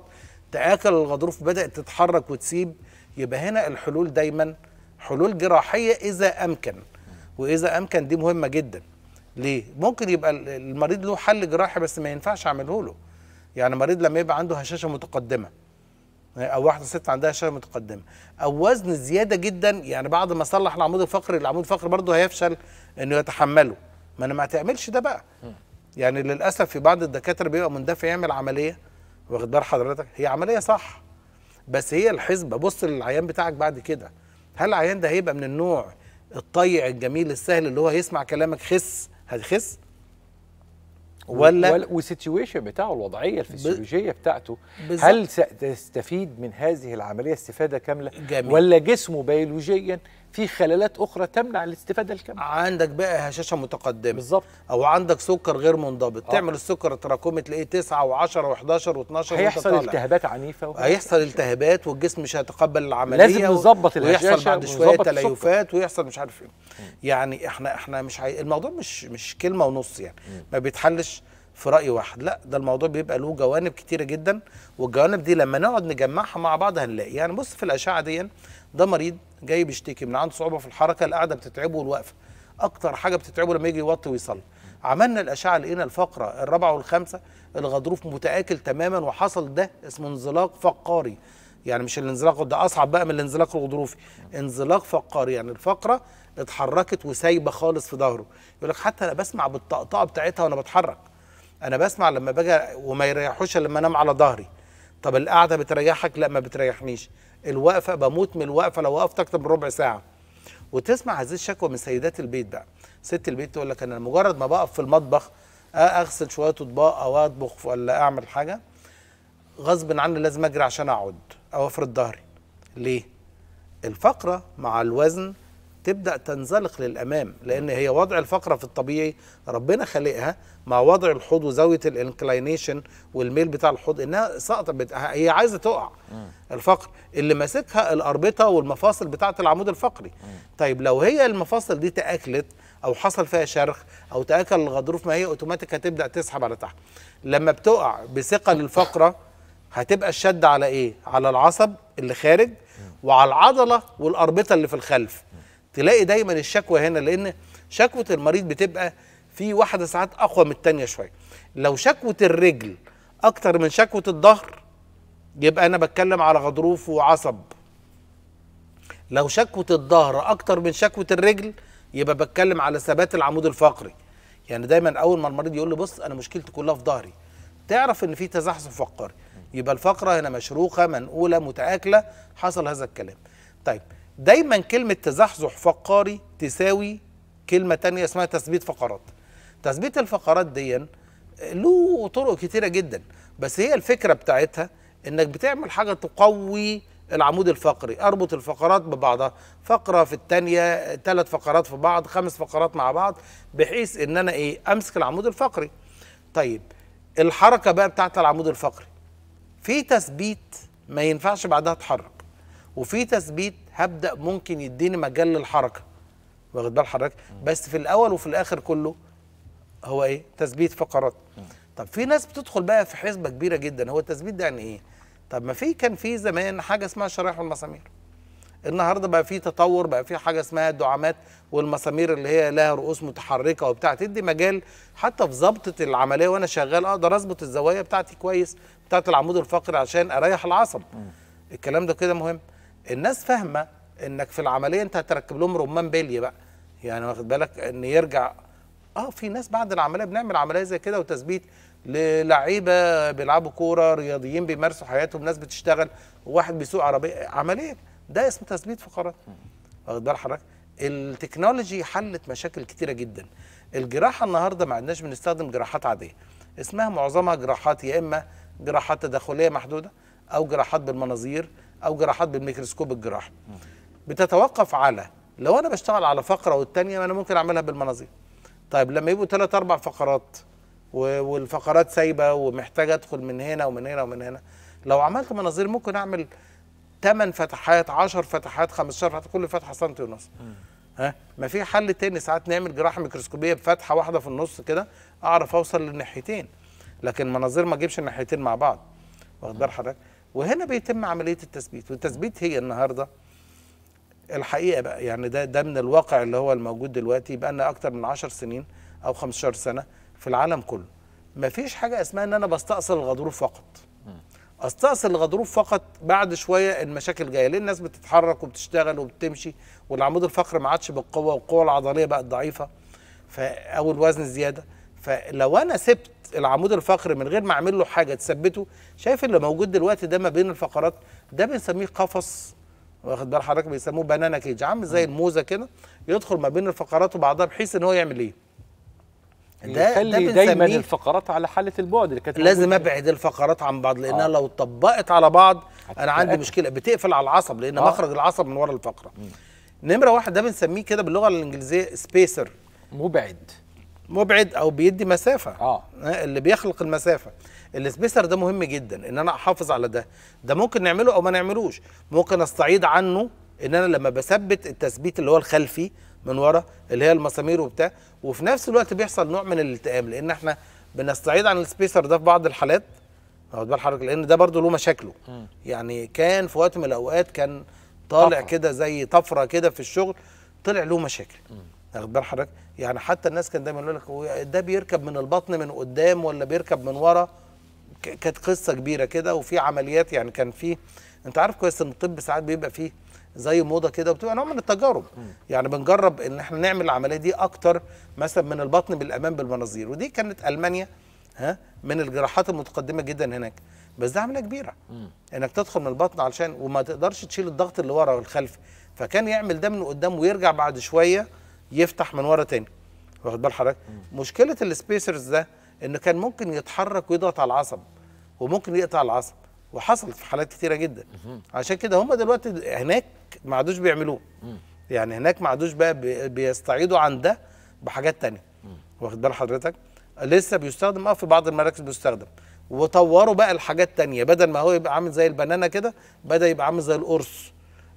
تآكل الغضروف بدأت تتحرك وتسيب يبقى هنا الحلول دايما حلول جراحيه اذا امكن واذا امكن دي مهمه جدا ليه ممكن يبقى المريض له حل جراحي بس ما ينفعش اعمله له يعني مريض لما يبقى عنده هشاشه متقدمه او واحده ست عندها هشاشه متقدمه او وزن زياده جدا يعني بعد ما صلح العمود الفقري العمود الفقري برضه هيفشل انه يتحمله ما انا ما تعملش ده بقى يعني للاسف في بعض الدكاتره بيبقى مندفع يعمل عمليه واخد بال حضرتك هي عمليه صح بس هي الحسبه بص للعيان بتاعك بعد كده هل العيان ده هيبقى من النوع الطيع الجميل السهل اللي هو هيسمع
كلامك خس هتخس ولا والسيتويشن بتاعه الوضعيه الفسيولوجيه بتاعته هل ستستفيد من هذه العمليه استفاده كامله جميل. ولا جسمه بيولوجيا في خلالات اخرى تمنع الاستفاده الكامله عندك
بقى هشاشه متقدمه بالظبط او عندك سكر غير منضبط أوه. تعمل السكر تراكمي تلاقيه 9 و10 و11 و12 هيحصل التهابات
عنيفه هيحصل
التهابات والجسم مش هيتقبل العمليه لازم نظبط الهشاشه ويحصل بعد شويه تليفات ويحصل مش عارف ايه يعني احنا احنا مش عاي... الموضوع مش مش كلمه ونص يعني م. ما بيتحلش في راي واحد لا ده الموضوع بيبقى له جوانب كتيره جدا والجوانب دي لما نقعد نجمعها مع بعض هنلاقي يعني بص في الاشعه دي ده مريض جاي بيشتكي من عنده صعوبه في الحركه القعده بتتعبه والوقفه اكتر حاجه بتتعبه لما يجي يوطي ويصلي عملنا الاشعه لقينا الفقره الرابعه والخامسه الغضروف متاكل تماما وحصل ده اسمه انزلاق فقاري يعني مش الانزلاق ده اصعب بقى من الانزلاق الغضروفي انزلاق فقاري يعني الفقره اتحركت وسايبه خالص في ظهره يقول لك حتى انا بسمع بالطقطقه بتاعتها وانا بتحرك انا بسمع لما باجي وما يريحوش لما انام على ظهري طب القعده بتريحك لا ما بتريحنيش الوقفه بموت من الوقفه لو وقفت اكتر من ربع ساعه وتسمع هذه الشكوى من سيدات البيت بقى ست البيت تقول لك انا مجرد ما بقف في المطبخ اغسل شويه اطباق او اطبخ ولا اعمل حاجه غصب عني لازم اجري عشان اقعد او افرد ظهري ليه الفقره مع الوزن تبدا تنزلق للامام لان هي وضع الفقره في الطبيعي ربنا خلقها مع وضع الحوض وزاويه الانكلاينيشن والميل بتاع الحوض انها ساقطه بت... هي عايزه تقع الفقر اللي ماسكها الاربطه والمفاصل بتاعه العمود الفقري طيب لو هي المفاصل دي تاكلت او حصل فيها شرخ او تاكل الغضروف ما هي اوتوماتيك هتبدا تسحب على تحت لما بتقع بثقل الفقره هتبقى الشد على ايه على العصب اللي خارج وعلى العضله والاربطه اللي في الخلف تلاقي دايما الشكوى هنا لان شكوى المريض بتبقى في واحده ساعات اقوى من الثانيه شويه لو شكوى الرجل اكتر من شكوى الظهر يبقى انا بتكلم على غضروف وعصب لو شكوى الظهر اكتر من شكوى الرجل يبقى بتكلم على ثبات العمود الفقري يعني دايما اول ما المريض يقول لي بص انا مشكلتي كلها في ظهري تعرف ان في تزحزح فقري يبقى الفقره هنا مشروخه منقوله متاكله حصل هذا الكلام طيب دايما كلمة تزحزح فقاري تساوي كلمة تانية اسمها تثبيت فقرات تثبيت الفقرات دي له طرق كتيرة جدا بس هي الفكرة بتاعتها انك بتعمل حاجة تقوي العمود الفقري اربط الفقرات ببعضها فقرة في التانية ثلاث فقرات في بعض خمس فقرات مع بعض بحيث ان انا ايه امسك العمود الفقري طيب الحركة بقى بتاعت العمود الفقري في تثبيت ما ينفعش بعدها اتحرك وفي تثبيت هبدا ممكن يديني مجال للحركه واخد بال حضرتك بس في الاول وفي الاخر كله هو ايه تثبيت فقرات طب في ناس بتدخل بقى في حسبه كبيره جدا هو التثبيت ده يعني ايه طب ما في كان في زمان حاجه اسمها الشرايح والمسامير النهارده بقى في تطور بقى في حاجه اسمها الدعامات والمسامير اللي هي لها رؤوس متحركه وبتاع تدي مجال حتى في ظبطه العمليه وانا شغال اقدر اظبط الزوايا بتاعتي كويس بتاعت العمود الفقري عشان اريح العصب الكلام ده كده مهم الناس فاهمه انك في العمليه انت هتركب لهم رمان بلي بقى يعني واخد بالك ان يرجع اه في ناس بعد العمليه بنعمل عمليه زي كده وتثبيت للعيبه بيلعبوا كوره رياضيين بيمارسوا حياتهم ناس بتشتغل وواحد بيسوق عربيه عمليه ده اسمه تثبيت فقرات واخد بال حضرتك التكنولوجي حلت مشاكل كتيره جدا الجراحه النهارده ما عندناش بنستخدم جراحات عاديه اسمها معظمها جراحات يا اما جراحات تداخليه محدوده او جراحات بالمناظير او جراحات بالميكروسكوب الجراحي بتتوقف على لو انا بشتغل على فقره والثانيه انا ممكن اعملها بالمناظير طيب لما يبقوا ثلاث اربع فقرات والفقرات سايبه ومحتاجه ادخل من هنا ومن هنا ومن هنا لو عملت مناظير ممكن اعمل 8 فتحات 10 فتحات 15 فتحات كل فتحه سنتي ونص ها ما في حل تاني ساعات نعمل جراحه ميكروسكوبيه بفتحه واحده في النص كده اعرف اوصل للناحيتين لكن مناظير ما اجيبش الناحيتين مع بعض واخد بال حضرتك وهنا بيتم عمليه التثبيت والتثبيت هي النهارده الحقيقه بقى يعني ده ده من الواقع اللي هو الموجود دلوقتي بقى لنا اكتر من 10 سنين او 15 سنه في العالم كله ما فيش حاجه اسمها ان انا بستأصل الغضروف فقط استأصل الغضروف فقط بعد شويه المشاكل جايه ليه الناس بتتحرك وبتشتغل وبتمشي والعمود الفقري ما عادش بالقوه والقوه العضليه بقت ضعيفه او الوزن زياده فلو انا سبت العمود الفقري من غير ما اعمل له حاجه تثبته شايف اللي موجود دلوقتي ده ما بين الفقرات ده بنسميه قفص واخد بال حضرتك بيسموه بنانا كيج عامل زي الموزه كده يدخل ما بين الفقرات وبعضها بحيث ان هو يعمل ايه ده يخلي دايما الفقرات على حاله البعد اللي كانت لازم ابعد الفقرات عن بعض لانها آه. لو اتطبقت على بعض انا عندي أكل. مشكله بتقفل على العصب لان آه. مخرج العصب من ورا الفقره مم. نمره واحد ده بنسميه كده باللغه الانجليزيه سبيسر مبعد مبعد او بيدي مسافه اه اللي بيخلق المسافه السبيسر ده مهم جدا ان انا احافظ على ده ده ممكن نعمله او ما نعملوش ممكن استعيد عنه ان انا لما بثبت التثبيت اللي هو الخلفي من ورا اللي هي المسامير وبتاع وفي نفس الوقت بيحصل نوع من الالتئام لان احنا بنستعيد عن السبيسر ده في بعض الحالات واخد بال حضرتك لان ده برضه له مشاكله يعني كان في وقت من الاوقات كان طالع كده زي طفره كده في الشغل طلع له مشاكل م. واخد بال حضرتك يعني حتى الناس كان دايما يقول لك ده بيركب من البطن من قدام ولا بيركب من ورا كانت قصه كبيره كده وفي عمليات يعني كان في انت عارف كويس ان الطب ساعات بيبقى فيه زي موضه كده وبتبقى نوع من التجارب يعني بنجرب ان احنا نعمل العمليه دي اكتر مثلا من البطن بالامام بالمناظير ودي كانت المانيا ها من الجراحات المتقدمه جدا هناك بس ده عمليه كبيره مم. انك تدخل من البطن علشان وما تقدرش تشيل الضغط اللي ورا والخلفي فكان يعمل ده من قدام ويرجع بعد شويه يفتح من ورا تاني واخد بال حضرتك مشكله السبيسرز ده انه كان ممكن يتحرك ويضغط على العصب وممكن يقطع العصب وحصلت في حالات كتيره جدا عشان كده هم دلوقتي هناك ما عادوش بيعملوه يعني هناك ما عادوش بقى بيستعيدوا عن ده بحاجات تانية واخد بال حضرتك لسه بيستخدم اه في بعض المراكز بيستخدم وطوروا بقى الحاجات التانية بدل ما هو يبقى عامل زي البنانة كده بدأ يبقى عامل زي القرص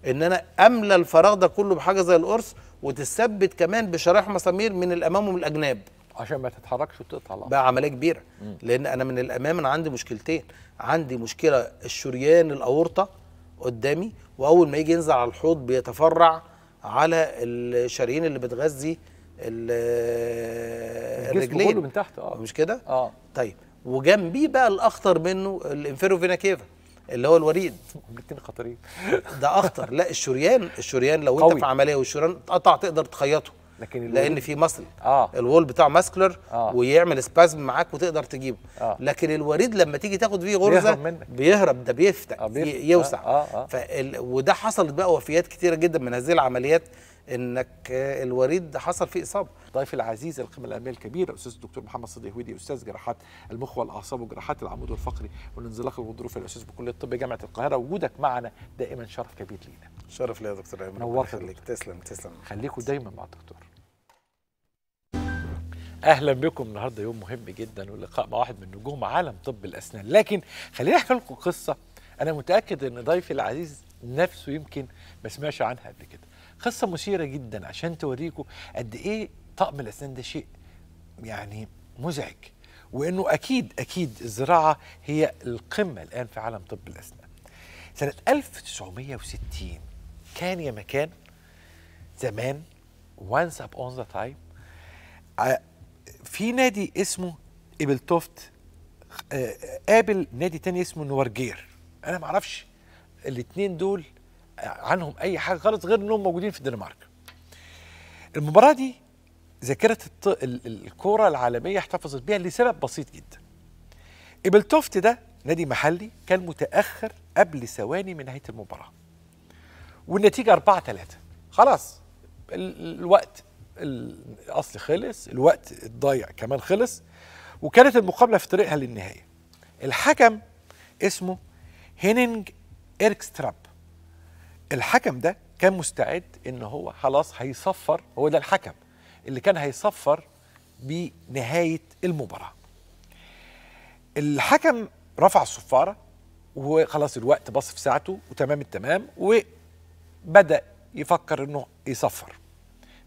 ان انا املى الفراغ ده كله بحاجة زي القرص وتثبت كمان بشرايح مسامير من الامام ومن الاجناب عشان ما تتحركش وتقطع بقى عمليه كبيره مم. لان انا من الامام انا عندي مشكلتين عندي مشكله الشريان الاورطه قدامي واول ما يجي ينزل على الحوض بيتفرع على الشرايين اللي بتغذي الرجلين كله من تحت اه مش كده اه طيب وجنبيه بقى الاخطر منه الانفيروفينا كيفا اللي هو الوريد الاثنين خطرين ده اخطر لا الشريان الشريان لو قوي. انت في عمليه والشريان اتقطع تقدر تخيطه لكن الولد... لان في مصل آه. الول بتاعه ماسكلر آه. ويعمل سبازم معاك وتقدر تجيبه آه. لكن الوريد لما تيجي تاخد فيه غرزه بيهرب, منك. بيهرب ده بيفتح آه بيف... يوسع آه. آه. آه. فال... وده حصلت بقى وفيات كتيره جدا من هذه العمليات انك الوريد حصل فيه اصابه ضيفي
العزيز القيمه الأمنية الكبيره الاستاذ الدكتور محمد صديق هويدي استاذ جراحات المخ والاعصاب وجراحات العمود الفقري والانزلاق الغضروفي الاستاذ بكليه الطب جامعه القاهره وجودك معنا دائما شرف كبير لينا
شرف ليا يا دكتور ايمن نورت خليك تسلم تسلم
خليكم دايما مع الدكتور اهلا بكم النهارده يوم مهم جدا واللقاء مع واحد من نجوم عالم طب الاسنان لكن خليني احكي لكم قصه انا متاكد ان ضيفي العزيز نفسه يمكن ما سمعش عنها قبل كده قصه مثيره جدا عشان توريكم قد ايه طقم الاسنان ده شيء يعني مزعج وانه اكيد اكيد الزراعه هي القمه الان في عالم طب الاسنان. سنه 1960 كان يا مكان زمان وانس اب اون ذا تايم في نادي اسمه توفت آه، آه، قابل نادي تاني اسمه نورجير انا ما اعرفش الاثنين دول عنهم اي حاجه خالص غير انهم موجودين في الدنمارك المباراه دي ذاكره الط... الكوره العالميه احتفظت بيها لسبب بسيط جدا ابلتوفت ده نادي محلي كان متاخر قبل ثواني من نهايه المباراه والنتيجه 4 3 خلاص الوقت الاصل خلص الوقت الضايع كمان خلص وكانت المقابله في طريقها للنهايه الحكم اسمه هينينج ايركستراب الحكم ده كان مستعد ان هو خلاص هيصفر هو ده الحكم اللي كان هيصفر بنهايه المباراه الحكم رفع الصفاره وخلاص الوقت بص في ساعته وتمام التمام وبدا يفكر انه يصفر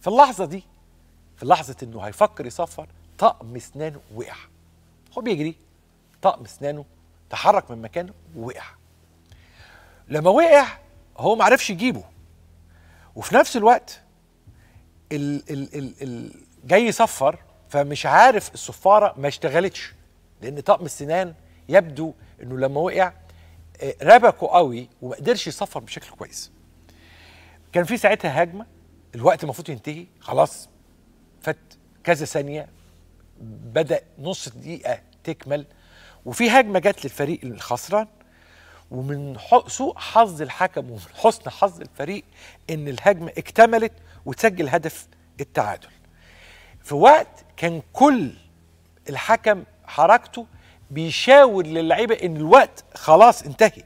في اللحظه دي في لحظه انه هيفكر يصفر طقم اسنانه وقع هو بيجري طقم اسنانه تحرك من مكانه ووقع لما وقع هو ما عرفش يجيبه وفي نفس الوقت ال ال ال ال جاي يصفر فمش عارف الصفاره ما اشتغلتش لان طقم السنان يبدو انه لما وقع آه، ربكه قوي وما قدرش يصفر بشكل كويس كان في ساعتها هجمه الوقت المفروض ينتهي خلاص فات كذا ثانيه بدا نص دقيقه تكمل وفي هجمه جت للفريق الخسران ومن سوء حظ الحكم ومن حسن حظ الفريق ان الهجمه اكتملت وتسجل هدف التعادل في وقت كان كل الحكم حركته بيشاور للعيبه ان الوقت خلاص انتهي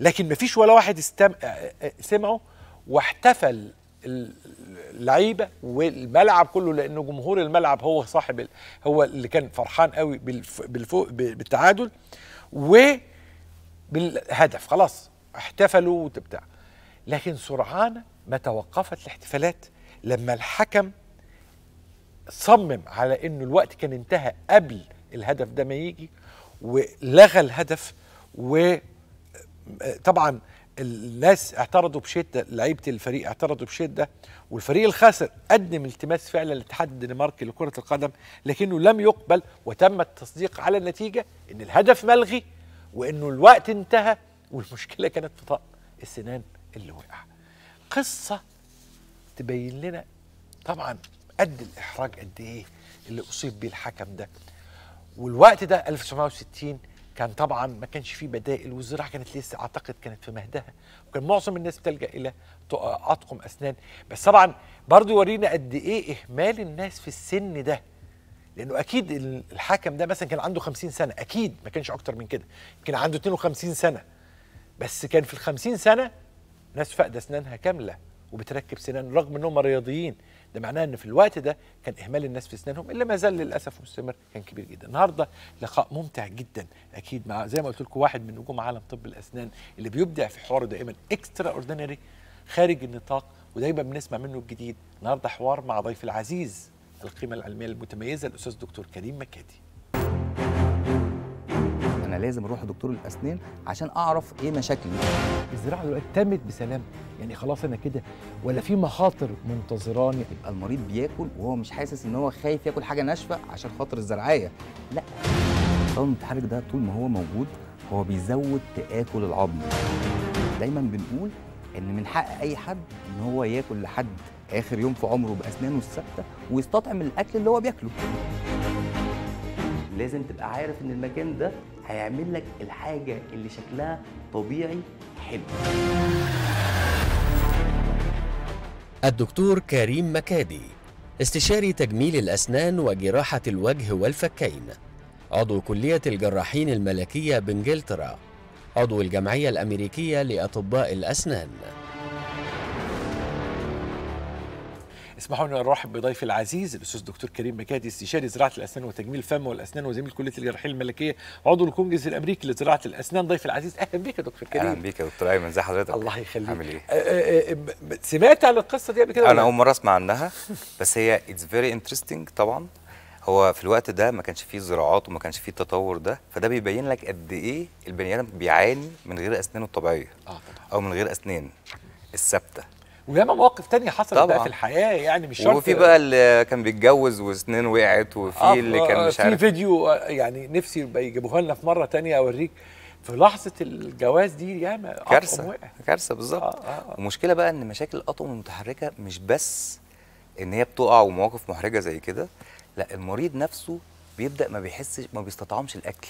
لكن مفيش ولا واحد استم... آه، آه، سمعه واحتفل اللعيبه والملعب كله لانه جمهور الملعب هو صاحب ال... هو اللي كان فرحان قوي بالف... بالفوق بالتعادل و بالهدف خلاص احتفلوا وتبتاع لكن سرعان ما توقفت الاحتفالات لما الحكم صمم على انه الوقت كان انتهى قبل الهدف ده ما يجي ولغى الهدف وطبعا الناس اعترضوا بشده لعيبه الفريق اعترضوا بشده والفريق الخاسر قدم التماس فعلا للاتحاد الدنماركي لكره القدم لكنه لم يقبل وتم التصديق على النتيجه ان الهدف ملغي وانه الوقت انتهى والمشكله كانت في طقم السنان اللي وقع قصه تبين لنا طبعا قد الاحراج قد ايه اللي اصيب بيه الحكم ده والوقت ده 1960 كان طبعا ما كانش فيه بدائل والزراعه كانت لسه اعتقد كانت في مهدها وكان معظم الناس بتلجا الى اطقم اسنان بس طبعا برضو يورينا قد ايه اهمال الناس في السن ده لانه اكيد الحكم ده مثلا كان عنده 50 سنه اكيد ما كانش اكتر من كده يمكن عنده 52 سنه بس كان في ال 50 سنه ناس فاقده اسنانها كامله وبتركب سنان رغم انهم رياضيين ده معناه ان في الوقت ده كان اهمال الناس في اسنانهم اللي ما زال للاسف مستمر كان كبير جدا النهارده لقاء ممتع جدا اكيد مع زي ما قلت لكم واحد من نجوم عالم طب الاسنان اللي بيبدع في حواره دائما اكسترا اوردينري خارج النطاق ودايما بنسمع منه الجديد النهارده حوار مع ضيف العزيز القيمه العلميه المتميزه الاستاذ دكتور كريم مكادي
انا لازم اروح لدكتور الاسنان عشان اعرف ايه مشاكلي الزراعه دلوقتي تمت بسلام يعني خلاص انا كده ولا في مخاطر منتظراني يبقى المريض بياكل وهو مش حاسس ان هو خايف ياكل حاجه ناشفه عشان خاطر الزرعيه لا الطاقم المتحرك ده طول ما هو موجود هو بيزود تاكل العظم دايما بنقول ان من حق اي حد ان هو ياكل لحد اخر يوم في عمره باسنانه الثابته ويستطعم الاكل اللي هو بياكله لازم تبقى عارف ان المكان ده هيعمل لك الحاجه اللي شكلها طبيعي حلو
الدكتور كريم مكادي استشاري تجميل الأسنان وجراحة الوجه والفكين عضو كلية الجراحين الملكية بإنجلترا عضو الجمعية الأمريكية لأطباء الأسنان اسمحوا لي نرحب بضيفي العزيز الاستاذ دكتور كريم
مكادي استشاري زراعه الاسنان وتجميل الفم والاسنان وزميل كليه الجراحيه الملكيه عضو الكونجرس الامريكي لزراعه الاسنان ضيفي العزيز اهلا بيك يا دكتور كريم اهلا
بيك يا دكتور ايمن ازي حضرتك الله يخليك عامل ايه أه،
أه، أه، سمعت عن القصه دي قبل كده انا اول مره
اسمع عنها بس هي اتس فيري انترستنج طبعا هو في الوقت ده ما كانش فيه زراعات وما كانش فيه التطور ده فده بيبين لك قد ايه البني ادم بيعاني من غير اسنانه الطبيعيه اه طبعا او من غير اسنان الثابته
وياما مواقف تانية حصلت بقى في الحياه يعني مش شرط وفي بقى
اللي كان بيتجوز وسنين وقعت وفي آه اللي كان مش عارف في
فيديو آه، يعني نفسي يبقى يجيبوه لنا في مره تانية اوريك في لحظه الجواز دي ياما كارثه
كارثه بالظبط آه آه. المشكله آه. بقى ان مشاكل الاطقم المتحركه مش بس ان هي بتقع ومواقف محرجه زي كده لا المريض نفسه بيبدا ما بيحسش ما بيستطعمش الاكل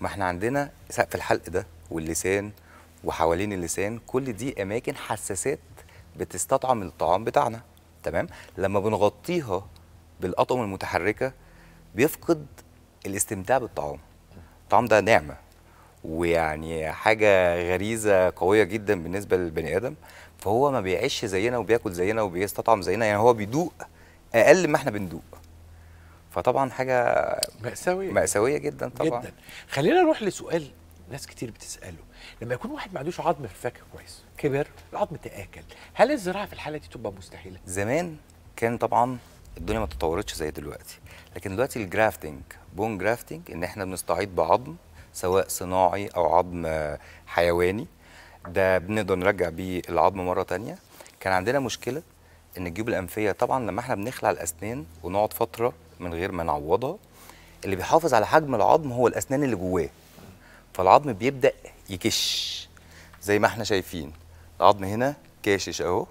ما احنا عندنا سقف الحلق ده واللسان وحوالين اللسان كل دي اماكن حساسات بتستطعم الطعام بتاعنا تمام لما بنغطيها بالاطعمه المتحركه بيفقد الاستمتاع بالطعام الطعام ده نعمه ويعني حاجه غريزه قويه جدا بالنسبه للبني ادم فهو ما بيعيش زينا وبياكل زينا وبيستطعم زينا يعني هو بيدوق اقل ما احنا بندوق فطبعا حاجه مأساوية مأساوية جدا طبعا جدا
خلينا نروح لسؤال ناس كتير بتسأله لما يكون واحد ما عندوش عظم في الفاكهه كويس كبر العظم تاكل هل الزراعه في الحاله دي تبقى مستحيله
زمان كان طبعا الدنيا ما تطورتش زي دلوقتي لكن دلوقتي الجرافتنج بون جرافتنج ان احنا بنستعيد بعظم سواء صناعي او عظم حيواني ده بنقدر نرجع بيه العظم مره تانية كان عندنا مشكله ان الجيوب الانفيه طبعا لما احنا بنخلع الاسنان ونقعد فتره من غير ما نعوضها اللي بيحافظ على حجم العظم هو الاسنان اللي جواه فالعظم بيبدا يكش زي ما احنا شايفين العظم هنا كاشش اهو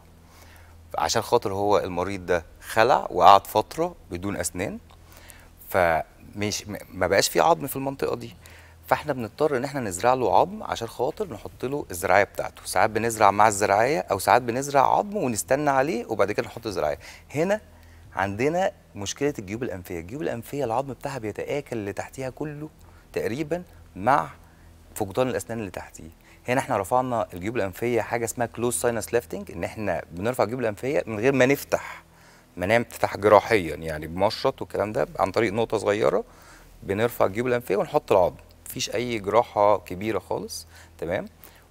عشان خاطر هو المريض ده خلع وقعد فتره بدون اسنان فمش ما بقاش في عظم في المنطقه دي فاحنا بنضطر ان احنا نزرع له عظم عشان خاطر نحط له الزراعيه بتاعته ساعات بنزرع مع الزراعيه او ساعات بنزرع عظم ونستنى عليه وبعد كده نحط زراعيه هنا عندنا مشكله الجيوب الانفيه الجيوب الانفيه العظم بتاعها بيتاكل اللي تحتيها كله تقريبا مع فقدان الاسنان اللي تحتيه هنا احنا رفعنا الجيوب الانفيه حاجه اسمها كلوز ساينس ليفتنج ان احنا بنرفع الجيوب الانفيه من غير ما نفتح منام تفتح جراحيا يعني بمشرط والكلام ده عن طريق نقطه صغيره بنرفع الجيوب الانفيه ونحط العظم مفيش اي جراحه كبيره خالص تمام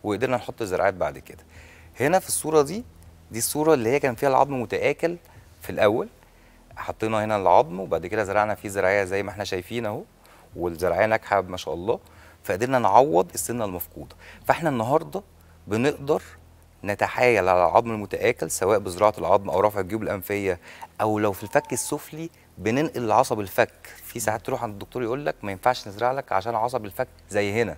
وقدرنا نحط الزراعات بعد كده هنا في الصوره دي دي الصوره اللي هي كان فيها العظم متاكل في الاول حطينا هنا العظم وبعد كده زرعنا فيه زراعيه زي ما احنا شايفين اهو والزراعيه ناجحه ما شاء الله فقدرنا نعوض السنه المفقوده فاحنا النهارده بنقدر نتحايل على العظم المتآكل سواء بزراعة العظم أو رفع الجيوب الأنفية أو لو في الفك السفلي بننقل لعصب الفك في ساعات تروح عند الدكتور يقول لك ما ينفعش نزرع لك عشان عصب الفك زي هنا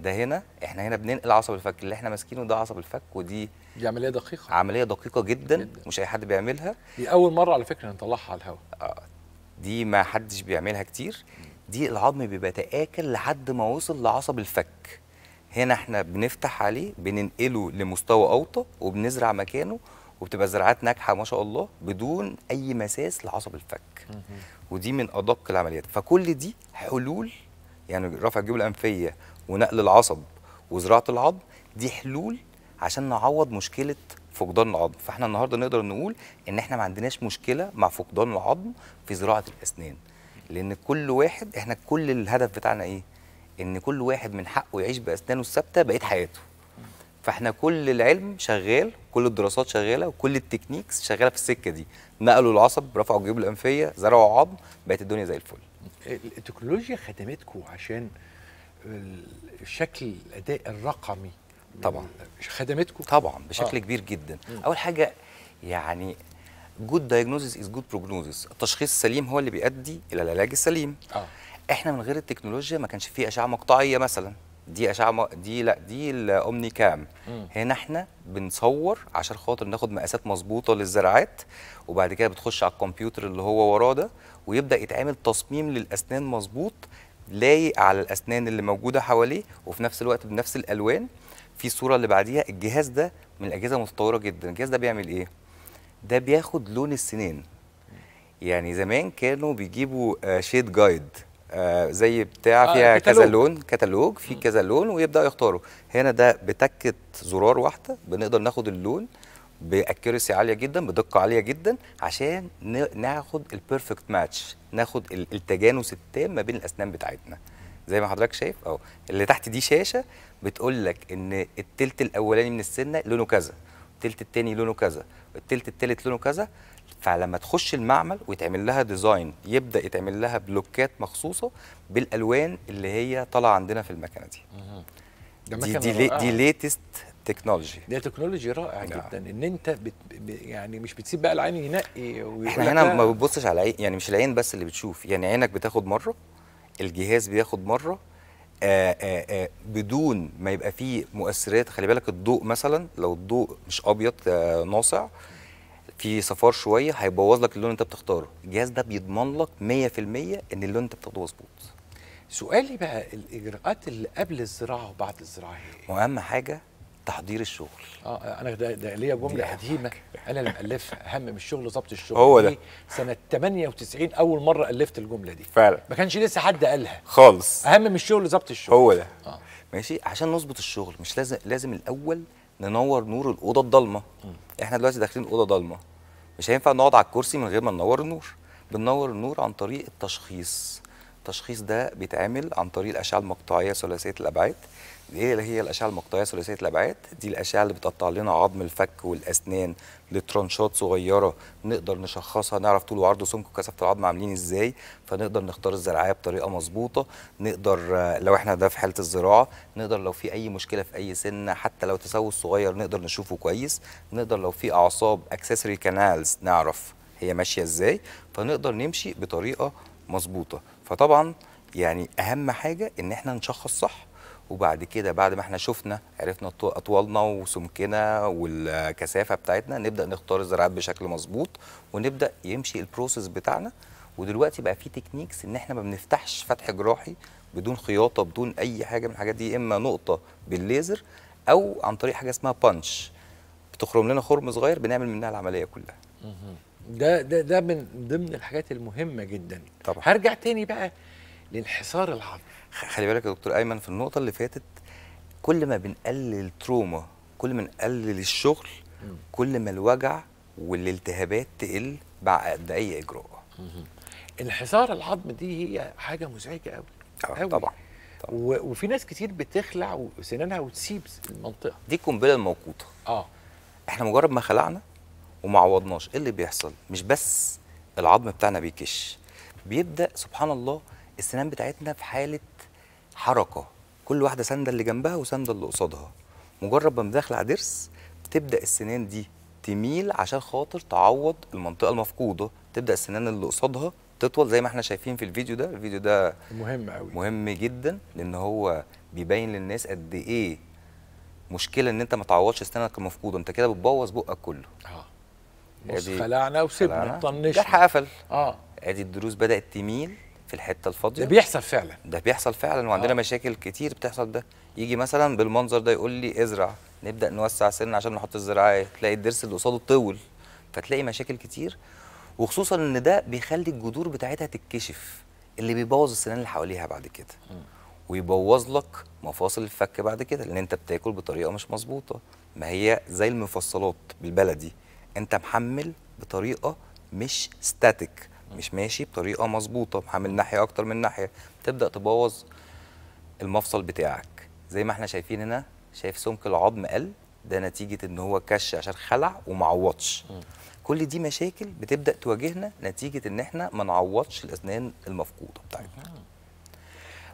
ده هنا احنا هنا بننقل عصب الفك اللي احنا ماسكينه ده عصب الفك ودي دي عمليه دقيقه عمليه دقيقه جدا, جداً. مش اي حد بيعملها دي اول مره على فكره نطلعها على الهواء آه، دي ما حدش بيعملها كتير مم. دي العظم بيبقى تاكل لحد ما وصل لعصب الفك هنا احنا بنفتح عليه بننقله لمستوى اوطى وبنزرع مكانه وبتبقى زراعات ناجحه ما شاء الله بدون اي مساس لعصب الفك ودي من ادق العمليات فكل دي حلول يعني رفع الجيوب الانفيه ونقل العصب وزراعه العظم دي حلول عشان نعوض مشكله فقدان العظم فاحنا النهارده نقدر نقول ان احنا ما عندناش مشكله مع فقدان العظم في زراعه الاسنان لان كل واحد احنا كل الهدف بتاعنا ايه ان كل واحد من حقه يعيش باسنانه الثابته بقيه حياته فاحنا كل العلم شغال كل الدراسات شغاله وكل التكنيكس شغاله في السكه دي نقلوا العصب رفعوا الجيوب الانفيه زرعوا عظم بقت الدنيا زي الفل
التكنولوجيا خدمتكم عشان الشكل الاداء الرقمي طبعا خدمتكم طبعا بشكل آه. كبير
جدا اول حاجه يعني جود دايجنوزيس از جود بروجنوزيس التشخيص السليم هو اللي بيؤدي الى العلاج السليم اه احنا من غير التكنولوجيا ما كانش في اشعه مقطعيه مثلا دي اشعه م... دي لا دي الاومني كام مم. هنا احنا بنصور عشان خاطر ناخد مقاسات مظبوطه للزراعات وبعد كده بتخش على الكمبيوتر اللي هو وراه ده ويبدا يتعمل تصميم للاسنان مظبوط لايق على الاسنان اللي موجوده حواليه وفي نفس الوقت بنفس الالوان في الصوره اللي بعديها الجهاز ده من الاجهزه المتطوره جدا الجهاز ده بيعمل ايه ده بياخد لون السنين يعني زمان كانوا بيجيبوا شيد آه، جايد آه زي بتاع آه فيها كتالوج. كذا لون كتالوج في كذا لون ويبداوا يختاروا هنا ده بتكه زرار واحده بنقدر ناخد اللون باكيرسي عاليه جدا بدقه عاليه جدا عشان ناخد البيرفكت ماتش ناخد التجانس التام ما بين الاسنان بتاعتنا زي ما حضرتك شايف اهو اللي تحت دي شاشه بتقول لك ان التلت الاولاني من السنه لونه كذا التلت التاني لونه كذا التلت التالت لونه كذا فلما تخش المعمل ويتعمل لها ديزاين يبدا يتعمل لها بلوكات مخصوصه بالالوان اللي هي طالعه عندنا في المكنه
دي دي دي, لي دي
ليتست تكنولوجي
دي تكنولوجي رائع نعم. جدا ان انت بت يعني مش بتسيب بقى العين ينقي احنا هنا ما
بتبصش على العين يعني مش العين بس اللي بتشوف يعني عينك بتاخد مره الجهاز بياخد مره آآ آه، آآ آه، آه، بدون ما يبقى فيه مؤثرات خلي بالك الضوء مثلا لو الضوء مش ابيض ناصع في صفار شويه هيبوظ لك اللون اللي انت بتختاره الجهاز ده بيضمن لك 100% ان اللون انت بتاخده مظبوط سؤالي بقى الاجراءات اللي
قبل الزراعه وبعد الزراعه هي إيه؟ اهم حاجه
تحضير الشغل
اه انا ده, ده ليا جمله قديمه انا اللي مالفها اهم من الشغل ظبط الشغل هو ده سنه 98 اول مره الفت الجمله دي فعلا ما كانش لسه حد قالها خالص اهم من الشغل ظبط الشغل هو ده
آه. ماشي عشان نظبط الشغل مش لازم لازم الاول ننور نور الاوضه الضلمه احنا دلوقتي داخلين اوضه ضلمه مش هينفع نقعد على الكرسي من غير ما ننور النور بننور النور عن طريق التشخيص التشخيص ده بيتعمل عن طريق الاشعه المقطعيه ثلاثيه الابعاد ايه اللي هي الاشعه المقطعيه ثلاثيه الابعاد دي الاشعه اللي بتقطع لنا عظم الفك والاسنان لترانشات صغيره نقدر نشخصها نعرف طول وعرض وسمك وكثافه العظم عاملين ازاي فنقدر نختار الزراعيه بطريقه مظبوطه نقدر لو احنا ده في حاله الزراعه نقدر لو في اي مشكله في اي سنه حتى لو تسوس صغير نقدر نشوفه كويس نقدر لو في اعصاب اكسسوري كانالز نعرف هي ماشيه ازاي فنقدر نمشي بطريقه مظبوطه فطبعا يعني اهم حاجه ان احنا نشخص صح وبعد كده بعد ما احنا شفنا عرفنا اطوالنا وسمكنا والكثافه بتاعتنا نبدا نختار الزراعات بشكل مظبوط ونبدا يمشي البروسيس بتاعنا ودلوقتي بقى في تكنيكس ان احنا ما بنفتحش فتح جراحي بدون خياطه بدون اي حاجه من الحاجات دي اما نقطه بالليزر او عن طريق حاجه اسمها بانش بتخرم لنا خرم صغير بنعمل منها العمليه كلها
ده ده ده من ضمن الحاجات المهمه
جدا طبعا هرجع تاني بقى للحصار العظم خلي بالك يا دكتور ايمن في النقطه اللي فاتت كل ما بنقلل تروما كل ما نقلل الشغل كل ما الوجع والالتهابات تقل بعد اي اجراء
الحصار العظم دي هي حاجه مزعجه قوي آه، أوي. طبعا وفي ناس كتير بتخلع سنانها وتسيب المنطقه دي القنبله الموقوته اه احنا
مجرد ما خلعنا وما عوضناش ايه اللي بيحصل مش بس العظم بتاعنا بيكش بيبدا سبحان الله السنان بتاعتنا في حاله حركه كل واحده سندة اللي جنبها وسندة اللي قصادها مجرد ما بداخله على ضرس بتبدا السنان دي تميل عشان خاطر تعوض المنطقه المفقوده تبدا السنان اللي قصادها تطول زي ما احنا شايفين في الفيديو ده الفيديو ده مهم قوي مهم جدا لان هو بيبين للناس قد ايه مشكله ان انت ما تعوضش سنانك المفقوده انت كده بتبوظ بقك كله اه بص خلعنا وسيبنا طنشنا الجرح
قفل اه
ادي الضروس بدات تميل في الحته الفاضيه ده بيحصل فعلا ده بيحصل فعلا وعندنا آه. مشاكل كتير بتحصل ده يجي مثلا بالمنظر ده يقول لي ازرع نبدا نوسع سن عشان نحط الزراعه تلاقي الضرس اللي قصاده طول فتلاقي مشاكل كتير وخصوصا ان ده بيخلي الجذور بتاعتها تتكشف اللي بيبوظ السنان اللي حواليها بعد كده ويبوظ لك مفاصل الفك بعد كده لان انت بتاكل بطريقه مش مظبوطه ما هي زي المفصلات بالبلدي انت محمل بطريقه مش ستاتيك مش ماشي بطريقه مظبوطه من ناحيه اكتر من ناحيه تبدا تبوظ المفصل بتاعك زي ما احنا شايفين هنا شايف سمك العظم قل ده نتيجه ان هو كش عشان خلع ومعوضش كل دي مشاكل بتبدا تواجهنا نتيجه ان احنا ما نعوضش الاسنان المفقوده بتاعتنا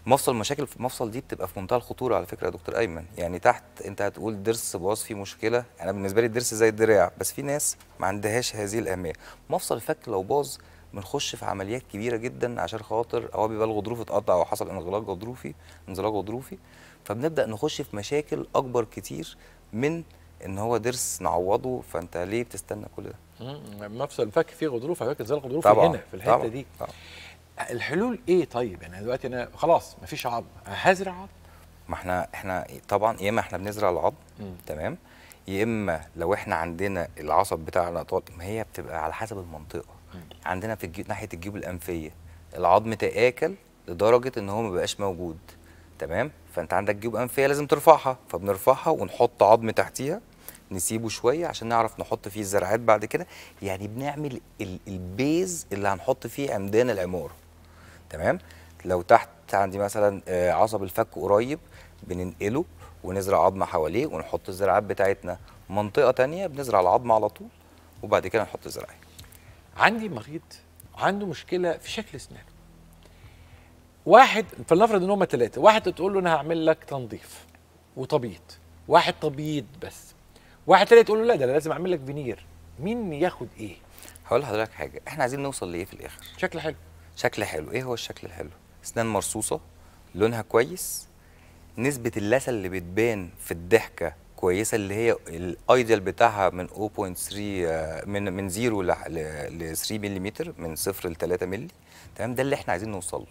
مفصل مشاكل في المفصل دي بتبقى في منتهى الخطوره على فكره يا دكتور ايمن يعني تحت انت هتقول ضرس باظ فيه مشكله انا بالنسبه لي الضرس زي الدراع بس في ناس ما عندهاش هذه الاهميه مفصل الفك لو باظ بنخش في عمليات كبيره جدا عشان خاطر او بيبقى الغضروف اتقطع او حصل انغلاق غضروفي انزلاق غضروفي فبنبدا نخش في مشاكل اكبر كتير من ان هو ضرس نعوضه فانت ليه بتستنى كل ده؟
مفصل فك فيه غضروف على فكره انزلاق غضروفي هنا في الحته طبعًا دي طبعًا. الحلول ايه طيب؟ يعني دلوقتي انا خلاص مفيش عظم هزرع عظم
ما احنا احنا طبعا يا اما احنا بنزرع العظم تمام يا اما لو احنا عندنا العصب بتاعنا طال ما هي بتبقى على حسب المنطقه عندنا في الجيب ناحيه الجيوب الانفيه العظم تاكل لدرجه ان هو ما بقاش موجود تمام فانت عندك جيوب انفيه لازم ترفعها فبنرفعها ونحط عظم تحتيها نسيبه شويه عشان نعرف نحط فيه الزرعات بعد كده يعني بنعمل البيز اللي هنحط فيه عمدان العماره تمام لو تحت عندي مثلا آه، عصب الفك قريب بننقله ونزرع عظم حواليه ونحط الزرعات بتاعتنا منطقه تانية بنزرع العظم على طول وبعد كده نحط الزراعات
عندي مريض عنده مشكله في شكل اسنانه واحد فلنفرض ان هم ثلاثه واحد تقول له انا هعمل لك تنظيف وتبييض واحد تبييض بس واحد تاني تقول له لا ده انا لازم اعمل لك فينير مين ياخد ايه هقول لحضرتك حاجه احنا عايزين نوصل لايه في الاخر شكل حلو
شكل حلو ايه هو الشكل الحلو اسنان مرصوصه لونها كويس نسبه اللثه اللي بتبان في الضحكه كويسه اللي هي الايديال بتاعها من 0.3 آه، من من 0 ل 3 ملم من 0 ل 3 مللي تمام ده اللي احنا عايزين نوصل له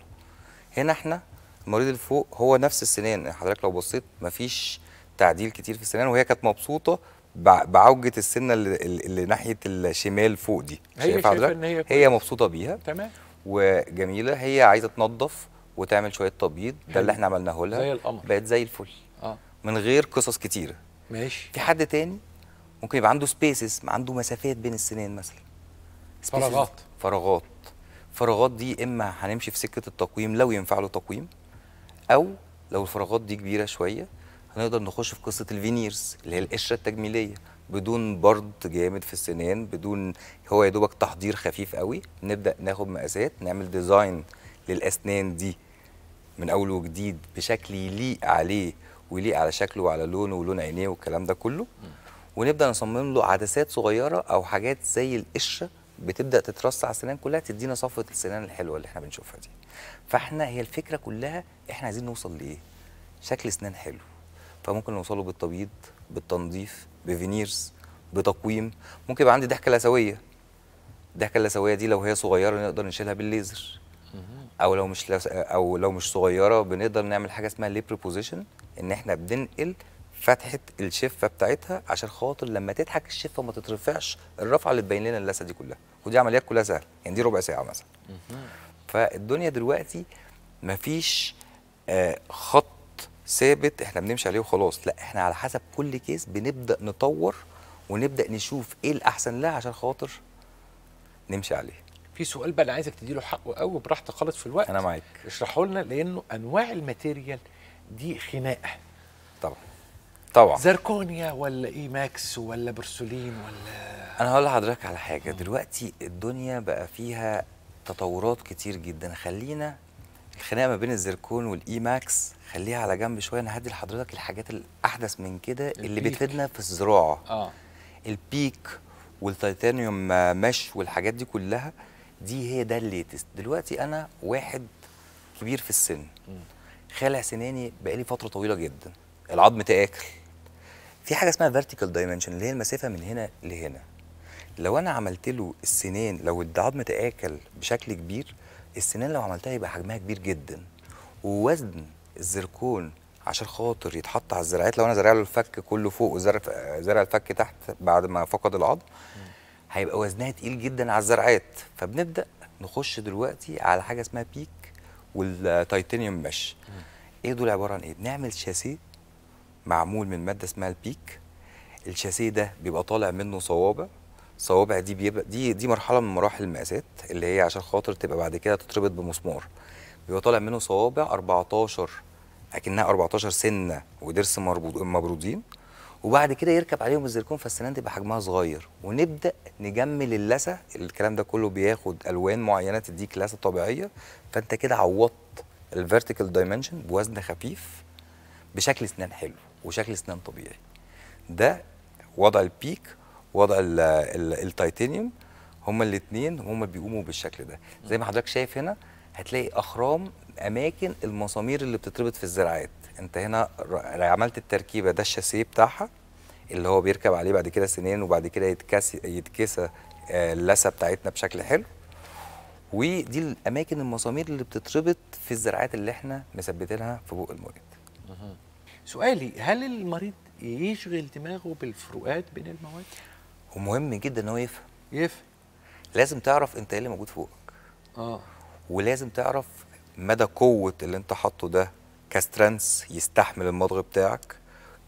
هنا احنا المريض اللي فوق هو نفس السنان حضرتك لو بصيت مفيش تعديل كتير في السنان وهي كانت مبسوطه بعوجه السنه اللي, اللي ناحيه الشمال فوق دي هي شايف حضرتك هي, هي مبسوطه بيها تمام وجميله هي عايزه تنظف وتعمل شويه تبييض ده اللي احنا عملناه لها بقت زي الفل آه. من غير قصص كتيره ماشي في حد تاني ممكن يبقى عنده سبيسز عنده مسافات بين السنان مثلا فراغات فراغات الفراغات دي اما هنمشي في سكه التقويم لو ينفع له تقويم او لو الفراغات دي كبيره شويه هنقدر نخش في قصه الفينيرز اللي هي القشره التجميليه بدون برد جامد في السنان بدون هو يا دوبك تحضير خفيف قوي نبدا ناخد مقاسات نعمل ديزاين للاسنان دي من اول وجديد بشكل يليق عليه ويليق على شكله وعلى لونه ولون عينيه والكلام ده كله ونبدا نصمم له عدسات صغيره او حاجات زي القشره بتبدا تترص على السنان كلها تدينا صفوه السنان الحلوه اللي احنا بنشوفها دي فاحنا هي الفكره كلها احنا عايزين نوصل لايه شكل سنان حلو فممكن نوصله بالتبييض بالتنظيف بفينيرز بتقويم ممكن يبقى عندي ضحكه لثويه الضحكه اللثويه دي لو هي صغيره نقدر نشيلها بالليزر او لو مش لس... او لو مش صغيره بنقدر نعمل حاجه اسمها لي بوزيشن ان احنا بننقل فتحه الشفه بتاعتها عشان خاطر لما تضحك الشفه ما تترفعش الرفعه اللي تبين لنا اللثه دي كلها ودي عمليات كلها سهله يعني دي ربع ساعه مثلا فالدنيا دلوقتي مفيش فيش آه، خط ثابت احنا بنمشي عليه وخلاص لا احنا على حسب كل كيس بنبدا نطور ونبدا نشوف ايه الاحسن
لها عشان خاطر نمشي عليه في سؤال بقى اللي عايزك تديله حقه قوي براحتك خالص في الوقت انا معاك اشرحه لنا لانه انواع الماتيريال دي خناقه طبعا طبعا زركونيا ولا اي ماكس ولا برسولين ولا
انا هقول لحضرتك على حاجه م. دلوقتي الدنيا بقى فيها تطورات كتير جدا خلينا الخناقه ما بين الزركون والاي ماكس خليها على جنب شويه انا هدي لحضرتك الحاجات الاحدث من كده اللي بتفيدنا في الزراعه اه البيك والتيتانيوم مش والحاجات دي كلها دي هي ده الليتست دلوقتي انا واحد كبير في السن خالع سناني بقالي فتره طويله جدا العظم تاكل في حاجه اسمها فيرتيكال دايمنشن اللي هي المسافه من هنا لهنا لو انا عملت له السنان لو العظم تاكل بشكل كبير السنان لو عملتها يبقى حجمها كبير جدا ووزن الزركون عشان خاطر يتحط على الزراعات لو انا زارع له الفك كله فوق وزرع زرع الفك تحت بعد ما فقد العظم هيبقى وزنها تقيل جدا على الزرعات فبنبدا نخش دلوقتي على حاجه اسمها بيك والتيتانيوم مش ايه دول عباره عن ايه بنعمل شاسيه معمول من ماده اسمها البيك الشاسيه ده بيبقى طالع منه صوابع صوابع دي بيبقى دي دي مرحله من مراحل المقاسات اللي هي عشان خاطر تبقى بعد كده تتربط بمسمار بيبقى طالع منه صوابع 14 اكنها 14 سنه وضرس مربوط مبرودين وبعد كده يركب عليهم الزركون فالسنان تبقى حجمها صغير ونبدا نجمل اللثه الكلام ده كله بياخد الوان معينه تديك لثه طبيعيه فانت كده عوضت الفيرتيكال دايمنشن بوزن خفيف بشكل اسنان حلو وشكل اسنان طبيعي ده وضع البيك وضع التيتانيوم هما الاثنين هما بيقوموا بالشكل ده زي ما حضرتك شايف هنا هتلاقي اخرام اماكن المسامير اللي بتتربط في الزراعات انت هنا عملت التركيبه ده الشاسيه بتاعها اللي هو بيركب عليه بعد كده سنين وبعد كده يتكس يتكسى آه، اللثه بتاعتنا بشكل حلو ودي الاماكن المسامير اللي بتتربط في الزرعات اللي احنا مثبتينها في بوق
المريض. سؤالي هل المريض يشغل دماغه بالفروقات بين المواد
ومهم جدا ان هو يفهم يفهم لازم تعرف انت ايه اللي موجود فوقك اه ولازم تعرف مدى قوه اللي انت حاطه ده كسترنس يستحمل المضغ بتاعك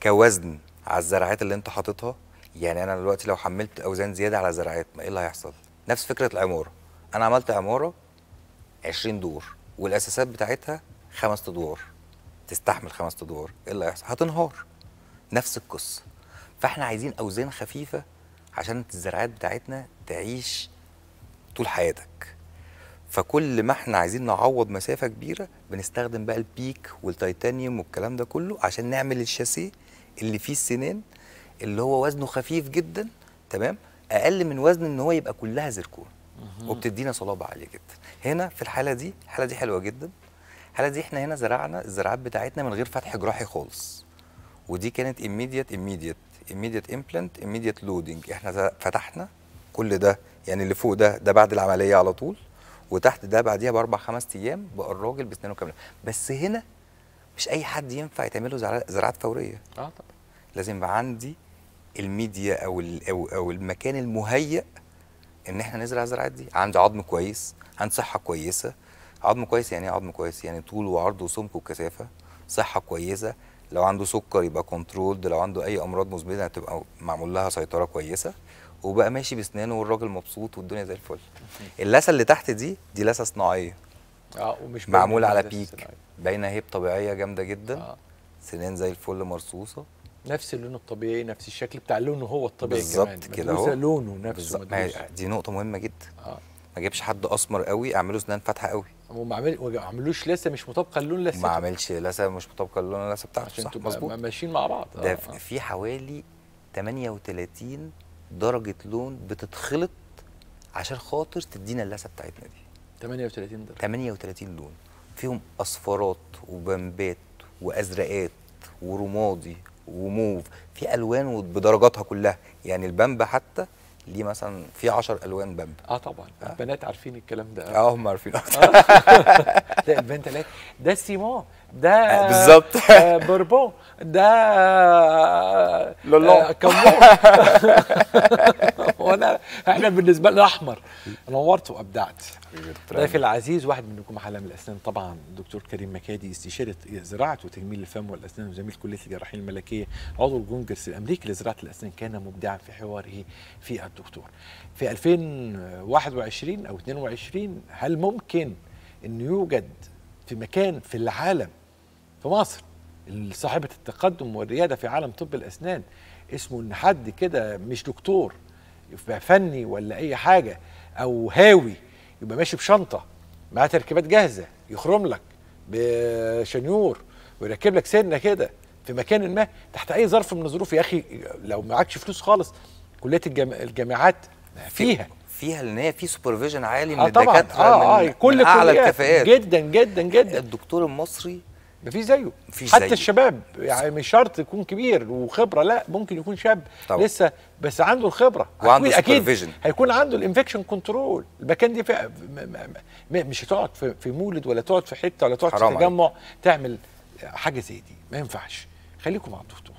كوزن على الزرعات اللي انت حاططها يعني انا دلوقتي لو حملت اوزان زياده على زرعات ما ايه اللي هيحصل نفس فكره العماره انا عملت عماره 20 دور والاساسات بتاعتها خمس ادوار تستحمل خمس ادوار ايه اللي هيحصل هتنهار نفس القصه فاحنا عايزين اوزان خفيفه عشان الزرعات بتاعتنا تعيش طول حياتك فكل ما احنا عايزين نعوض مسافه كبيره بنستخدم بقى البيك والتيتانيوم والكلام ده كله عشان نعمل الشاسيه اللي فيه السنان اللي هو وزنه خفيف جدا تمام اقل من وزن ان هو يبقى كلها زركون وبتدينا صلابه عاليه جدا هنا في الحاله دي الحاله دي حلوه جدا الحاله دي احنا هنا زرعنا الزراعات بتاعتنا من غير فتح جراحي خالص ودي كانت immediate immediate immediate امبلانت immediate لودنج احنا فتحنا كل ده يعني اللي فوق ده ده بعد العمليه على طول وتحت ده بعديها باربع خمس ايام بقى الراجل بسنانه كامله بس هنا مش اي حد ينفع يتعمل له زراعات فوريه اه طبعا لازم يبقى عندي الميديا او او او المكان المهيئ ان احنا نزرع الزراعات دي عندي عظم كويس عندي صحه كويسه عظم كويس يعني ايه عظم كويس يعني طول وعرض وسمك وكثافه صحه كويسه لو عنده سكر يبقى كنترولد لو عنده اي امراض مزمنه هتبقى معمول لها سيطره كويسه وبقى ماشي بسنانه والراجل مبسوط والدنيا زي الفل اللثه اللي تحت دي دي لثه صناعيه
اه ومش معمول على بيك
باينه هي طبيعيه جامده جدا آه. سنان زي الفل مرصوصه
نفس اللون الطبيعي نفس الشكل بتاع لونه هو الطبيعي بالظبط كده اهو لونه نفسه
دي نقطه مهمه جدا آه. ما اجيبش حد اسمر قوي اعمله سنان فاتحه قوي وما عمل... عملوش لسه مش مطابقه للون لسه ما عملش لسه مش مطابقه للون لسه بتاعته عشان انتوا
ماشيين مع بعض ده آه. في
حوالي 38 درجه لون بتتخلط عشان خاطر تدينا اللسه بتاعتنا دي 38 درجه 38 لون فيهم اصفرات وبمبات وازرقات ورمادي وموف في الوان بدرجاتها كلها يعني البمبة حتى
ليه مثلا في 10 الوان بمب اه طبعا آه. البنات عارفين الكلام ده اه هم عارفين آه. لا البنات لا ده السيمون ده آه، آه، بالظبط آه، بوربون ده لولو كمون وانا احنا بالنسبه لنا احمر نورت وابدعت ضيفي العزيز واحد منكم عالم الاسنان طبعا الدكتور كريم مكادي استشاره زراعه وتجميل الفم والاسنان وزميل كليه الجراحين الملكيه عضو الكونجرس الامريكي لزراعه الاسنان كان مبدعا في حواره في الدكتور في 2021 او 22 هل ممكن انه يوجد في مكان في العالم في مصر صاحبة التقدم والريادة في عالم طب الأسنان اسمه إن حد كده مش دكتور يبقى فني ولا أي حاجة أو هاوي يبقى ماشي بشنطة معاه تركيبات جاهزة يخرم لك بشنيور ويركب لك سنة كده في مكان ما تحت أي ظرف من الظروف يا أخي لو معكش فلوس خالص كلية الجامع الجامعات فيها فيها لان هي في سوبرفيجن عالي من آه الدكاتره آه, آه، من آه كل من اعلى الكفاءات جدا جدا جدا الدكتور المصري مفيش زيه مفيش حتى زيه. الشباب يعني مش شرط يكون كبير وخبره لا ممكن يكون شاب طبعا. لسه بس عنده الخبره وعنده اكيد هيكون عنده الانفكشن كنترول المكان دي مش هتقعد في مولد ولا تقعد في حته ولا تقعد في تجمع تعمل حاجه زي دي ما ينفعش خليكم مع الدكتور